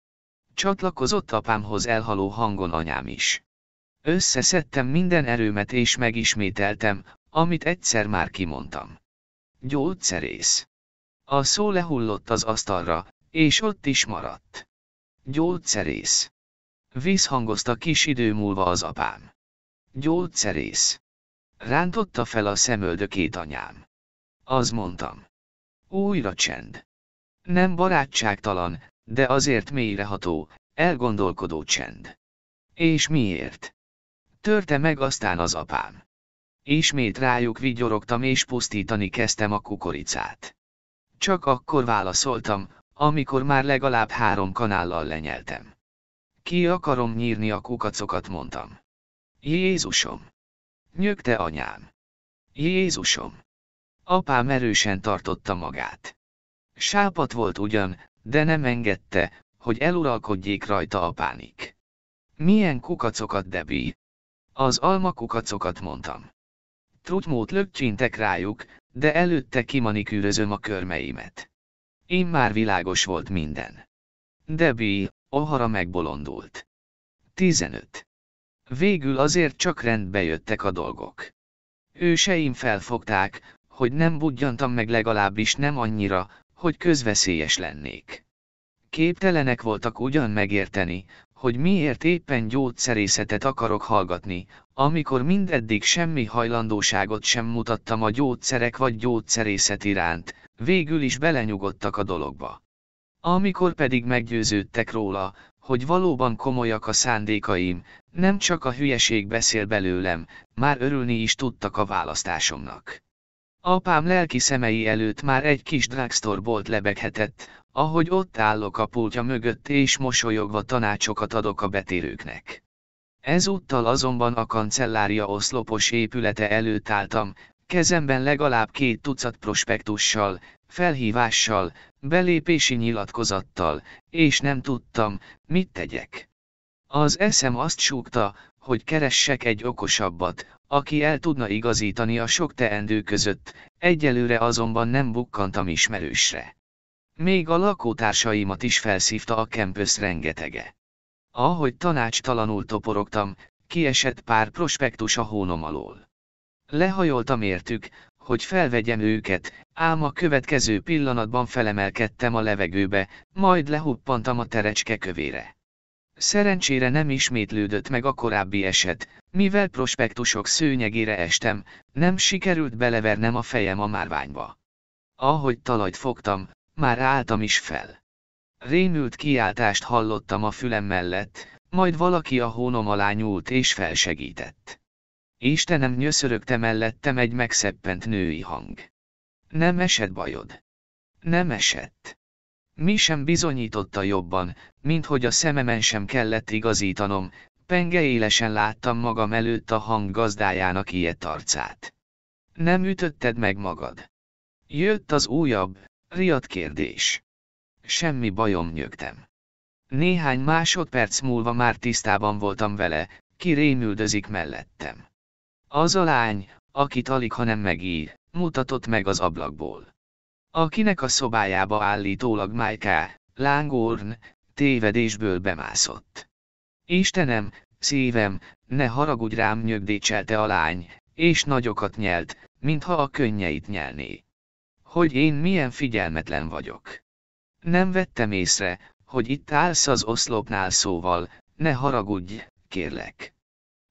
Csatlakozott apámhoz elhaló hangon anyám is. Összeszedtem minden erőmet és megismételtem, amit egyszer már kimondtam. Gyógyszerész. A szó lehullott az asztalra, és ott is maradt. Gyógyszerész. Visszhangozta kis idő múlva az apám gyógyszerész. Rántotta fel a szemöldökét anyám. Az mondtam. Újra csend. Nem barátságtalan, de azért mélyreható, elgondolkodó csend. És miért? Törte meg aztán az apám. Ismét rájuk vigyorogtam és pusztítani kezdtem a kukoricát. Csak akkor válaszoltam, amikor már legalább három kanállal lenyeltem. Ki akarom nyírni a kukacokat mondtam. Jézusom! Nyögte anyám. Jézusom! Apám erősen tartotta magát. Sápat volt ugyan, de nem engedte, hogy eluralkodjék rajta a pánik. Milyen kukacokat, Debi? Az alma kukacokat mondtam. Trutmót lökcsintek rájuk, de előtte kimanikűrözöm a körmeimet. Én már világos volt minden. Debi, ohara megbolondult. 15. Végül azért csak rendbe jöttek a dolgok. Őseim felfogták, hogy nem budjantam meg legalábbis nem annyira, hogy közveszélyes lennék. Képtelenek voltak ugyan megérteni, hogy miért éppen gyógyszerészetet akarok hallgatni, amikor mindeddig semmi hajlandóságot sem mutattam a gyógyszerek vagy gyógyszerészet iránt, végül is belenyugodtak a dologba. Amikor pedig meggyőződtek róla, hogy valóban komolyak a szándékaim, nem csak a hülyeség beszél belőlem, már örülni is tudtak a választásomnak. Apám lelki szemei előtt már egy kis drugstore bolt lebeghetett, ahogy ott állok a pultja mögött és mosolyogva tanácsokat adok a betérőknek. Ezúttal azonban a kancellária oszlopos épülete előtt álltam, kezemben legalább két tucat prospektussal, felhívással, belépési nyilatkozattal, és nem tudtam, mit tegyek. Az eszem azt súgta, hogy keressek egy okosabbat, aki el tudna igazítani a sok teendő között, egyelőre azonban nem bukkantam ismerősre. Még a lakótársaimat is felszívta a kempösz rengetege. Ahogy tanácstalanul toporogtam, kiesett pár prospektus a hónom alól. Lehajoltam értük, hogy felvegyem őket, ám a következő pillanatban felemelkedtem a levegőbe, majd lehuppantam a terecske kövére. Szerencsére nem ismétlődött meg a korábbi eset, mivel prospektusok szőnyegére estem, nem sikerült belevernem a fejem a márványba. Ahogy talajt fogtam, már álltam is fel. Rémült kiáltást hallottam a fülem mellett, majd valaki a hónom alá nyúlt és felsegített. Istenem nyöszörögte mellettem egy megszeppent női hang. Nem esett bajod. Nem esett. Mi sem bizonyította jobban, mint hogy a szememen sem kellett igazítanom, penge élesen láttam magam előtt a hang gazdájának ilyet arcát. Nem ütötted meg magad. Jött az újabb, riad kérdés. Semmi bajom nyögtem. Néhány másodperc múlva már tisztában voltam vele, ki rémüldözik mellettem. Az a lány, akit alig ha nem megír, mutatott meg az ablakból. Akinek a szobájába állítólag Májká, lángorn, tévedésből bemászott. Istenem, szívem, ne haragudj rám nyögdécselte a lány, és nagyokat nyelt, mintha a könnyeit nyelné. Hogy én milyen figyelmetlen vagyok. Nem vettem észre, hogy itt állsz az oszlopnál szóval, ne haragudj, kérlek.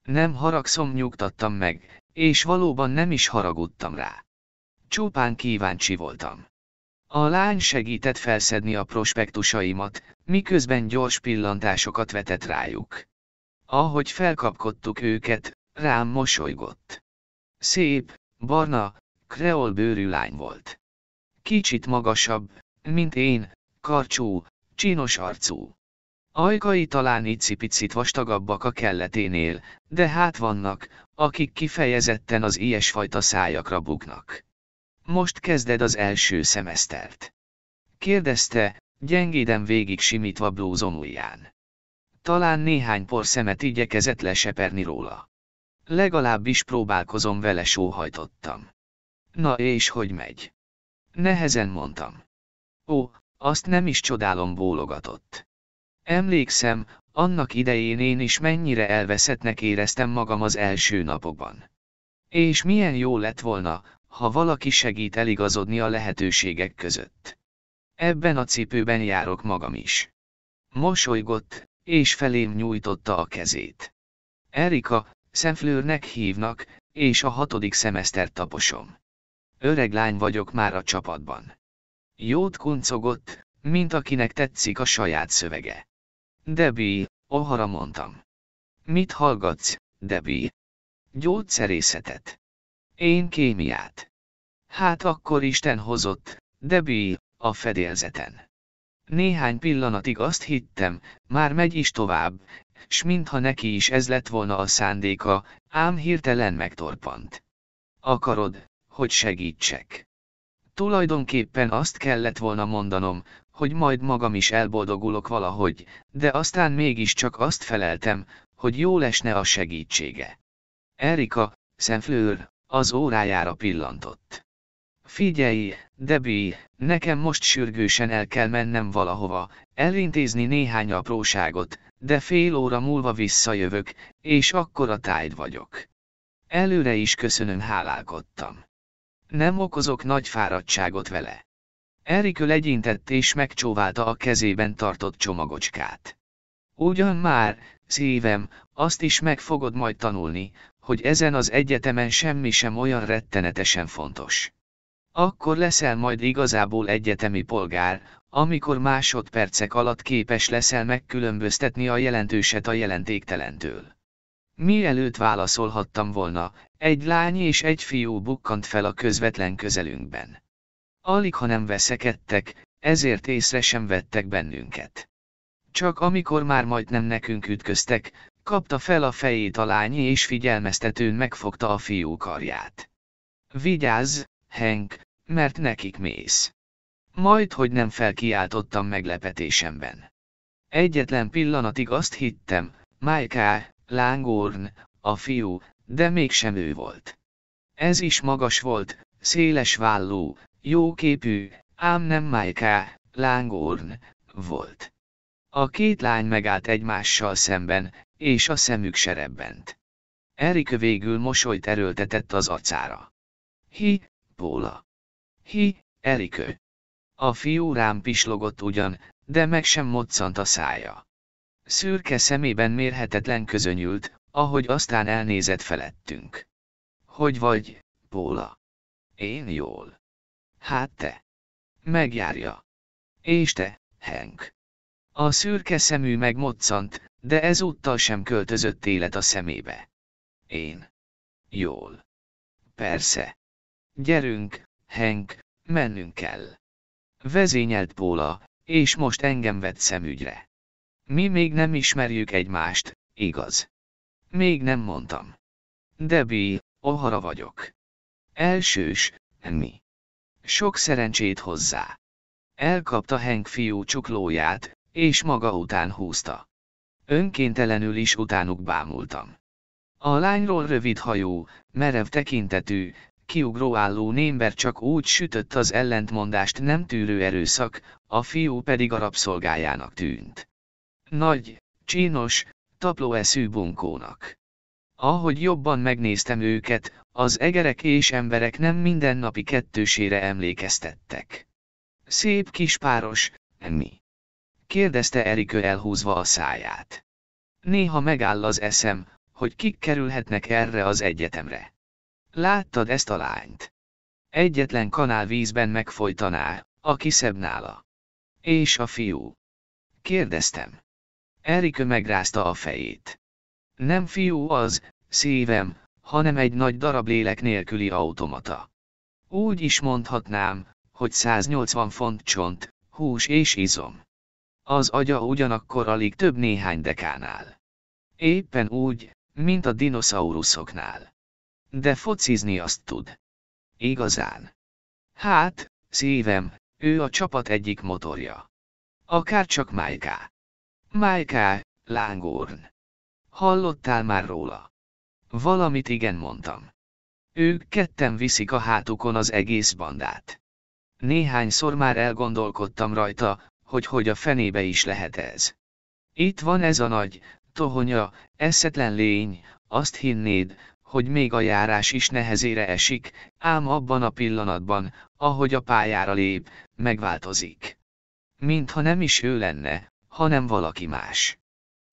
Nem haragszom nyugtattam meg, és valóban nem is haragudtam rá. Csupán kíváncsi voltam. A lány segített felszedni a prospektusaimat, miközben gyors pillantásokat vetett rájuk. Ahogy felkapkodtuk őket, rám mosolygott. Szép, barna, kreol bőrű lány volt. Kicsit magasabb, mint én, karcsú, csinos arcú. Ajkai talán icipicit vastagabbak a kelleténél, de hát vannak, akik kifejezetten az ilyesfajta szájakra buknak. Most kezded az első szemesztert. Kérdezte, gyengéden végig simítva blúzom ujján. Talán néhány por szemet igyekezett leseperni róla. Legalábbis próbálkozom vele sóhajtottam. Na és hogy megy? Nehezen mondtam. Ó, azt nem is csodálom bólogatott. Emlékszem, annak idején én is mennyire elveszettnek éreztem magam az első napokban. És milyen jó lett volna, ha valaki segít eligazodni a lehetőségek között. Ebben a cipőben járok magam is. Mosolygott, és felém nyújtotta a kezét. Erika, Szemflőrnek hívnak, és a hatodik szemeszter taposom. Öreg lány vagyok már a csapatban. Jót kuncogott, mint akinek tetszik a saját szövege. Debbie, ohara mondtam. Mit hallgatsz, Debbie? Gyógyszerészetet. Én kémiát. Hát akkor Isten hozott, Debbie, a fedélzeten. Néhány pillanatig azt hittem, már megy is tovább, s mintha neki is ez lett volna a szándéka, ám hirtelen megtorpant. Akarod, hogy segítsek. Tulajdonképpen azt kellett volna mondanom, hogy majd magam is elboldogulok valahogy, de aztán mégiscsak azt feleltem, hogy jó lesne a segítsége. Erika, szemflőr, az órájára pillantott. Figyelj, Debbie, nekem most sürgősen el kell mennem valahova, elintézni néhány apróságot, de fél óra múlva visszajövök, és akkor a tájd vagyok. Előre is köszönöm hálálkodtam. Nem okozok nagy fáradtságot vele. Erikő legyintett és megcsóválta a kezében tartott csomagocskát. Ugyan már, szívem, azt is meg fogod majd tanulni, hogy ezen az egyetemen semmi sem olyan rettenetesen fontos. Akkor leszel majd igazából egyetemi polgár, amikor másodpercek alatt képes leszel megkülönböztetni a jelentőset a jelentéktelentől. Mielőtt válaszolhattam volna, egy lány és egy fiú bukkant fel a közvetlen közelünkben. Alig ha nem veszekedtek, ezért észre sem vettek bennünket. Csak amikor már majdnem nekünk ütköztek, kapta fel a fejét a lány és figyelmeztetőn megfogta a fiú karját. Vigyázz, Henk, mert nekik mész. Majd, hogy nem felkiáltottam meglepetésemben. Egyetlen pillanatig azt hittem, Májká, Lángorn, a fiú, de mégsem ő volt. Ez is magas volt, széles vállú, jóképű, ám nem Májká, lángorn, volt. A két lány megállt egymással szemben, és a szemük serebbent. Erik végül mosolyt erőltetett az acára. Hi, Póla. Hi, Erikő. A fiú rám pislogott ugyan, de meg sem moccant a szája. Szürke szemében mérhetetlen közönyült, ahogy aztán elnézett felettünk. Hogy vagy, Póla? Én jól. Hát te! Megjárja! És te, Henk! A szürke szemű megmoccant, de ezúttal sem költözött élet a szemébe. Én. Jól. Persze. Gyerünk, Henk, mennünk kell. Vezényelt Póla, és most engem vett szemügyre. Mi még nem ismerjük egymást, igaz? Még nem mondtam. Debi, Ohara vagyok. Elsős, mi? sok szerencsét hozzá. Elkapta Henk fiú csuklóját, és maga után húzta. Önkéntelenül is utánuk bámultam. A lányról rövid hajú, merev tekintetű, kiugró álló némber csak úgy sütött az ellentmondást nem tűrő erőszak, a fiú pedig a rabszolgájának tűnt. Nagy, csínos, taplóeszű bunkónak. Ahogy jobban megnéztem őket, az egerek és emberek nem mindennapi kettősére emlékeztettek. Szép kis páros, mi? kérdezte Erikő elhúzva a száját. Néha megáll az eszem, hogy kik kerülhetnek erre az egyetemre. Láttad ezt a lányt? Egyetlen kanál vízben megfojtaná, aki szebb nála. És a fiú? Kérdeztem. Erikő megrázta a fejét. Nem fiú az, szívem, hanem egy nagy darab lélek nélküli automata. Úgy is mondhatnám, hogy 180 font csont, hús és izom. Az agya ugyanakkor alig több néhány dekánál. Éppen úgy, mint a dinoszauruszoknál. De focizni azt tud. Igazán. Hát, szívem, ő a csapat egyik motorja. Akár csak Májká. Májká, lángorn. Hallottál már róla? Valamit igen mondtam. Ők ketten viszik a hátukon az egész bandát. Néhányszor már elgondolkodtam rajta, hogy hogy a fenébe is lehet ez. Itt van ez a nagy, tohonya, eszetlen lény, azt hinnéd, hogy még a járás is nehezére esik, ám abban a pillanatban, ahogy a pályára lép, megváltozik. Mintha nem is ő lenne, hanem valaki más.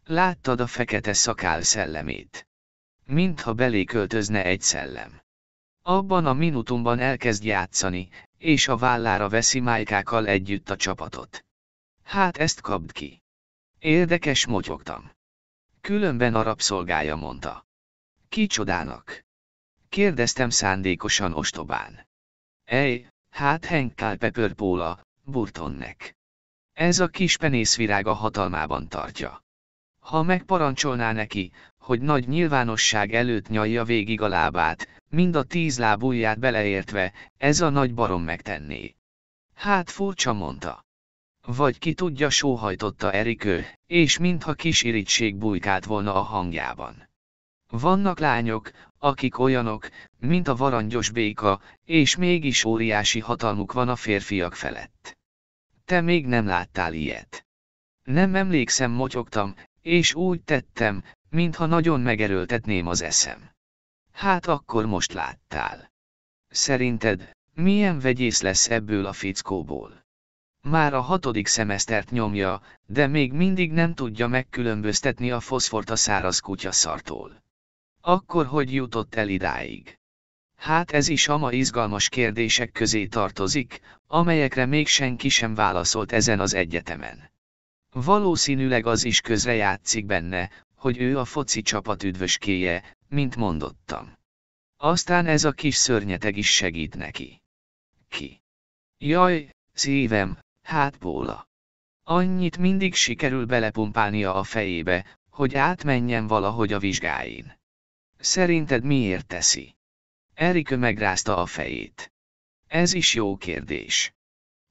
Láttad a fekete szakál szellemét. Mintha belé költözne egy szellem. Abban a minutumban elkezd játszani, és a vállára veszi májkákkal együtt a csapatot. Hát ezt kapd ki. Érdekes motyogtam. Különben a rabszolgája mondta. Kicsodának? Kérdeztem szándékosan ostobán. Ej, hát Henkál Pepper Burtonnek. Ez a kis penészvirág a hatalmában tartja. Ha megparancsolná neki, hogy nagy nyilvánosság előtt nyalja végig a lábát, mind a tíz láb ujját beleértve, ez a nagy barom megtenné. Hát furcsa mondta. Vagy ki tudja sóhajtotta Erikő, és mintha kis irigység bujkált volna a hangjában. Vannak lányok, akik olyanok, mint a varangyos béka, és mégis óriási hatalmuk van a férfiak felett. Te még nem láttál ilyet. Nem emlékszem, motyogtam, és úgy tettem, mintha nagyon megerőltetném az eszem. Hát akkor most láttál. Szerinted, milyen vegyész lesz ebből a fickóból? Már a hatodik szemesztert nyomja, de még mindig nem tudja megkülönböztetni a foszfort a száraz szartól. Akkor hogy jutott el idáig? Hát ez is ama izgalmas kérdések közé tartozik, amelyekre még senki sem válaszolt ezen az egyetemen. Valószínűleg az is közrejátszik benne, hogy ő a foci csapat üdvöskéje, mint mondottam. Aztán ez a kis szörnyeteg is segít neki. Ki? Jaj, szívem, hát Póla. Annyit mindig sikerül belepumpálnia a fejébe, hogy átmenjen valahogy a vizsgáin. Szerinted miért teszi? Erikő megrázta a fejét. Ez is jó kérdés.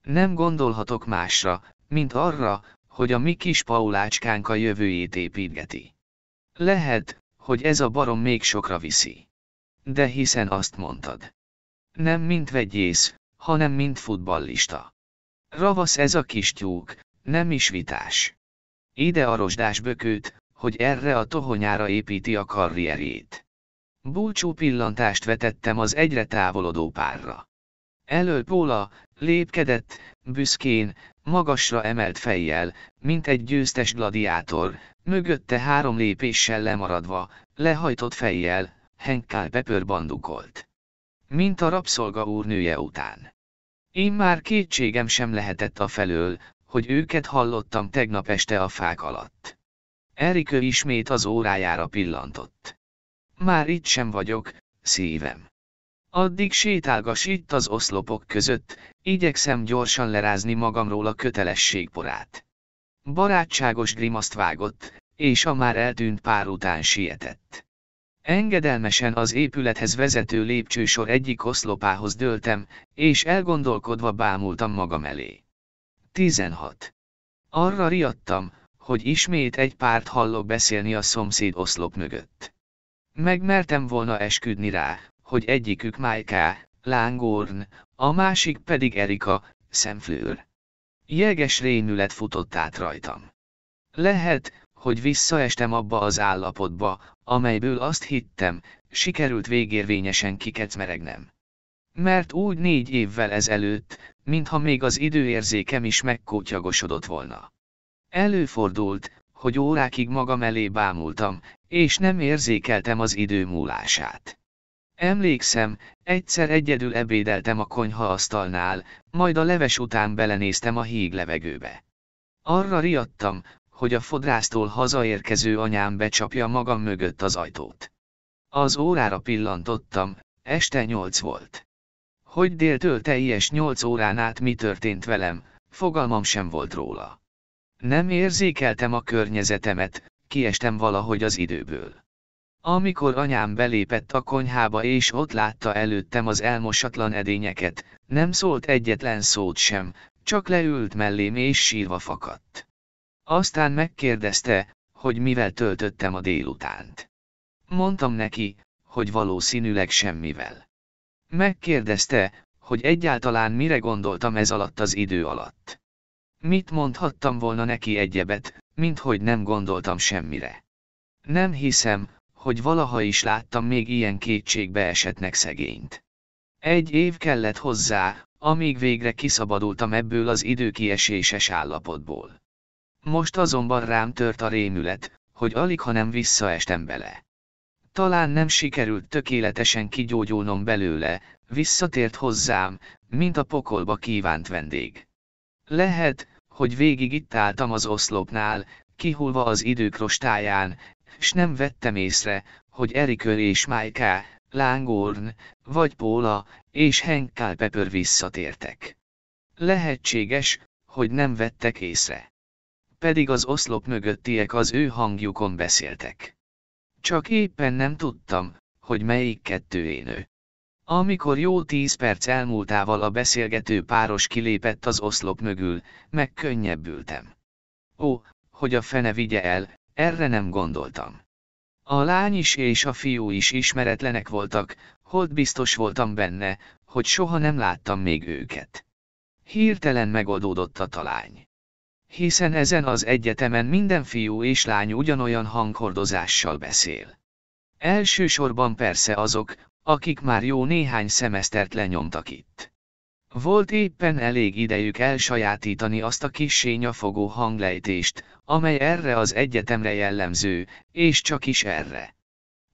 Nem gondolhatok másra, mint arra, hogy a mi kis Paulácskánk a jövőjét építgeti. Lehet, hogy ez a barom még sokra viszi. De hiszen azt mondtad. Nem mint vegyész, hanem mint futballista. Ravasz ez a kis tyúk, nem is vitás. Ide a rozsdás bökőt, hogy erre a tohonyára építi a karrierjét. Búcsú pillantást vetettem az egyre távolodó párra. Elől Póla, lépkedett, büszkén, magasra emelt fejjel, mint egy győztes gladiátor, mögötte három lépéssel lemaradva, lehajtott fejjel, Henkál Pepper bandukolt. Mint a rabszolga úrnője után. Én már kétségem sem lehetett a felől, hogy őket hallottam tegnap este a fák alatt. Erikő ismét az órájára pillantott. Már itt sem vagyok, szívem. Addig sétálgas itt az oszlopok között, igyekszem gyorsan lerázni magamról a kötelességporát. Barátságos grimaszt vágott, és a már eltűnt pár után sietett. Engedelmesen az épülethez vezető lépcsősor egyik oszlopához dőltem, és elgondolkodva bámultam magam elé. 16. Arra riadtam, hogy ismét egy párt hallok beszélni a szomszéd oszlop mögött. Megmertem volna esküdni rá, hogy egyikük Májká, Lángorn, a másik pedig Erika, szemflőr. Jeges rémület futott át rajtam. Lehet, hogy visszaestem abba az állapotba, amelyből azt hittem, sikerült végérvényesen kikecmeregnem. Mert úgy négy évvel ezelőtt, mintha még az időérzékem is megkótyagosodott volna. Előfordult, hogy órákig magam elé bámultam, és nem érzékeltem az idő múlását. Emlékszem, egyszer egyedül ebédeltem a konyha asztalnál, majd a leves után belenéztem a híg levegőbe. Arra riadtam, hogy a fodrásztól hazaérkező anyám becsapja magam mögött az ajtót. Az órára pillantottam, este nyolc volt. Hogy déltől teljes nyolc órán át mi történt velem, fogalmam sem volt róla. Nem érzékeltem a környezetemet, kiestem valahogy az időből. Amikor anyám belépett a konyhába és ott látta előttem az elmosatlan edényeket, nem szólt egyetlen szót sem, csak leült mellém és sírva fakadt. Aztán megkérdezte, hogy mivel töltöttem a délutánt. Mondtam neki, hogy valószínűleg semmivel. Megkérdezte, hogy egyáltalán mire gondoltam ez alatt az idő alatt. Mit mondhattam volna neki egyebet, mint hogy nem gondoltam semmire. Nem hiszem, hogy valaha is láttam még ilyen kétségbe esetnek szegényt. Egy év kellett hozzá, amíg végre kiszabadultam ebből az időkieséses állapotból. Most azonban rám tört a rémület, hogy alig ha nem visszaestem bele. Talán nem sikerült tökéletesen kigyógyulnom belőle, visszatért hozzám, mint a pokolba kívánt vendég. Lehet, hogy végig itt álltam az oszlopnál, kihulva az időkrostáján s nem vettem észre, hogy Erikő és Májká, Lángorn, vagy Póla, és Henk Kálpepör visszatértek. Lehetséges, hogy nem vettek észre. Pedig az oszlop mögöttiek az ő hangjukon beszéltek. Csak éppen nem tudtam, hogy melyik kettő énő. Amikor jó tíz perc elmúltával a beszélgető páros kilépett az oszlop mögül, megkönnyebbültem. Ó, hogy a fene vigye el, erre nem gondoltam. A lány is és a fiú is ismeretlenek voltak, holt biztos voltam benne, hogy soha nem láttam még őket. Hirtelen megoldódott a talány. Hiszen ezen az egyetemen minden fiú és lány ugyanolyan hanghordozással beszél. Elsősorban persze azok, akik már jó néhány szemesztert lenyomtak itt. Volt éppen elég idejük elsajátítani azt a kis nyafogó hanglejtést, amely erre az egyetemre jellemző, és csak is erre.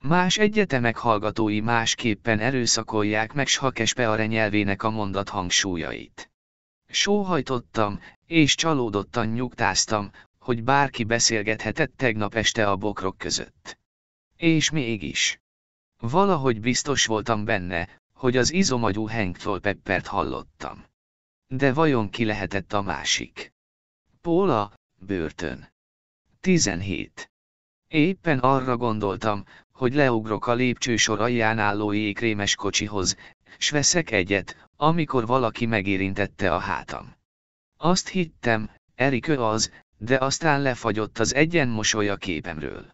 Más egyetemek hallgatói másképpen erőszakolják meg Sakespeare nyelvének a mondat hangsúlyait. Sóhajtottam, és csalódottan nyugtáztam, hogy bárki beszélgethetett tegnap este a bokrok között. És mégis. Valahogy biztos voltam benne, hogy az izomagyú Hank Peppert hallottam. De vajon ki lehetett a másik? Póla, börtön. 17. Éppen arra gondoltam, hogy leugrok a lépcsősor alján álló jégkrémes kocsihoz, s veszek egyet, amikor valaki megérintette a hátam. Azt hittem, Erikő az, de aztán lefagyott az egyen mosoly a képemről.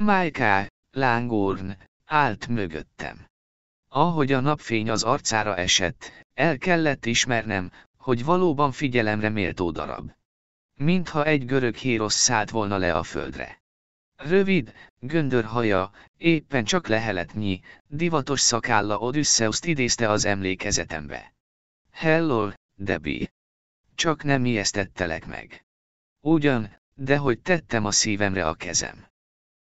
Májká, lángorn, állt mögöttem. Ahogy a napfény az arcára esett, el kellett ismernem, hogy valóban figyelemre méltó darab. Mintha egy görög hírosz szállt volna le a földre. Rövid, göndör haja, éppen csak leheletnyi, divatos szakálla Odysseus-t idézte az emlékezetembe. Hello, Debbie. Csak nem ijesztettelek meg. Ugyan, de hogy tettem a szívemre a kezem.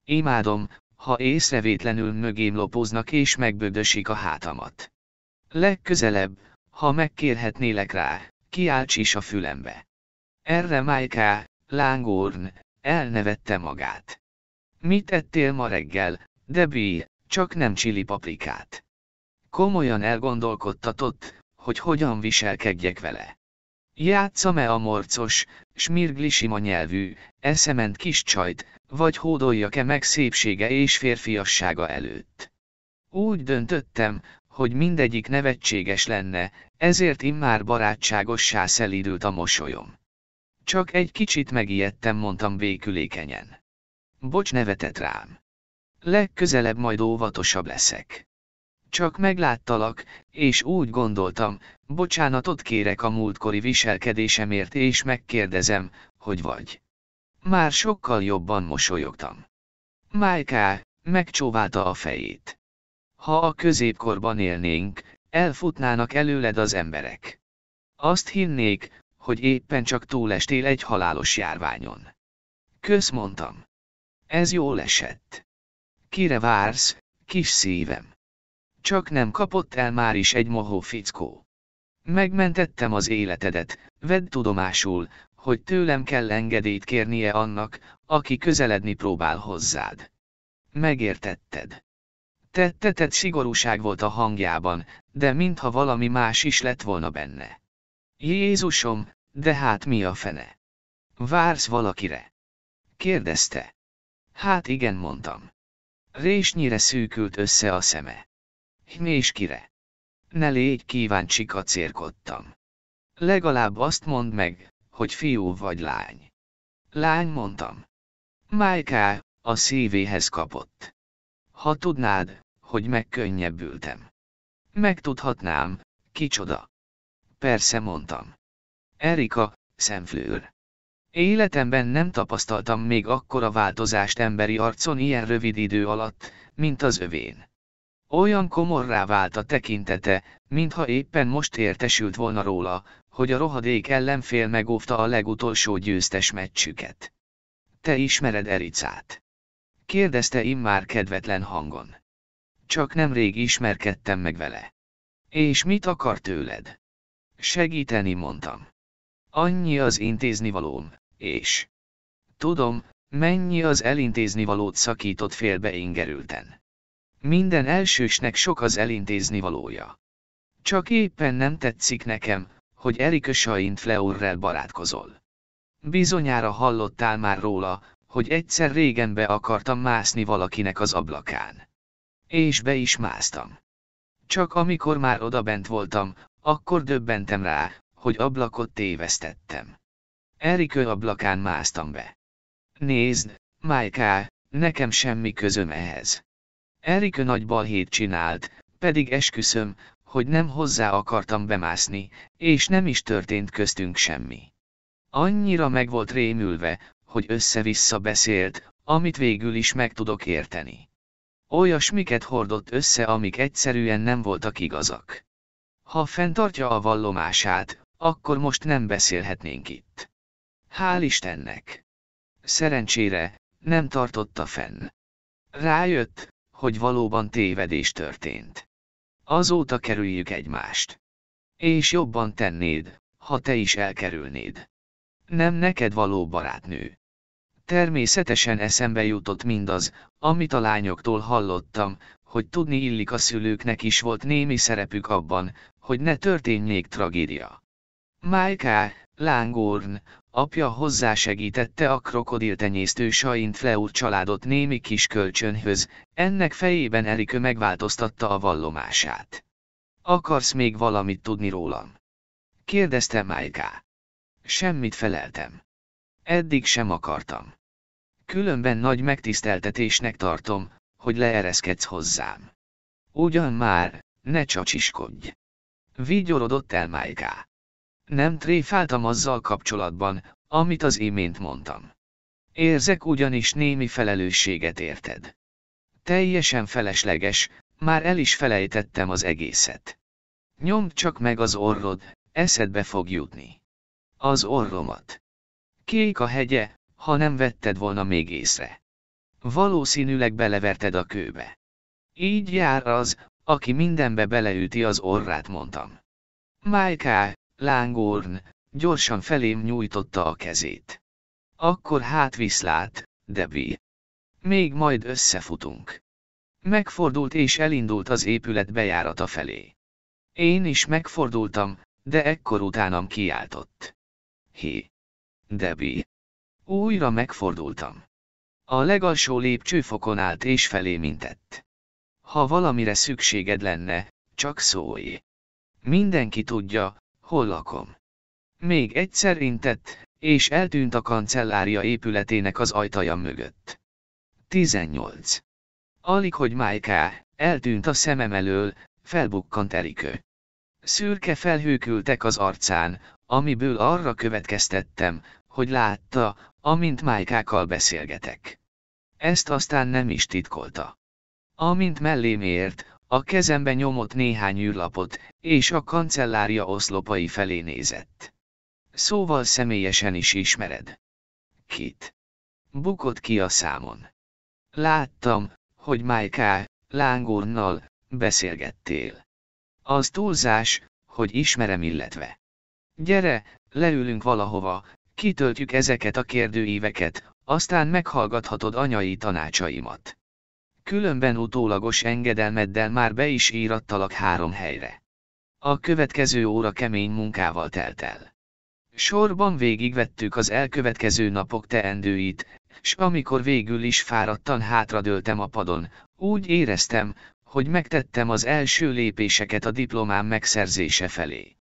Imádom, ha észrevétlenül mögém lopoznak és megbödösik a hátamat. Legközelebb, ha megkérhetnélek rá, kiálts is a fülembe. Erre Májká, lángorn, elnevette magát. Mit ettél ma reggel, Debbie, csak nem csili paprikát. Komolyan elgondolkodtatott, hogy hogyan viselkedjek vele. Játszam-e a morcos, smirgli sima nyelvű, eszement kis csajt, vagy hódoljak-e meg szépsége és férfiassága előtt. Úgy döntöttem, hogy mindegyik nevetséges lenne, ezért immár barátságossá szelidült a mosolyom. Csak egy kicsit megijedtem, mondtam békülékenyen. Bocs nevetett rám. Legközelebb majd óvatosabb leszek. Csak megláttalak, és úgy gondoltam, bocsánatot kérek a múltkori viselkedésemért és megkérdezem, hogy vagy. Már sokkal jobban mosolyogtam. Májká, megcsóválta a fejét. Ha a középkorban élnénk, elfutnának előled az emberek. Azt hinnék, hogy éppen csak túlestél egy halálos járványon. Kösz mondtam. Ez jól esett. Kire vársz, kis szívem? Csak nem kapott el már is egy mohó fickó. Megmentettem az életedet, vedd tudomásul, hogy tőlem kell engedélyt kérnie annak, aki közeledni próbál hozzád. Megértetted. Tettetett szigorúság volt a hangjában, de mintha valami más is lett volna benne. Jézusom, de hát mi a fene? Vársz valakire? Kérdezte. Hát igen mondtam. Résnyire szűkült össze a szeme és kire? Ne légy kíváncsi kacérkodtam. Legalább azt mondd meg, hogy fiú vagy lány. Lány mondtam. Májká, a szívéhez kapott. Ha tudnád, hogy megkönnyebbültem. Megtudhatnám, kicsoda. Persze mondtam. Erika, szemflőr. Életemben nem tapasztaltam még akkora változást emberi arcon ilyen rövid idő alatt, mint az övén. Olyan komorrá vált a tekintete, mintha éppen most értesült volna róla, hogy a rohadék ellenfél megóvta a legutolsó győztes meccsüket. Te ismered Ericát? Kérdezte immár kedvetlen hangon. Csak nemrég ismerkedtem meg vele. És mit akar tőled? Segíteni mondtam. Annyi az intéznivalóm, és... Tudom, mennyi az elintéznivalót szakított félbe ingerülten. Minden elsősnek sok az elintézni valója. Csak éppen nem tetszik nekem, hogy Erika Saint-Fleurrel barátkozol. Bizonyára hallottál már róla, hogy egyszer régen be akartam mászni valakinek az ablakán. És be is másztam. Csak amikor már odabent voltam, akkor döbbentem rá, hogy ablakot tévesztettem. Erikő ablakán másztam be. Nézd, Májká, nekem semmi közöm ehhez. Erika nagy balhét csinált, pedig esküszöm, hogy nem hozzá akartam bemászni, és nem is történt köztünk semmi. Annyira meg volt rémülve, hogy össze-vissza beszélt, amit végül is meg tudok érteni. Olyasmiket hordott össze, amik egyszerűen nem voltak igazak. Ha fenntartja a vallomását, akkor most nem beszélhetnénk itt. Hál' Istennek! Szerencsére, nem tartotta fenn. Rájött, hogy valóban tévedés történt. Azóta kerüljük egymást. És jobban tennéd, ha te is elkerülnéd. Nem neked való barátnő. Természetesen eszembe jutott mindaz, amit a lányoktól hallottam, hogy tudni illik a szülőknek is volt némi szerepük abban, hogy ne történjék tragédia. Májká, Lángorn, apja hozzásegítette a krokodiltenyésztő Saint Fleur családot némi kis kölcsönhöz, ennek fejében Erikő megváltoztatta a vallomását. Akarsz még valamit tudni rólam? Kérdezte Májká. Semmit feleltem. Eddig sem akartam. Különben nagy megtiszteltetésnek tartom, hogy leereszkedsz hozzám. Ugyan már, ne csacsiskodj. Vigyorodott el Májká. Nem tréfáltam azzal kapcsolatban, amit az imént mondtam. Érzek ugyanis némi felelősséget érted. Teljesen felesleges, már el is felejtettem az egészet. Nyomd csak meg az orrod, eszedbe fog jutni. Az orromat. Kék a hegye, ha nem vetted volna még észre. Valószínűleg beleverted a kőbe. Így jár az, aki mindenbe beleüti az orrát, mondtam. Májká, lángorn, gyorsan felém nyújtotta a kezét. Akkor hát viszlát, Debbie. Még majd összefutunk. Megfordult és elindult az épület bejárata felé. Én is megfordultam, de ekkor utánam kiáltott. Hé! Debbie! Újra megfordultam. A legalsó lépcsőfokon állt és felé mintett. Ha valamire szükséged lenne, csak szólj. Mindenki tudja, hol lakom. Még egyszer intett, és eltűnt a kancellária épületének az ajtaja mögött. 18. Alig, hogy Májká, eltűnt a szemem elől, felbukkant Erikő. Szürke felhőkültek az arcán, amiből arra következtettem, hogy látta, amint Májkákkal beszélgetek. Ezt aztán nem is titkolta. Amint mellém ért, a kezembe nyomott néhány űrlapot, és a kancellária oszlopai felé nézett. Szóval személyesen is ismered. Kit? Bukott ki a számon. Láttam, hogy Májká, Lángornnal, beszélgettél. Az túlzás, hogy ismerem illetve. Gyere, leülünk valahova, kitöltjük ezeket a kérdőíveket, aztán meghallgathatod anyai tanácsaimat különben utólagos engedelmeddel már be is írattalak három helyre. A következő óra kemény munkával telt el. Sorban végigvettük az elkövetkező napok teendőit, s amikor végül is fáradtan hátradőltem a padon, úgy éreztem, hogy megtettem az első lépéseket a diplomám megszerzése felé.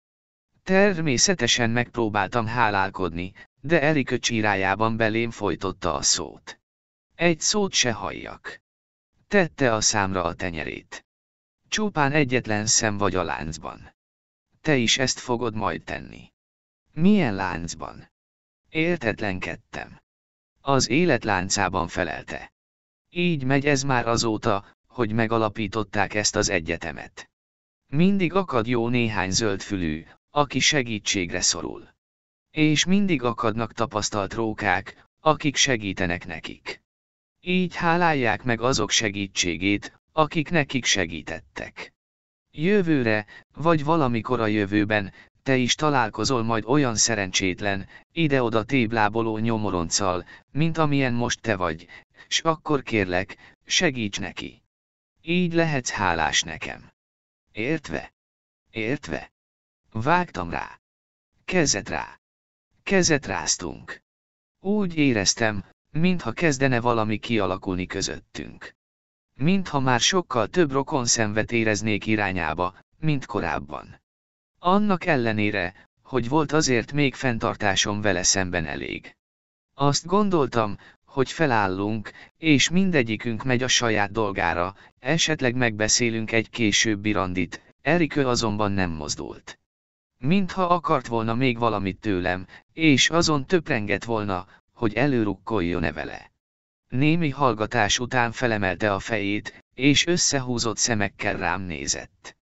Természetesen megpróbáltam hálálkodni, de Erikö csirájában belém folytotta a szót. Egy szót se halljak tette a számra a tenyerét. Csupán egyetlen szem vagy a láncban. Te is ezt fogod majd tenni. Milyen láncban? Éltetlenkedtem. Az élet láncában felelte. Így megy ez már azóta, hogy megalapították ezt az egyetemet. Mindig akad jó néhány zöldfülű, aki segítségre szorul. És mindig akadnak tapasztalt rókák, akik segítenek nekik. Így hálálják meg azok segítségét, akik nekik segítettek. Jövőre, vagy valamikor a jövőben, te is találkozol majd olyan szerencsétlen, ide-oda tébláboló nyomoronccal, mint amilyen most te vagy, s akkor kérlek, segíts neki. Így lehetsz hálás nekem. Értve? Értve? Vágtam rá. Kezet rá. Kezet ráztunk. Úgy éreztem, mintha kezdene valami kialakulni közöttünk. Mintha már sokkal több rokon szenvet éreznék irányába, mint korábban. Annak ellenére, hogy volt azért még fenntartásom vele szemben elég. Azt gondoltam, hogy felállunk, és mindegyikünk megy a saját dolgára, esetleg megbeszélünk egy későbbi randit, Erikő azonban nem mozdult. Mintha akart volna még valamit tőlem, és azon töprengett volna, hogy előrukkoljon-e vele. Némi hallgatás után felemelte a fejét, és összehúzott szemekkel rám nézett.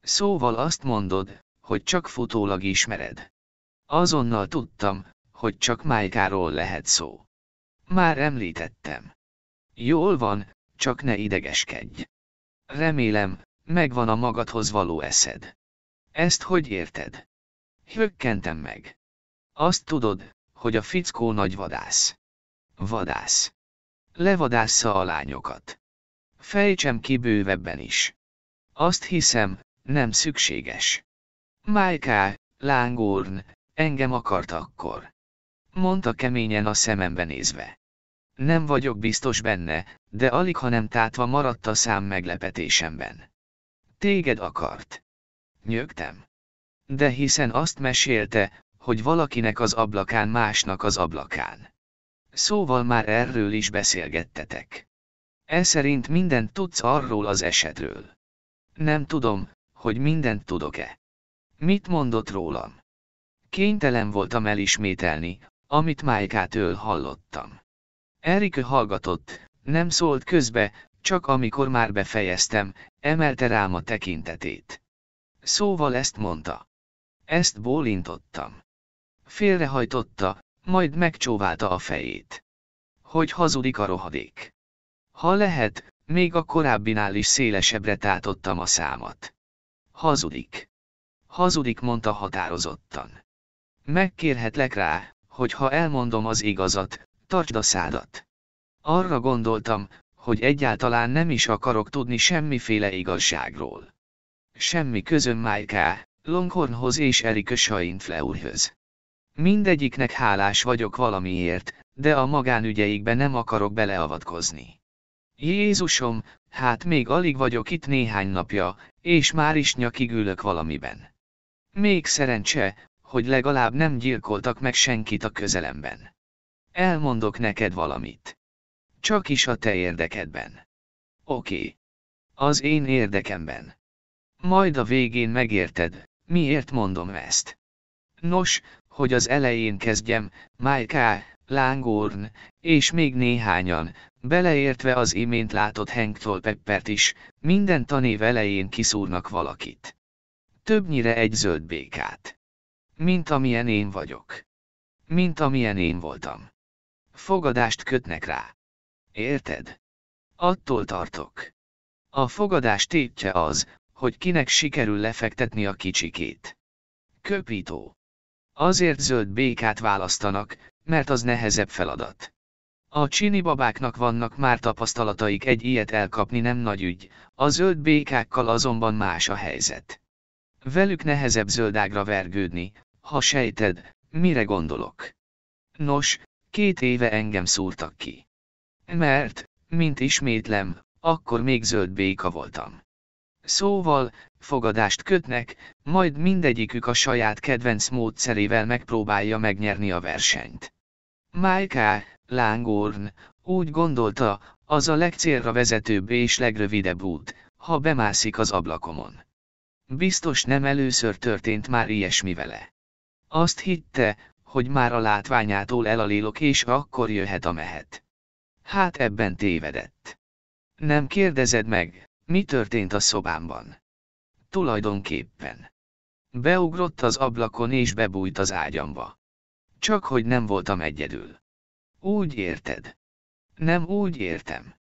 Szóval azt mondod, hogy csak futólag ismered. Azonnal tudtam, hogy csak Májkáról lehet szó. Már említettem. Jól van, csak ne idegeskedj. Remélem, megvan a magadhoz való eszed. Ezt hogy érted? Hökkentem meg. Azt tudod, hogy a fickó nagy vadász. Vadász. Levadásza a lányokat. Fejtsem ki bővebben is. Azt hiszem, nem szükséges. Májká, lángórn, engem akart akkor. Mondta keményen a szemembe nézve. Nem vagyok biztos benne, de alig ha nem tátva maradt a szám meglepetésemben. Téged akart. Nyögtem. De hiszen azt mesélte, hogy valakinek az ablakán másnak az ablakán. Szóval már erről is beszélgettetek. E szerint mindent tudsz arról az esetről. Nem tudom, hogy mindent tudok-e. Mit mondott rólam? Kénytelen voltam elismételni, amit Májkátől hallottam. Erikő hallgatott, nem szólt közbe, csak amikor már befejeztem, emelte rám a tekintetét. Szóval ezt mondta. Ezt bólintottam. Félrehajtotta, majd megcsóválta a fejét. Hogy hazudik a rohadék. Ha lehet, még a korábbinál is szélesebbre tátottam a számat. Hazudik. Hazudik, mondta határozottan. Megkérhetlek rá, hogy ha elmondom az igazat, tartsd a szádat. Arra gondoltam, hogy egyáltalán nem is akarok tudni semmiféle igazságról. Semmi közöm Májká, Longhornhoz és Erika Sainfleurhöz. Mindegyiknek hálás vagyok valamiért, de a magánügyeikbe nem akarok beleavatkozni. Jézusom, hát még alig vagyok itt néhány napja, és már is nyakig ülök valamiben. Még szerencse, hogy legalább nem gyilkoltak meg senkit a közelemben. Elmondok neked valamit. Csak is a te érdekedben. Oké. Okay. Az én érdekemben. Majd a végén megérted, miért mondom ezt. Nos, hogy az elején kezdjem, Májká, Lángorn, és még néhányan, beleértve az imént látott Henktól Peppert is, minden tanév elején kiszúrnak valakit. Többnyire egy zöld békát. Mint amilyen én vagyok. Mint amilyen én voltam. Fogadást kötnek rá. Érted? Attól tartok. A fogadás tétje az, hogy kinek sikerül lefektetni a kicsikét. Köpító. Azért zöld békát választanak, mert az nehezebb feladat. A csini babáknak vannak már tapasztalataik egy ilyet elkapni nem nagy ügy, a zöld békákkal azonban más a helyzet. Velük nehezebb zöldágra vergődni, ha sejted, mire gondolok. Nos, két éve engem szúrtak ki. Mert, mint ismétlem, akkor még zöld béka voltam. Szóval, fogadást kötnek, majd mindegyikük a saját kedvenc módszerével megpróbálja megnyerni a versenyt. Májká, lángorn, Langorn úgy gondolta, az a legcélra vezetőbb és legrövidebb út, ha bemászik az ablakomon. Biztos nem először történt már ilyesmi vele. Azt hitte, hogy már a látványától elalélok és akkor jöhet a mehet. Hát ebben tévedett. Nem kérdezed meg, mi történt a szobámban? Tulajdonképpen. Beugrott az ablakon és bebújt az ágyamba. Csak hogy nem voltam egyedül. Úgy érted? Nem úgy értem.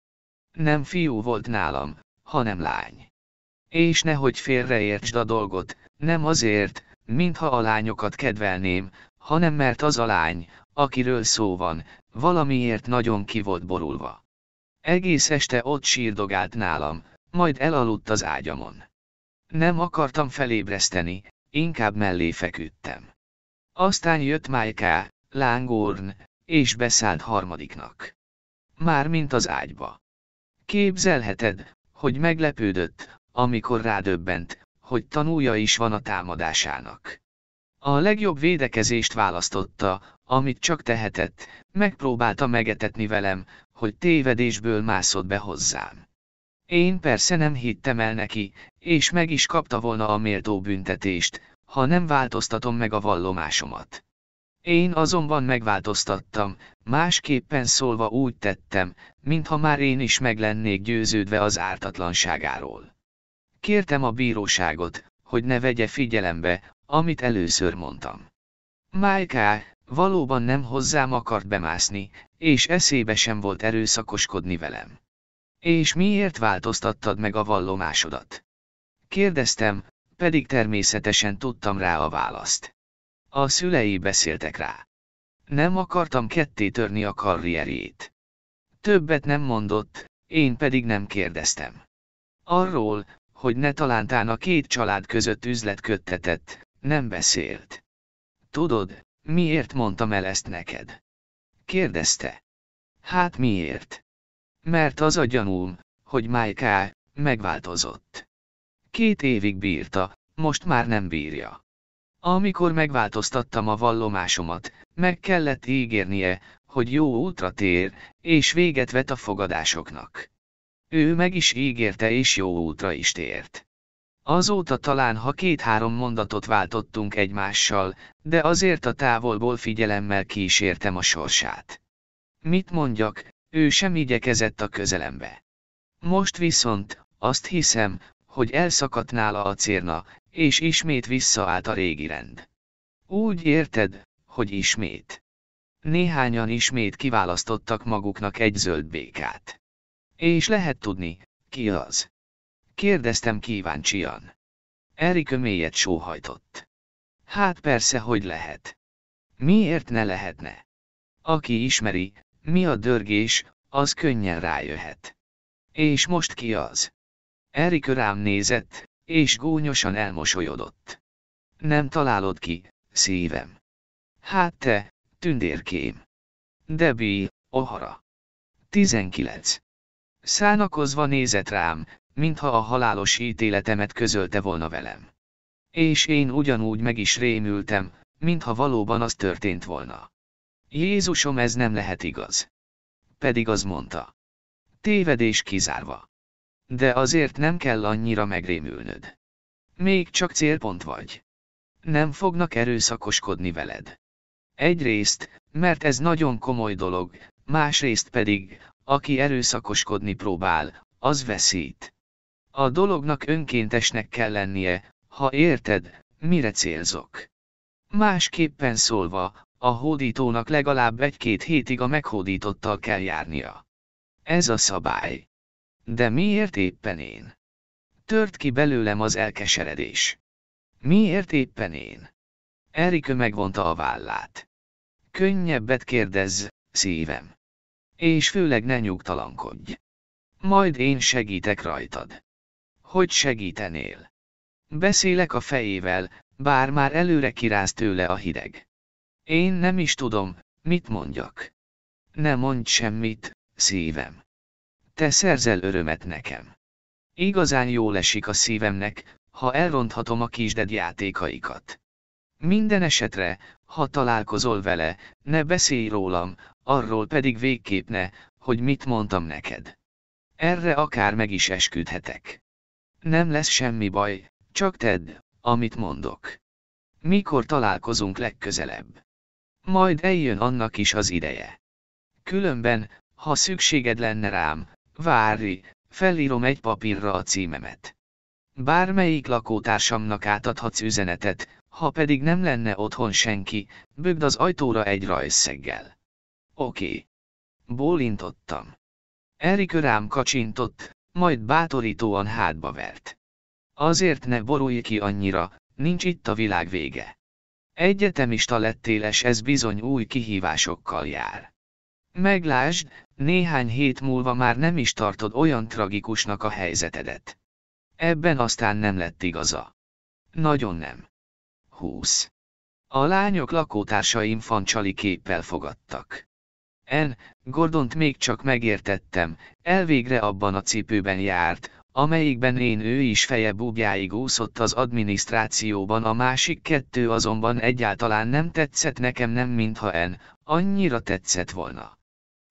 Nem fiú volt nálam, hanem lány. És nehogy félreértsd a dolgot, nem azért, mintha a lányokat kedvelném, hanem mert az a lány, akiről szó van, valamiért nagyon ki volt borulva. Egész este ott sírdogált nálam, majd elaludt az ágyamon. Nem akartam felébreszteni, inkább mellé feküdtem. Aztán jött Májká, lángorn, és beszállt harmadiknak. Már mint az ágyba. Képzelheted, hogy meglepődött, amikor rádöbbent, hogy Tanúja is van a támadásának. A legjobb védekezést választotta, amit csak tehetett, megpróbálta megetetni velem, hogy tévedésből mászott be hozzám. Én persze nem hittem el neki, és meg is kapta volna a méltó büntetést, ha nem változtatom meg a vallomásomat. Én azonban megváltoztattam, másképpen szólva úgy tettem, mintha már én is meg lennék győződve az ártatlanságáról. Kértem a bíróságot, hogy ne vegye figyelembe, amit először mondtam. Májká, valóban nem hozzám akart bemászni, és eszébe sem volt erőszakoskodni velem. És miért változtattad meg a vallomásodat? Kérdeztem, pedig természetesen tudtam rá a választ. A szülei beszéltek rá. Nem akartam ketté törni a karrierjét. Többet nem mondott, én pedig nem kérdeztem. Arról, hogy ne talántán a két család között üzlet köttetett, nem beszélt. Tudod, miért mondtam el ezt neked? Kérdezte. Hát miért? Mert az a gyanúm, hogy Májká megváltozott. Két évig bírta, most már nem bírja. Amikor megváltoztattam a vallomásomat, meg kellett ígérnie, hogy jó útra tér, és véget vet a fogadásoknak. Ő meg is ígérte és jó útra is tért. Azóta talán ha két-három mondatot váltottunk egymással, de azért a távolból figyelemmel kísértem a sorsát. Mit mondjak, ő sem igyekezett a közelembe. Most viszont, azt hiszem, hogy elszakadt nála a cérna, és ismét visszaállt a régi rend. Úgy érted, hogy ismét. Néhányan ismét kiválasztottak maguknak egy zöld békát. És lehet tudni, ki az? Kérdeztem kíváncsian. Erikö mélyet sóhajtott. Hát persze, hogy lehet. Miért ne lehetne? Aki ismeri, mi a dörgés, az könnyen rájöhet. És most ki az? Erik rám nézett, és gónyosan elmosolyodott. Nem találod ki, szívem. Hát te, tündérkém. Debi, Ohara. 19. Szánakozva nézett rám, mintha a halálos ítéletemet közölte volna velem. És én ugyanúgy meg is rémültem, mintha valóban az történt volna. Jézusom ez nem lehet igaz. Pedig az mondta. Tévedés kizárva. De azért nem kell annyira megrémülnöd. Még csak célpont vagy. Nem fognak erőszakoskodni veled. Egyrészt, mert ez nagyon komoly dolog, másrészt pedig, aki erőszakoskodni próbál, az veszít. A dolognak önkéntesnek kell lennie, ha érted, mire célzok. Másképpen szólva, a hódítónak legalább egy-két hétig a meghódítottal kell járnia. Ez a szabály. De miért éppen én? Tört ki belőlem az elkeseredés. Miért éppen én? Erikő megvonta a vállát. Könnyebbet kérdezz, szívem. És főleg ne nyugtalankodj. Majd én segítek rajtad. Hogy segítenél? Beszélek a fejével, bár már előre kiráz tőle a hideg. Én nem is tudom, mit mondjak. Ne mondj semmit, szívem. Te szerzel örömet nekem. Igazán jól esik a szívemnek, ha elronthatom a kisded játékaikat. Minden esetre, ha találkozol vele, ne beszélj rólam, arról pedig végképp ne, hogy mit mondtam neked. Erre akár meg is esküdhetek. Nem lesz semmi baj, csak tedd, amit mondok. Mikor találkozunk legközelebb? Majd eljön annak is az ideje. Különben, ha szükséged lenne rám, várj, felírom egy papírra a címemet. Bármelyik lakótársamnak átadhatsz üzenetet, ha pedig nem lenne otthon senki, bögd az ajtóra egy rajszeggel. Oké. Okay. Bólintottam. Erik rám kacsintott, majd bátorítóan hátba vert. Azért ne borulj ki annyira, nincs itt a világ vége. Egyetemista lettél és ez bizony új kihívásokkal jár. Meglásd, néhány hét múlva már nem is tartod olyan tragikusnak a helyzetedet. Ebben aztán nem lett igaza. Nagyon nem. 20. A lányok lakótársaim fancsali képpel fogadtak. En, Gordont még csak megértettem, elvégre abban a cipőben járt, amelyikben én ő is feje búbjáig úszott az adminisztrációban a másik kettő azonban egyáltalán nem tetszett nekem nem mintha en, annyira tetszett volna.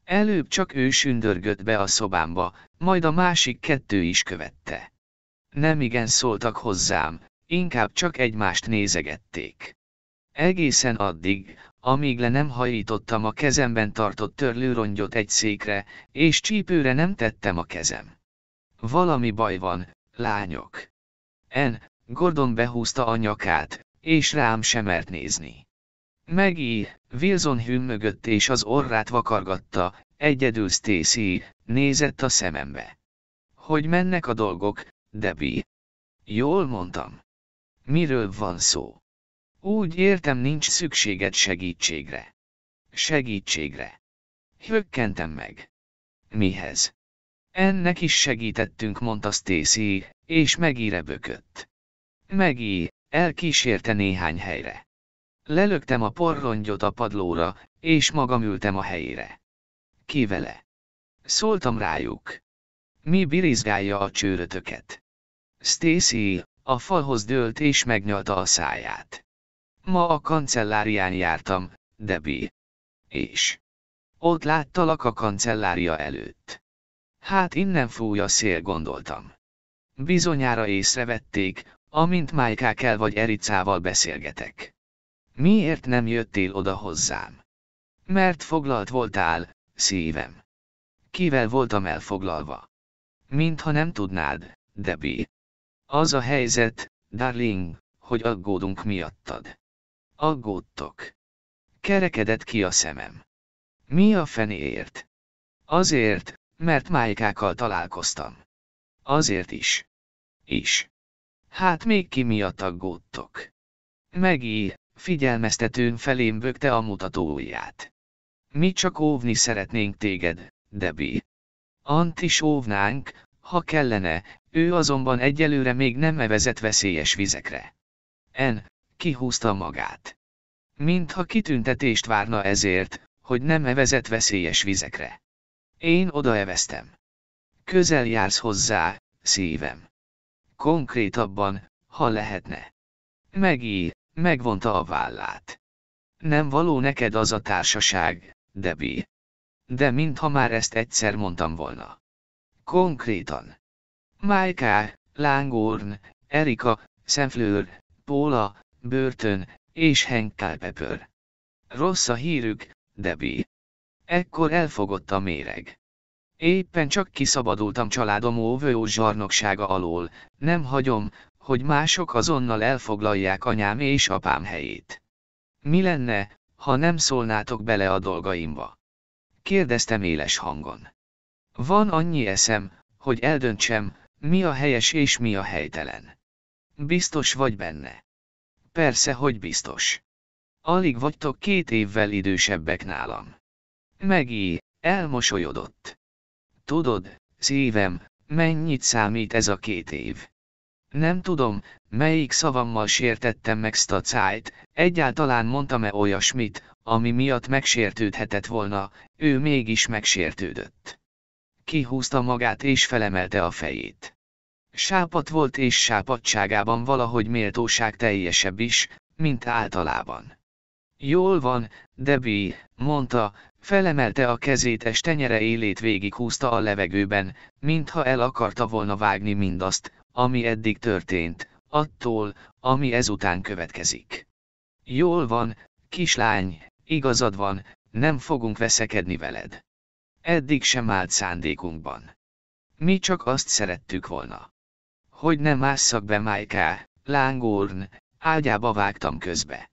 Előbb csak ő sündörgött be a szobámba, majd a másik kettő is követte. Nem igen szóltak hozzám, inkább csak egymást nézegették. Egészen addig, amíg le nem hajítottam a kezemben tartott törlőrongyot egy székre, és csípőre nem tettem a kezem. Valami baj van, lányok. En, Gordon behúzta a nyakát, és rám sem mert nézni. Megi, Wilson mögött és az orrát vakargatta, egyedül Stacy, nézett a szemembe. Hogy mennek a dolgok, Debbie? Jól mondtam. Miről van szó? Úgy értem nincs szükséged segítségre. Segítségre. Hökkentem meg. Mihez? Ennek is segítettünk, mondta Stacy, és megíre bökött. Megí, elkísérte néhány helyre. Lelöktem a porrongyot a padlóra, és magam ültem a helyére. Ki vele? Szóltam rájuk. Mi birizgálja a csőrötöket? Stacy, a falhoz dőlt és megnyalta a száját. Ma a kancellárián jártam, Debbie. És? Ott láttalak a kancellária előtt. Hát innen fúj a szél gondoltam. Bizonyára észrevették, amint Májkákel vagy Ericával beszélgetek. Miért nem jöttél oda hozzám? Mert foglalt voltál, szívem. Kivel voltam elfoglalva? Mintha nem tudnád, Debbie. Az a helyzet, darling, hogy aggódunk miattad. Aggódtok. Kerekedett ki a szemem. Mi a fenéért? Azért, mert májkákkal találkoztam. Azért is. Is. Hát még ki miatt aggódtok. Megi, figyelmeztetőn felém bökte a mutatóját. Mi csak óvni szeretnénk téged, Debi. Ant is óvnánk, ha kellene, ő azonban egyelőre még nem evezett veszélyes vizekre. En, kihúzta magát. Mintha kitüntetést várna ezért, hogy nem evezett veszélyes vizekre. Én odaeveztem. Közel jársz hozzá, szívem. Konkrétabban, ha lehetne. Megí, megvonta a vállát. Nem való neked az a társaság, Debbie. De mintha már ezt egyszer mondtam volna. Konkrétan. Májká, Lángorn, Erika, Szemflőr, Póla, Börtön és Henk Culpepper. Rossz a hírük, Debbie. Ekkor elfogott a méreg. Éppen csak kiszabadultam családom óvő zsarnoksága alól, nem hagyom, hogy mások azonnal elfoglalják anyám és apám helyét. Mi lenne, ha nem szólnátok bele a dolgaimba? Kérdeztem éles hangon. Van annyi eszem, hogy eldöntsem, mi a helyes és mi a helytelen. Biztos vagy benne. Persze, hogy biztos. Alig vagytok két évvel idősebbek nálam. Megi, elmosolyodott. Tudod, szívem, mennyit számít ez a két év? Nem tudom, melyik szavammal sértettem meg Stacájt, egyáltalán mondtam-e olyasmit, ami miatt megsértődhetett volna, ő mégis megsértődött. Kihúzta magát és felemelte a fejét. Sápat volt és sápadságában valahogy méltóság teljesebb is, mint általában. Jól van, Debbie, mondta, Felemelte a kezét és tenyere élét végighúzta a levegőben, mintha el akarta volna vágni mindazt, ami eddig történt, attól, ami ezután következik. Jól van, kislány, igazad van, nem fogunk veszekedni veled. Eddig sem állt szándékunkban. Mi csak azt szerettük volna. Hogy nem másszak be Májká, lángorn, ágyába vágtam közbe.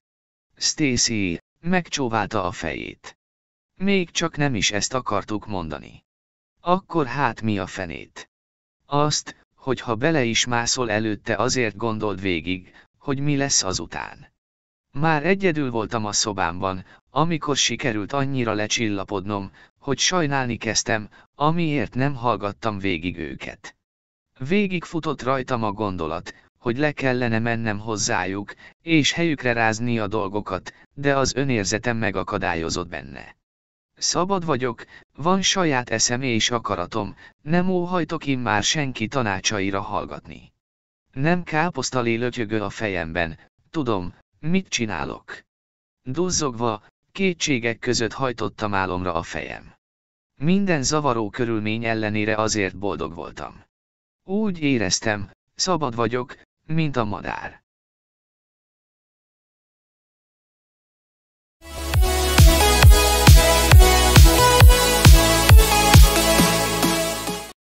Stacy, megcsóválta a fejét. Még csak nem is ezt akartuk mondani. Akkor hát mi a fenét? Azt, hogy ha bele is mászol előtte azért gondold végig, hogy mi lesz azután. Már egyedül voltam a szobámban, amikor sikerült annyira lecsillapodnom, hogy sajnálni kezdtem, amiért nem hallgattam végig őket. Végig futott rajtam a gondolat, hogy le kellene mennem hozzájuk, és helyükre rázni a dolgokat, de az önérzetem megakadályozott benne. Szabad vagyok, van saját eszem és akaratom, nem óhajtok immár senki tanácsaira hallgatni. Nem káposztalé lötyögöl a fejemben, tudom, mit csinálok. Duzzogva, kétségek között hajtottam álomra a fejem. Minden zavaró körülmény ellenére azért boldog voltam. Úgy éreztem, szabad vagyok, mint a madár.